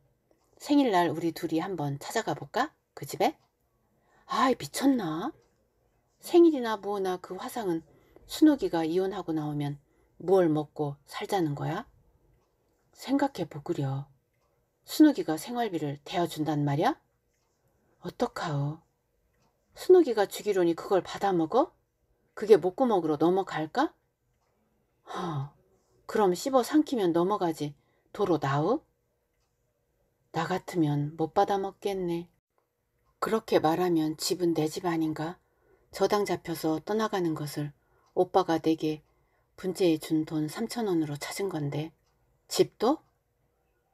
Speaker 1: 생일날 우리 둘이 한번 찾아가 볼까? 그 집에? 아이 미쳤나? 생일이나 뭐나 그 화상은 순옥이가 이혼하고 나오면 뭘 먹고 살자는 거야? 생각해 보구려. 순옥이가 생활비를 대어준단 말이야? 어떡하오? 순옥이가 죽이려니 그걸 받아먹어? 그게 목구멍으로 넘어갈까? 허, 그럼 씹어 삼키면 넘어가지 도로 나우? 나 같으면 못 받아 먹겠네. 그렇게 말하면 집은 내 집 아닌가? 저당 잡혀서 떠나가는 것을 오빠가 내게 분재해 준 돈 3천 원으로 찾은 건데. 집도?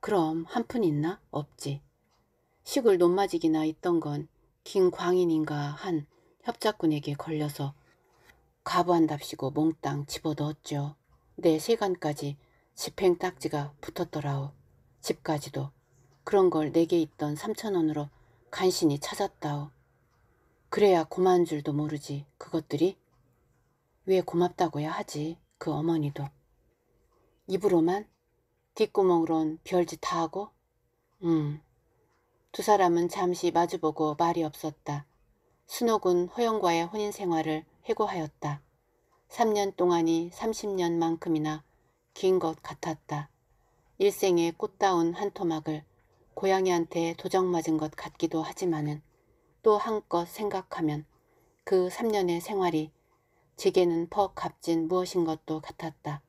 Speaker 1: 그럼 한 푼 있나? 없지. 시골 논마직이나 있던 건 김광인인가 한 협작꾼에게 걸려서 가부한답시고 몽땅 집어넣었죠. 내 세간까지 집행 딱지가 붙었더라오. 집까지도. 그런 걸 내게 있던 3천 원으로 간신히 찾았다오. 그래야 고마운 줄도 모르지 그것들이. 왜 고맙다고야 하지 그 어머니도. 입으로만 뒷구멍으론 별짓 다 하고 음. 두 사람은 잠시 마주보고 말이 없었다. 순옥은 허영과의 혼인 생활을 해고하였다. 3년 동안이 30년만큼이나 긴 것 같았다. 일생의 꽃다운 한 토막을 고양이한테 도장 맞은 것 같기도 하지만은 또 한껏 생각하면 그 3년의 생활이 제게는 퍽 값진 무엇인 것도 같았다.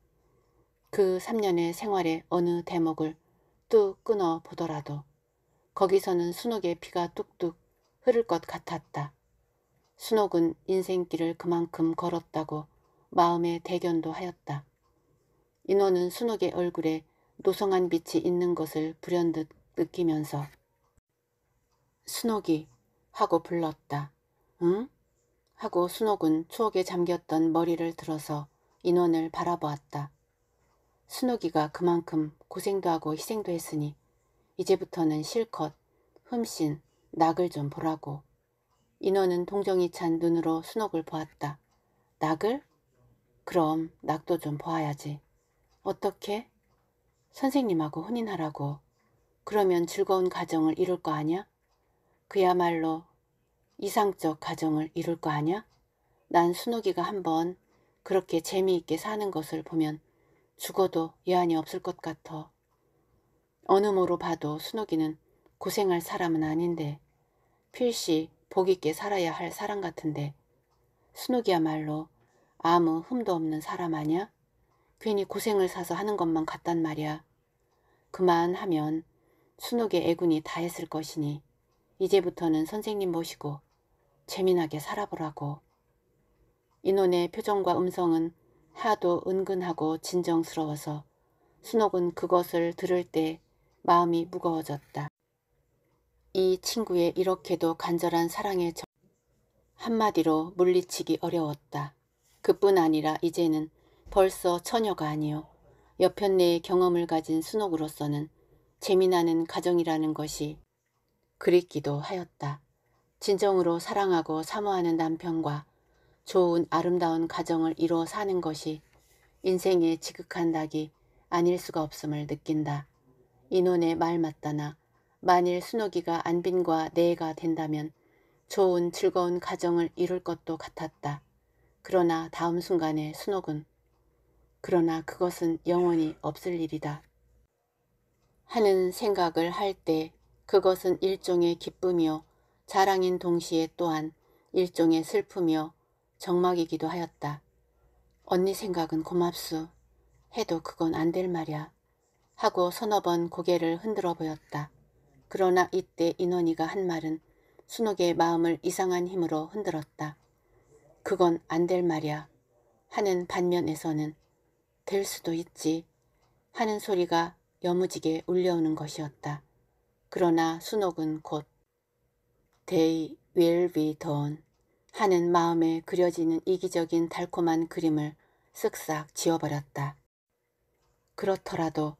Speaker 1: 그 3년의 생활의 어느 대목을 뚝 끊어 보더라도 거기서는 순옥의 피가 뚝뚝 흐를 것 같았다. 순옥은 인생길을 그만큼 걸었다고 마음의 대견도 하였다. 인호는 순옥의 얼굴에 노성한 빛이 있는 것을 불현듯 느끼면서 순옥이 하고 불렀다. 응? 하고 순옥은 추억에 잠겼던 머리를 들어서 인원을 바라보았다. 순옥이가 그만큼 고생도 하고 희생도 했으니 이제부터는 실컷 흠씬 낙을 좀 보라고. 인원은 동정이 찬 눈으로 순옥을 보았다. 낙을? 그럼 낙도 좀 보아야지. 어떻게? 선생님하고 혼인하라고. 그러면 즐거운 가정을 이룰 거 아냐? 그야말로 이상적 가정을 이룰 거 아냐? 난 순옥이가 한번 그렇게 재미있게 사는 것을 보면 죽어도 여한이 없을 것 같아. 어느 모로 봐도 순옥이는 고생할 사람은 아닌데 필시 복 있게 살아야 할 사람 같은데 순옥이야말로 아무 흠도 없는 사람 아냐? 괜히 고생을 사서 하는 것만 같단 말이야. 그만하면 순옥의 애군이 다 했을 것이니 이제부터는 선생님 모시고 재미나게 살아보라고. 인원의 표정과 음성은 하도 은근하고 진정스러워서 순옥은 그것을 들을 때 마음이 무거워졌다. 이 친구의 이렇게도 간절한 사랑에 정... 한마디로 물리치기 어려웠다. 그뿐 아니라 이제는 벌써 처녀가 아니요. 여편내의 경험을 가진 순옥으로서는 재미나는 가정이라는 것이 그립기도 하였다. 진정으로 사랑하고 사모하는 남편과 좋은 아름다운 가정을 이루어 사는 것이 인생의 지극한 낙이 아닐 수가 없음을 느낀다. 인원의말 맞다나 만일 순옥이가 안빈과 내가 된다면 좋은 즐거운 가정을 이룰 것도 같았다. 그러나 다음 순간에 순옥은 그러나 그것은 영원히 없을 일이다. 하는 생각을 할 때 그것은 일종의 기쁨이요 자랑인 동시에 또한 일종의 슬픔이요 정막이기도 하였다. 언니 생각은 고맙수. 해도 그건 안 될 말이야. 하고 서너 번 고개를 흔들어 보였다. 그러나 이때 인원이가 한 말은 순옥의 마음을 이상한 힘으로 흔들었다. 그건 안 될 말이야. 하는 반면에서는 될 수도 있지. 하는 소리가 여무지게 울려오는 것이었다. 그러나 순옥은 곧 They will be done 하는 마음에 그려지는 이기적인 달콤한 그림을 쓱싹 지워버렸다. 그렇더라도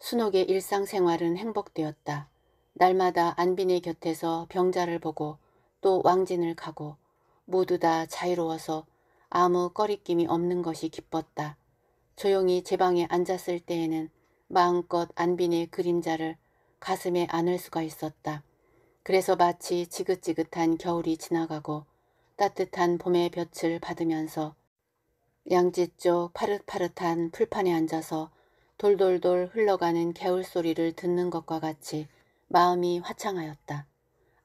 Speaker 1: 순옥의 일상생활은 행복되었다. 날마다 안빈의 곁에서 병자를 보고 또 왕진을 가고 모두 다 자유로워서 아무 꺼리낌이 없는 것이 기뻤다. 조용히 제 방에 앉았을 때에는 마음껏 안빈의 그림자를 가슴에 안을 수가 있었다. 그래서 마치 지긋지긋한 겨울이 지나가고 따뜻한 봄의 볕을 받으면서 양지 쪽 파릇파릇한 풀판에 앉아서 돌돌돌 흘러가는 개울 소리를 듣는 것과 같이 마음이 화창하였다.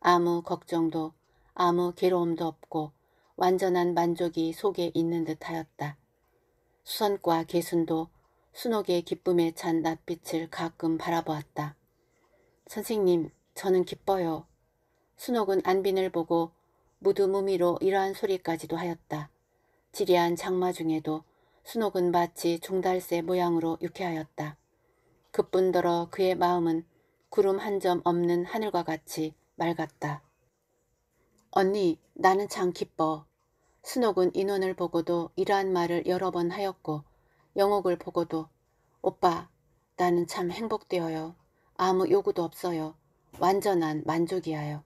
Speaker 1: 아무 걱정도 아무 괴로움도 없고 완전한 만족이 속에 있는 듯하였다. 수선과 개순도 순옥의 기쁨에 찬낯빛을 가끔 바라보았다. 선생님, 저는 기뻐요. 순옥은 안빈을 보고 무두무미로 이러한 소리까지도 하였다. 지리한 장마 중에도 순옥은 마치 종달새 모양으로 유쾌하였다. 그뿐더러 그의 마음은 구름 한 점 없는 하늘과 같이 맑았다. 언니, 나는 참 기뻐. 순옥은 인원을 보고도 이러한 말을 여러 번 하였고 영옥을 보고도 오빠 나는 참 행복되어요. 아무 요구도 없어요. 완전한 만족이야요.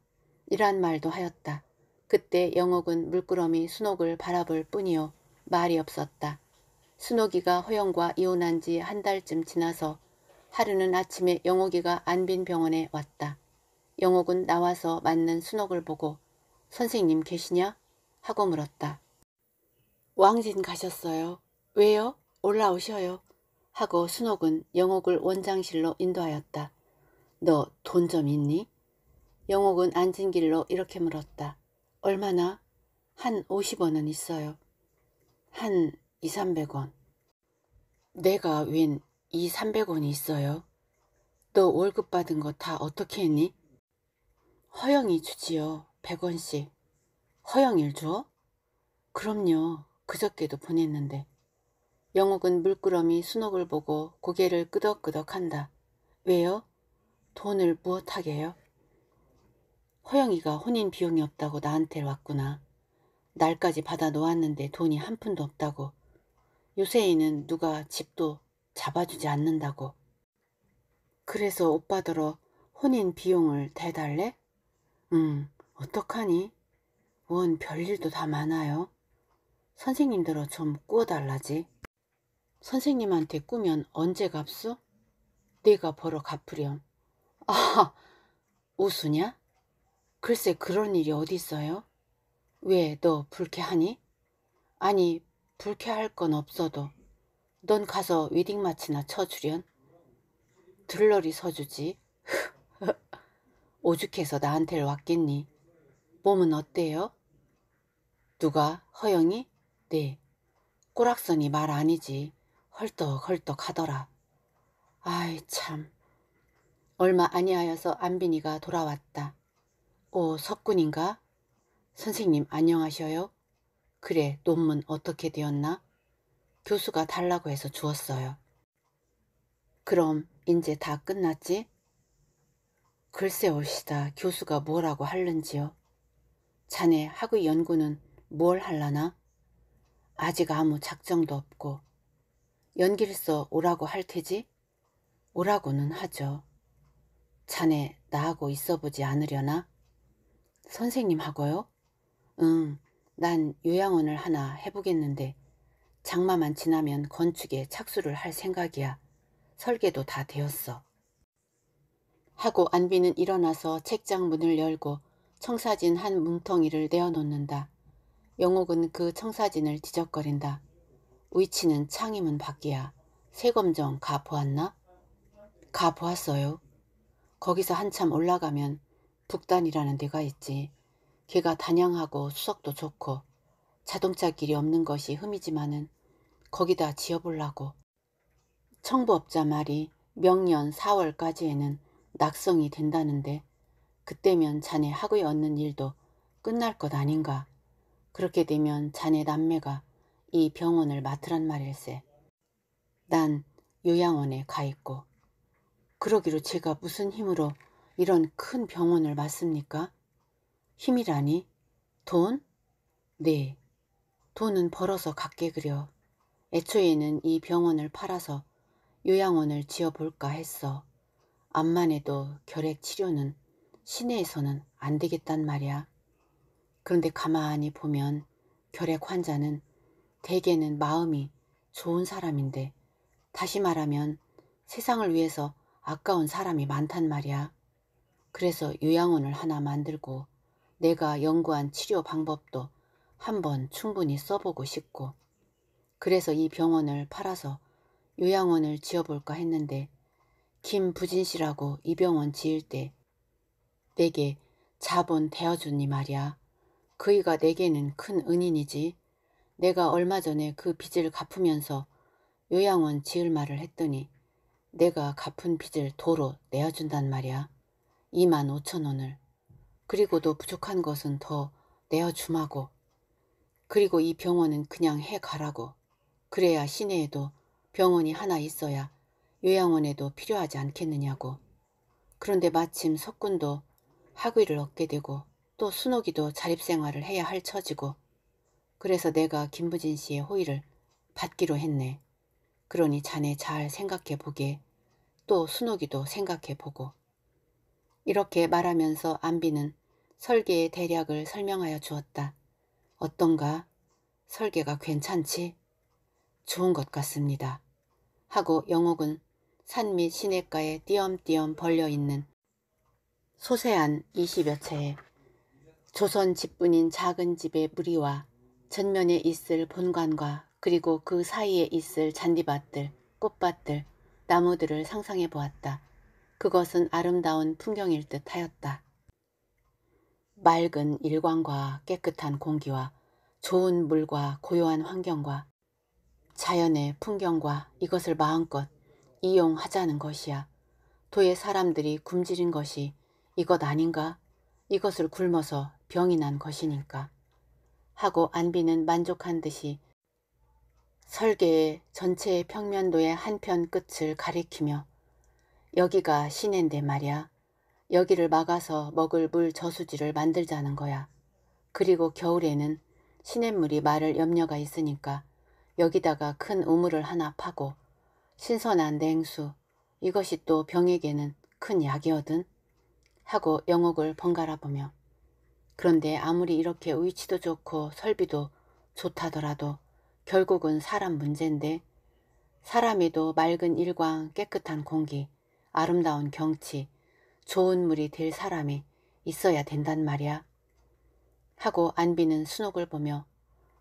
Speaker 1: 이란 말도 하였다. 그때 영옥은 물끄러미 순옥을 바라볼 뿐이요. 말이 없었다. 순옥이가 허영과 이혼한 지 한 달쯤 지나서 하루는 아침에 영옥이가 안빈 병원에 왔다. 영옥은 나와서 맞는 순옥을 보고 선생님 계시냐? 하고 물었다. 왕진 가셨어요. 왜요? 올라오셔요. 하고 순옥은 영옥을 원장실로 인도하였다. 너 돈 좀 있니? 영옥은 앉은 길로 이렇게 물었다. 얼마나? 한 50원은 있어요. 한 2, 300원. 내가 웬 2, 300원이 있어요? 너 월급 받은 거 다 어떻게 했니? 허영이 주지요. 100원씩. 허영일 줘? 그럼요. 그저께도 보냈는데. 영옥은 물끄러미 순옥을 보고 고개를 끄덕끄덕한다. 왜요? 돈을 무엇하게요? 허영이가 혼인 비용이 없다고 나한테 왔구나. 날까지 받아 놓았는데 돈이 한 푼도 없다고. 요새에는 누가 집도 잡아주지 않는다고. 그래서 오빠더러 혼인 비용을 대달래? 음, 어떡하니? 원 별일도 다 많아요. 선생님들어 좀 꾸어달라지. 선생님한테 꾸면 언제 갚소? 내가 벌어 갚으렴. 아, 웃으냐 글쎄 그런 일이 어딨어요? 왜 너 불쾌하니? 아니, 불쾌할 건 없어도 넌 가서 웨딩 마치나 쳐주련? 들러리 서주지. 오죽해서 나한테 왔겠니? 몸은 어때요? 누가? 허영이? 네. 꼬락선이 말 아니지. 헐떡헐떡 하더라. 아이 참. 얼마 아니하여서 안빈이가 돌아왔다. 오 석군인가? 선생님 안녕하셔요? 그래 논문 어떻게 되었나? 교수가 달라고 해서 주었어요. 그럼 이제 다 끝났지? 글쎄 올시다 교수가 뭐라고 할는지요. 자네 학의 연구는 뭘 할라나? 아직 아무 작정도 없고 연길서 오라고 할 테지? 오라고는 하죠. 자네 나하고 있어보지 않으려나? 선생님하고요? 응, 난 요양원을 하나 해보겠는데 장마만 지나면 건축에 착수를 할 생각이야. 설계도 다 되었어. 하고 안비는 일어나서 책장 문을 열고 청사진 한 뭉텅이를 내어놓는다. 영옥은 그 청사진을 뒤적거린다. 위치는 창의문 밖이야. 세검정 가 보았나? 가 보았어요. 거기서 한참 올라가면 북단이라는 데가 있지. 걔가 단양하고 수석도 좋고 자동차 길이 없는 것이 흠이지만은 거기다 지어보려고. 청부업자 말이 명년 4월까지에는 낙성이 된다는데 그때면 자네 하고에 얻는 일도 끝날 것 아닌가. 그렇게 되면 자네 남매가 이 병원을 맡으란 말일세. 난 요양원에 가 있고 그러기로 제가 무슨 힘으로 이런 큰 병원을 맡습니까? 힘이라니? 돈? 네. 돈은 벌어서 갖게 그려. 애초에는 이 병원을 팔아서 요양원을 지어볼까 했어. 암만 해도 결핵 치료는 시내에서는 안 되겠단 말이야. 그런데 가만히 보면 결핵 환자는 대개는 마음이 좋은 사람인데 다시 말하면 세상을 위해서 아까운 사람이 많단 말이야. 그래서 요양원을 하나 만들고 내가 연구한 치료 방법도 한번 충분히 써보고 싶고 그래서 이 병원을 팔아서 요양원을 지어볼까 했는데 김부진 씨라고 이 병원 지을 때 내게 자본 대여준이 말이야. 그이가 내게는 큰 은인이지. 내가 얼마 전에 그 빚을 갚으면서 요양원 지을 말을 했더니 내가 갚은 빚을 도로 내어준단 말이야. 2만 5천 원을. 그리고도 부족한 것은 더 내어주마고. 그리고 이 병원은 그냥 해가라고. 그래야 시내에도 병원이 하나 있어야 요양원에도 필요하지 않겠느냐고. 그런데 마침 석군도 학위를 얻게 되고 또 순옥이도 자립생활을 해야 할 처지고 그래서 내가 김부진 씨의 호의를 받기로 했네. 그러니 자네 잘 생각해 보게. 또 순옥이도 생각해 보고. 이렇게 말하면서 안비는 설계의 대략을 설명하여 주었다. 어떤가? 설계가 괜찮지? 좋은 것 같습니다. 하고 영옥은 산및 시냇가에 띄엄띄엄 벌려있는 소세한 20여 채의 조선 집뿐인 작은 집의 무리와 전면에 있을 본관과 그리고 그 사이에 있을 잔디밭들, 꽃밭들, 나무들을 상상해 보았다. 그것은 아름다운 풍경일 듯 하였다. 맑은 일광과 깨끗한 공기와 좋은 물과 고요한 환경과 자연의 풍경과 이것을 마음껏 이용하자는 것이야. 도의 사람들이 굶주린 것이 이것 아닌가? 이것을 굶어서 병이 난 것이니까. 하고 안비는 만족한 듯이 설계의 전체 평면도의 한편 끝을 가리키며 여기가 시내인데 말이야. 여기를 막아서 먹을 물 저수지를 만들자는 거야. 그리고 겨울에는 시냇물이 마를 염려가 있으니까 여기다가 큰 우물을 하나 파고 신선한 냉수 이것이 또 병에게는 큰 약이거든 하고 영옥을 번갈아 보며 그런데 아무리 이렇게 위치도 좋고 설비도 좋다더라도 결국은 사람 문제인데 사람에도 맑은 일광, 깨끗한 공기, 아름다운 경치, 좋은 물이 될 사람이 있어야 된단 말이야. 하고 안비는 순옥을 보며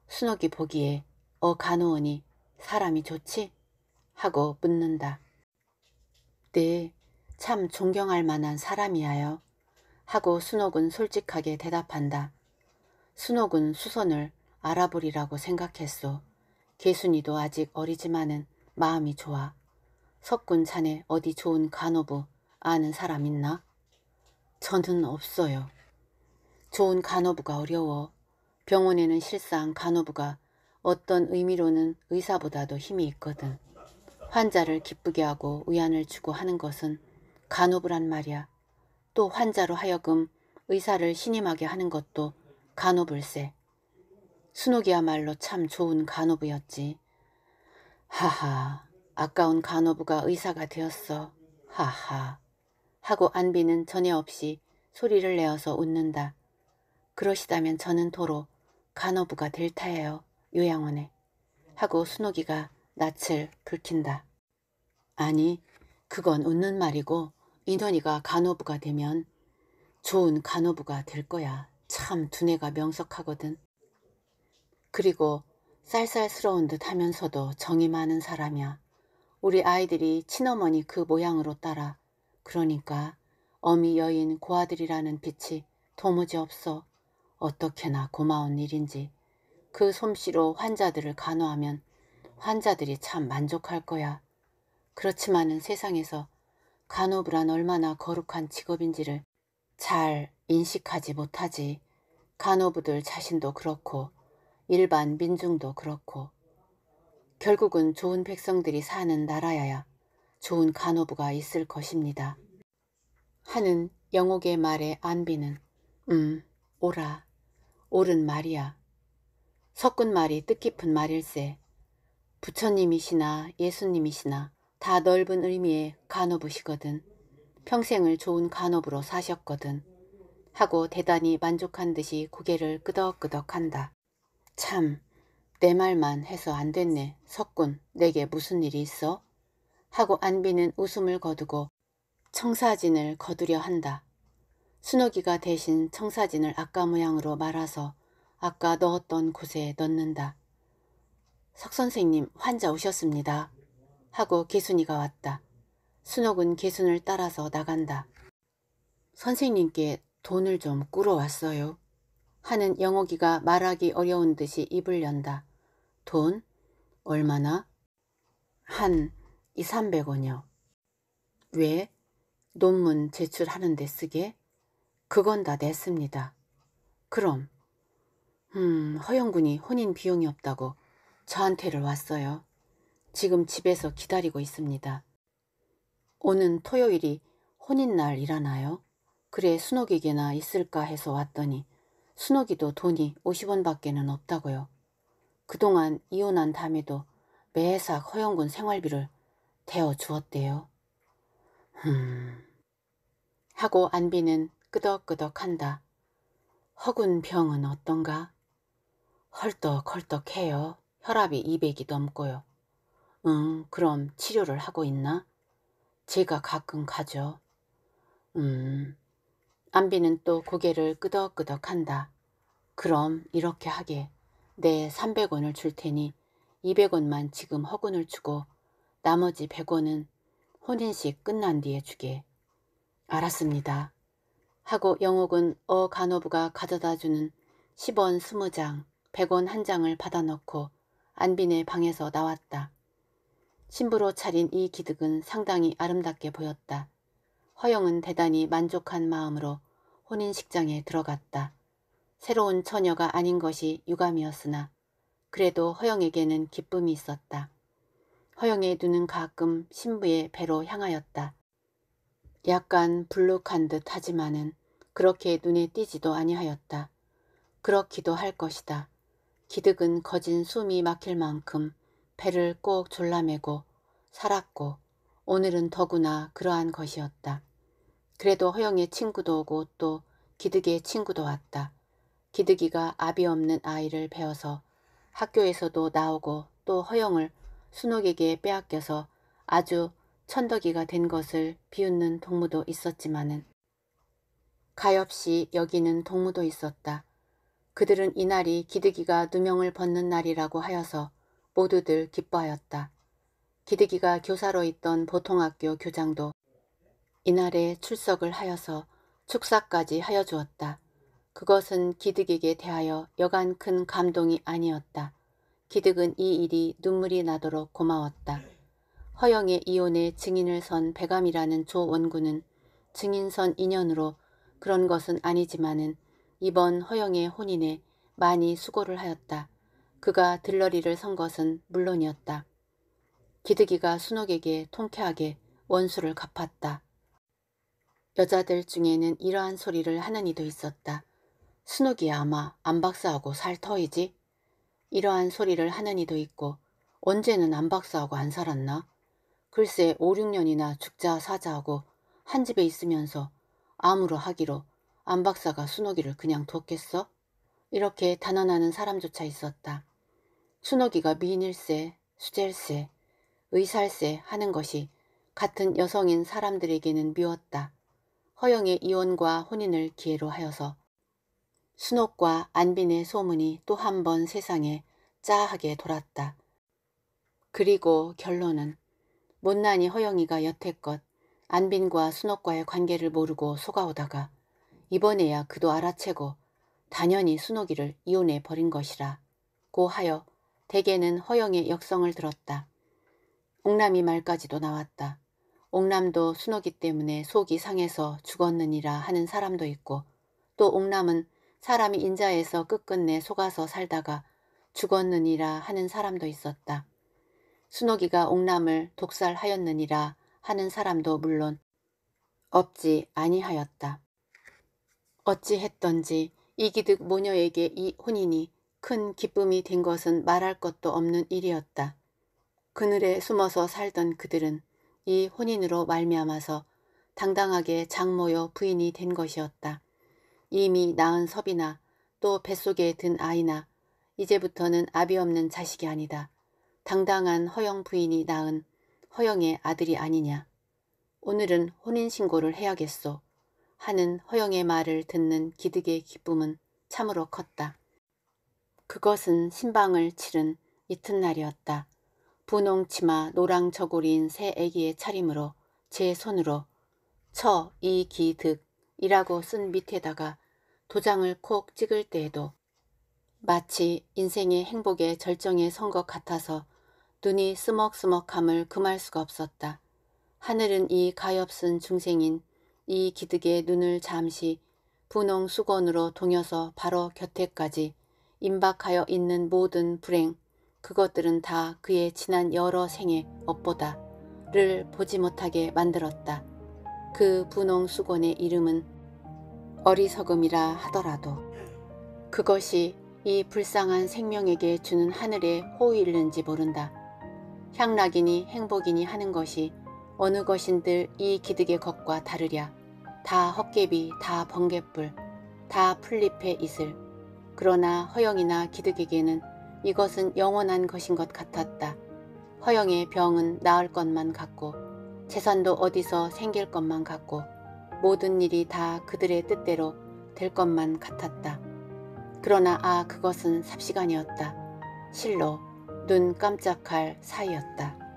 Speaker 1: 순옥이 보기에 어 간호원이 사람이 좋지? 하고 묻는다. 네, 참 존경할 만한 사람이야요. 하고 순옥은 솔직하게 대답한다. 순옥은 수선을 알아보리라고 생각했소. 계순이도 아직 어리지만은 마음이 좋아. 석군 자네 어디 좋은 간호부 아는 사람 있나? 저는 없어요. 좋은 간호부가 어려워. 병원에는 실상 간호부가 어떤 의미로는 의사보다도 힘이 있거든. 환자를 기쁘게 하고 위안을 주고 하는 것은 간호부란 말이야. 또 환자로 하여금 의사를 신임하게 하는 것도 간호불세. 순옥이야말로 참 좋은 간호부였지. 하하, 아까운 간호부가 의사가 되었어. 하하. 하고 안비는 전에 없이 소리를 내어서 웃는다. 그러시다면 저는 도로 간호부가 될 타예요. 요양원에. 하고 순옥이가 낯을 긁힌다. 아니, 그건 웃는 말이고 인원이가 간호부가 되면 좋은 간호부가 될 거야. 참 두뇌가 명석하거든. 그리고 쌀쌀스러운 듯 하면서도 정이 많은 사람이야. 우리 아이들이 친어머니 그 모양으로 따라 그러니까 어미 여인 고아들이라는 빛이 도무지 없어 어떻게나 고마운 일인지 그 솜씨로 환자들을 간호하면 환자들이 참 만족할 거야. 그렇지만은 세상에서 간호부란 얼마나 거룩한 직업인지를 잘 인식하지 못하지 간호부들 자신도 그렇고 일반 민중도 그렇고 결국은 좋은 백성들이 사는 나라야야 좋은 간호부가 있을 것입니다. 하는 영옥의 말에 안비는 음 오라 옳은 말이야 섞은 말이 뜻깊은 말일세 부처님이시나 예수님이시나 다 넓은 의미의 간호부시거든. 평생을 좋은 간호부로 사셨거든. 하고 대단히 만족한 듯이 고개를 끄덕끄덕한다. 참, 내 말만 해서 안 됐네. 석군, 내게 무슨 일이 있어? 하고 안비는 웃음을 거두고 청사진을 거두려 한다. 순옥이가 대신 청사진을 아까 모양으로 말아서 아까 넣었던 곳에 넣는다. 석 선생님 환자 오셨습니다. 하고 개순이가 왔다. 순옥은 개순을 따라서 나간다. 선생님께 돈을 좀 꾸러왔어요. 하는 영옥이가 말하기 어려운 듯이 입을 연다. 돈? 얼마나? 한 2, 300원이요. 왜? 논문 제출하는데 쓰게? 그건 다 냈습니다. 그럼. 음, 허영군이 혼인 비용이 없다고 저한테를 왔어요. 지금 집에서 기다리고 있습니다. 오는 토요일이 혼인날이라나요? 그래 순옥에게나 있을까 해서 왔더니 순옥이도 돈이 50원밖에는 없다고요. 그동안 이혼한 다음에도 매사 허영군 생활비를 대어 주었대요. 흠... 하고 안비는 끄덕끄덕한다. 허군 병은 어떤가? 헐떡헐떡해요. 혈압이 200이 넘고요. 응, 그럼 치료를 하고 있나? 제가 가끔 가죠. 음, 안비는 또 고개를 끄덕끄덕 한다. 그럼 이렇게 하게. 내 300원을 줄 테니 200원만 지금 허군을 주고 나머지 100원은 혼인식 끝난 뒤에 주게. 알았습니다. 하고 영옥은 어 간호부가 가져다주는 10원 20장, 100원 한 장을 받아넣고 안빈의 방에서 나왔다. 신부로 차린 이 기득은 상당히 아름답게 보였다. 허영은 대단히 만족한 마음으로 혼인식장에 들어갔다. 새로운 처녀가 아닌 것이 유감이었으나 그래도 허영에게는 기쁨이 있었다. 허영의 눈은 가끔 신부의 배로 향하였다. 약간 불룩한 듯 하지만은 그렇게 눈에 띄지도 아니하였다. 그렇기도 할 것이다. 기득은 거진 숨이 막힐 만큼 배를 꼭 졸라매고 살았고 오늘은 더구나 그러한 것이었다. 그래도 허영의 친구도 오고 또기득의 친구도 왔다. 기득이가 아비 없는 아이를 배워서 학교에서도 나오고 또 허영을 순옥에게 빼앗겨서 아주 천덕이가 된 것을 비웃는 동무도 있었지만은 가엾이 여기는 동무도 있었다. 그들은 이날이 기득이가 누명을 벗는 날이라고 하여서 모두들 기뻐하였다. 기득이가 교사로 있던 보통학교 교장도 이날에 출석을 하여서 축사까지 하여 주었다. 그것은 기득에게 대하여 여간 큰 감동이 아니었다. 기득은 이 일이 눈물이 나도록 고마웠다. 허영의 이혼에 증인을 선 배감이라는 조원구는 증인선 인연으로 그런 것은 아니지만은 이번 허영의 혼인에 많이 수고를 하였다. 그가 들러리를 선 것은 물론이었다. 기득기가 순옥에게 통쾌하게 원수를 갚았다. 여자들 중에는 이러한 소리를 하는 이도 있었다. 순옥이 아마 안박사하고 살 터이지? 이러한 소리를 하는 이도 있고 언제는 안박사하고 안 살았나? 글쎄 5, 6년이나 죽자 사자하고 한 집에 있으면서 암으로 하기로 안박사가 순옥이를 그냥 뒀겠어? 이렇게 단언하는 사람조차 있었다. 순옥이가 미닐세수젤세 의살세 하는 것이 같은 여성인 사람들에게는 미웠다. 허영의 이혼과 혼인을 기회로 하여서 순옥과 안빈의 소문이 또 한 번 세상에 짜하게 돌았다. 그리고 결론은 못난이 허영이가 여태껏 안빈과 순옥과의 관계를 모르고 속아오다가 이번에야 그도 알아채고 당연히 순옥이를 이혼해 버린 것이라 고 하여 대개는 허영의 역성을 들었다. 옥남이 말까지도 나왔다. 옥남도 순호기 때문에 속이 상해서 죽었느니라 하는 사람도 있고 또 옥남은 사람이 인자해서 끝끝내 속아서 살다가 죽었느니라 하는 사람도 있었다. 순호기가 옥남을 독살하였느니라 하는 사람도 물론 없지 아니하였다. 어찌했던지 이기득 모녀에게 이 혼인이 큰 기쁨이 된 것은 말할 것도 없는 일이었다. 그늘에 숨어서 살던 그들은 이 혼인으로 말미암아서 당당하게 장모여 부인이 된 것이었다. 이미 낳은 섭이나 또 뱃속에 든 아이나 이제부터는 아비 없는 자식이 아니다. 당당한 허영 부인이 낳은 허영의 아들이 아니냐. 오늘은 혼인신고를 해야겠소. 하는 허영의 말을 듣는 기득의 기쁨은 참으로 컸다. 그것은 신방을 치른 이튿날이었다. 분홍 치마 노랑 저고리인 새 애기의 차림으로 제 손으로 처, 이, 기, 득 이라고 쓴 밑에다가 도장을 콕 찍을 때에도 마치 인생의 행복에 절정에 선 것 같아서 눈이 스먹스먹함을 금할 수가 없었다. 하늘은 이 가엾은 중생인 이 기득의 눈을 잠시 분홍 수건으로 동여서 바로 곁에까지 임박하여 있는 모든 불행, 그것들은 다 그의 지난 여러 생의 업보다를 보지 못하게 만들었다. 그 분홍 수건의 이름은 어리석음이라 하더라도 그것이 이 불쌍한 생명에게 주는 하늘의 호의일는지 모른다. 향락이니 행복이니 하는 것이 어느 것인들 이 기득의 것과 다르랴. 다 헛개비, 다 번갯불, 다 풀잎의 이슬, 그러나 허영이나 기득에게는 이것은 영원한 것인 것 같았다. 허영의 병은 나을 것만 같고 재산도 어디서 생길 것만 같고 모든 일이 다 그들의 뜻대로 될 것만 같았다. 그러나 아 그것은 삽시간이었다. 실로 눈 깜짝할 사이였다.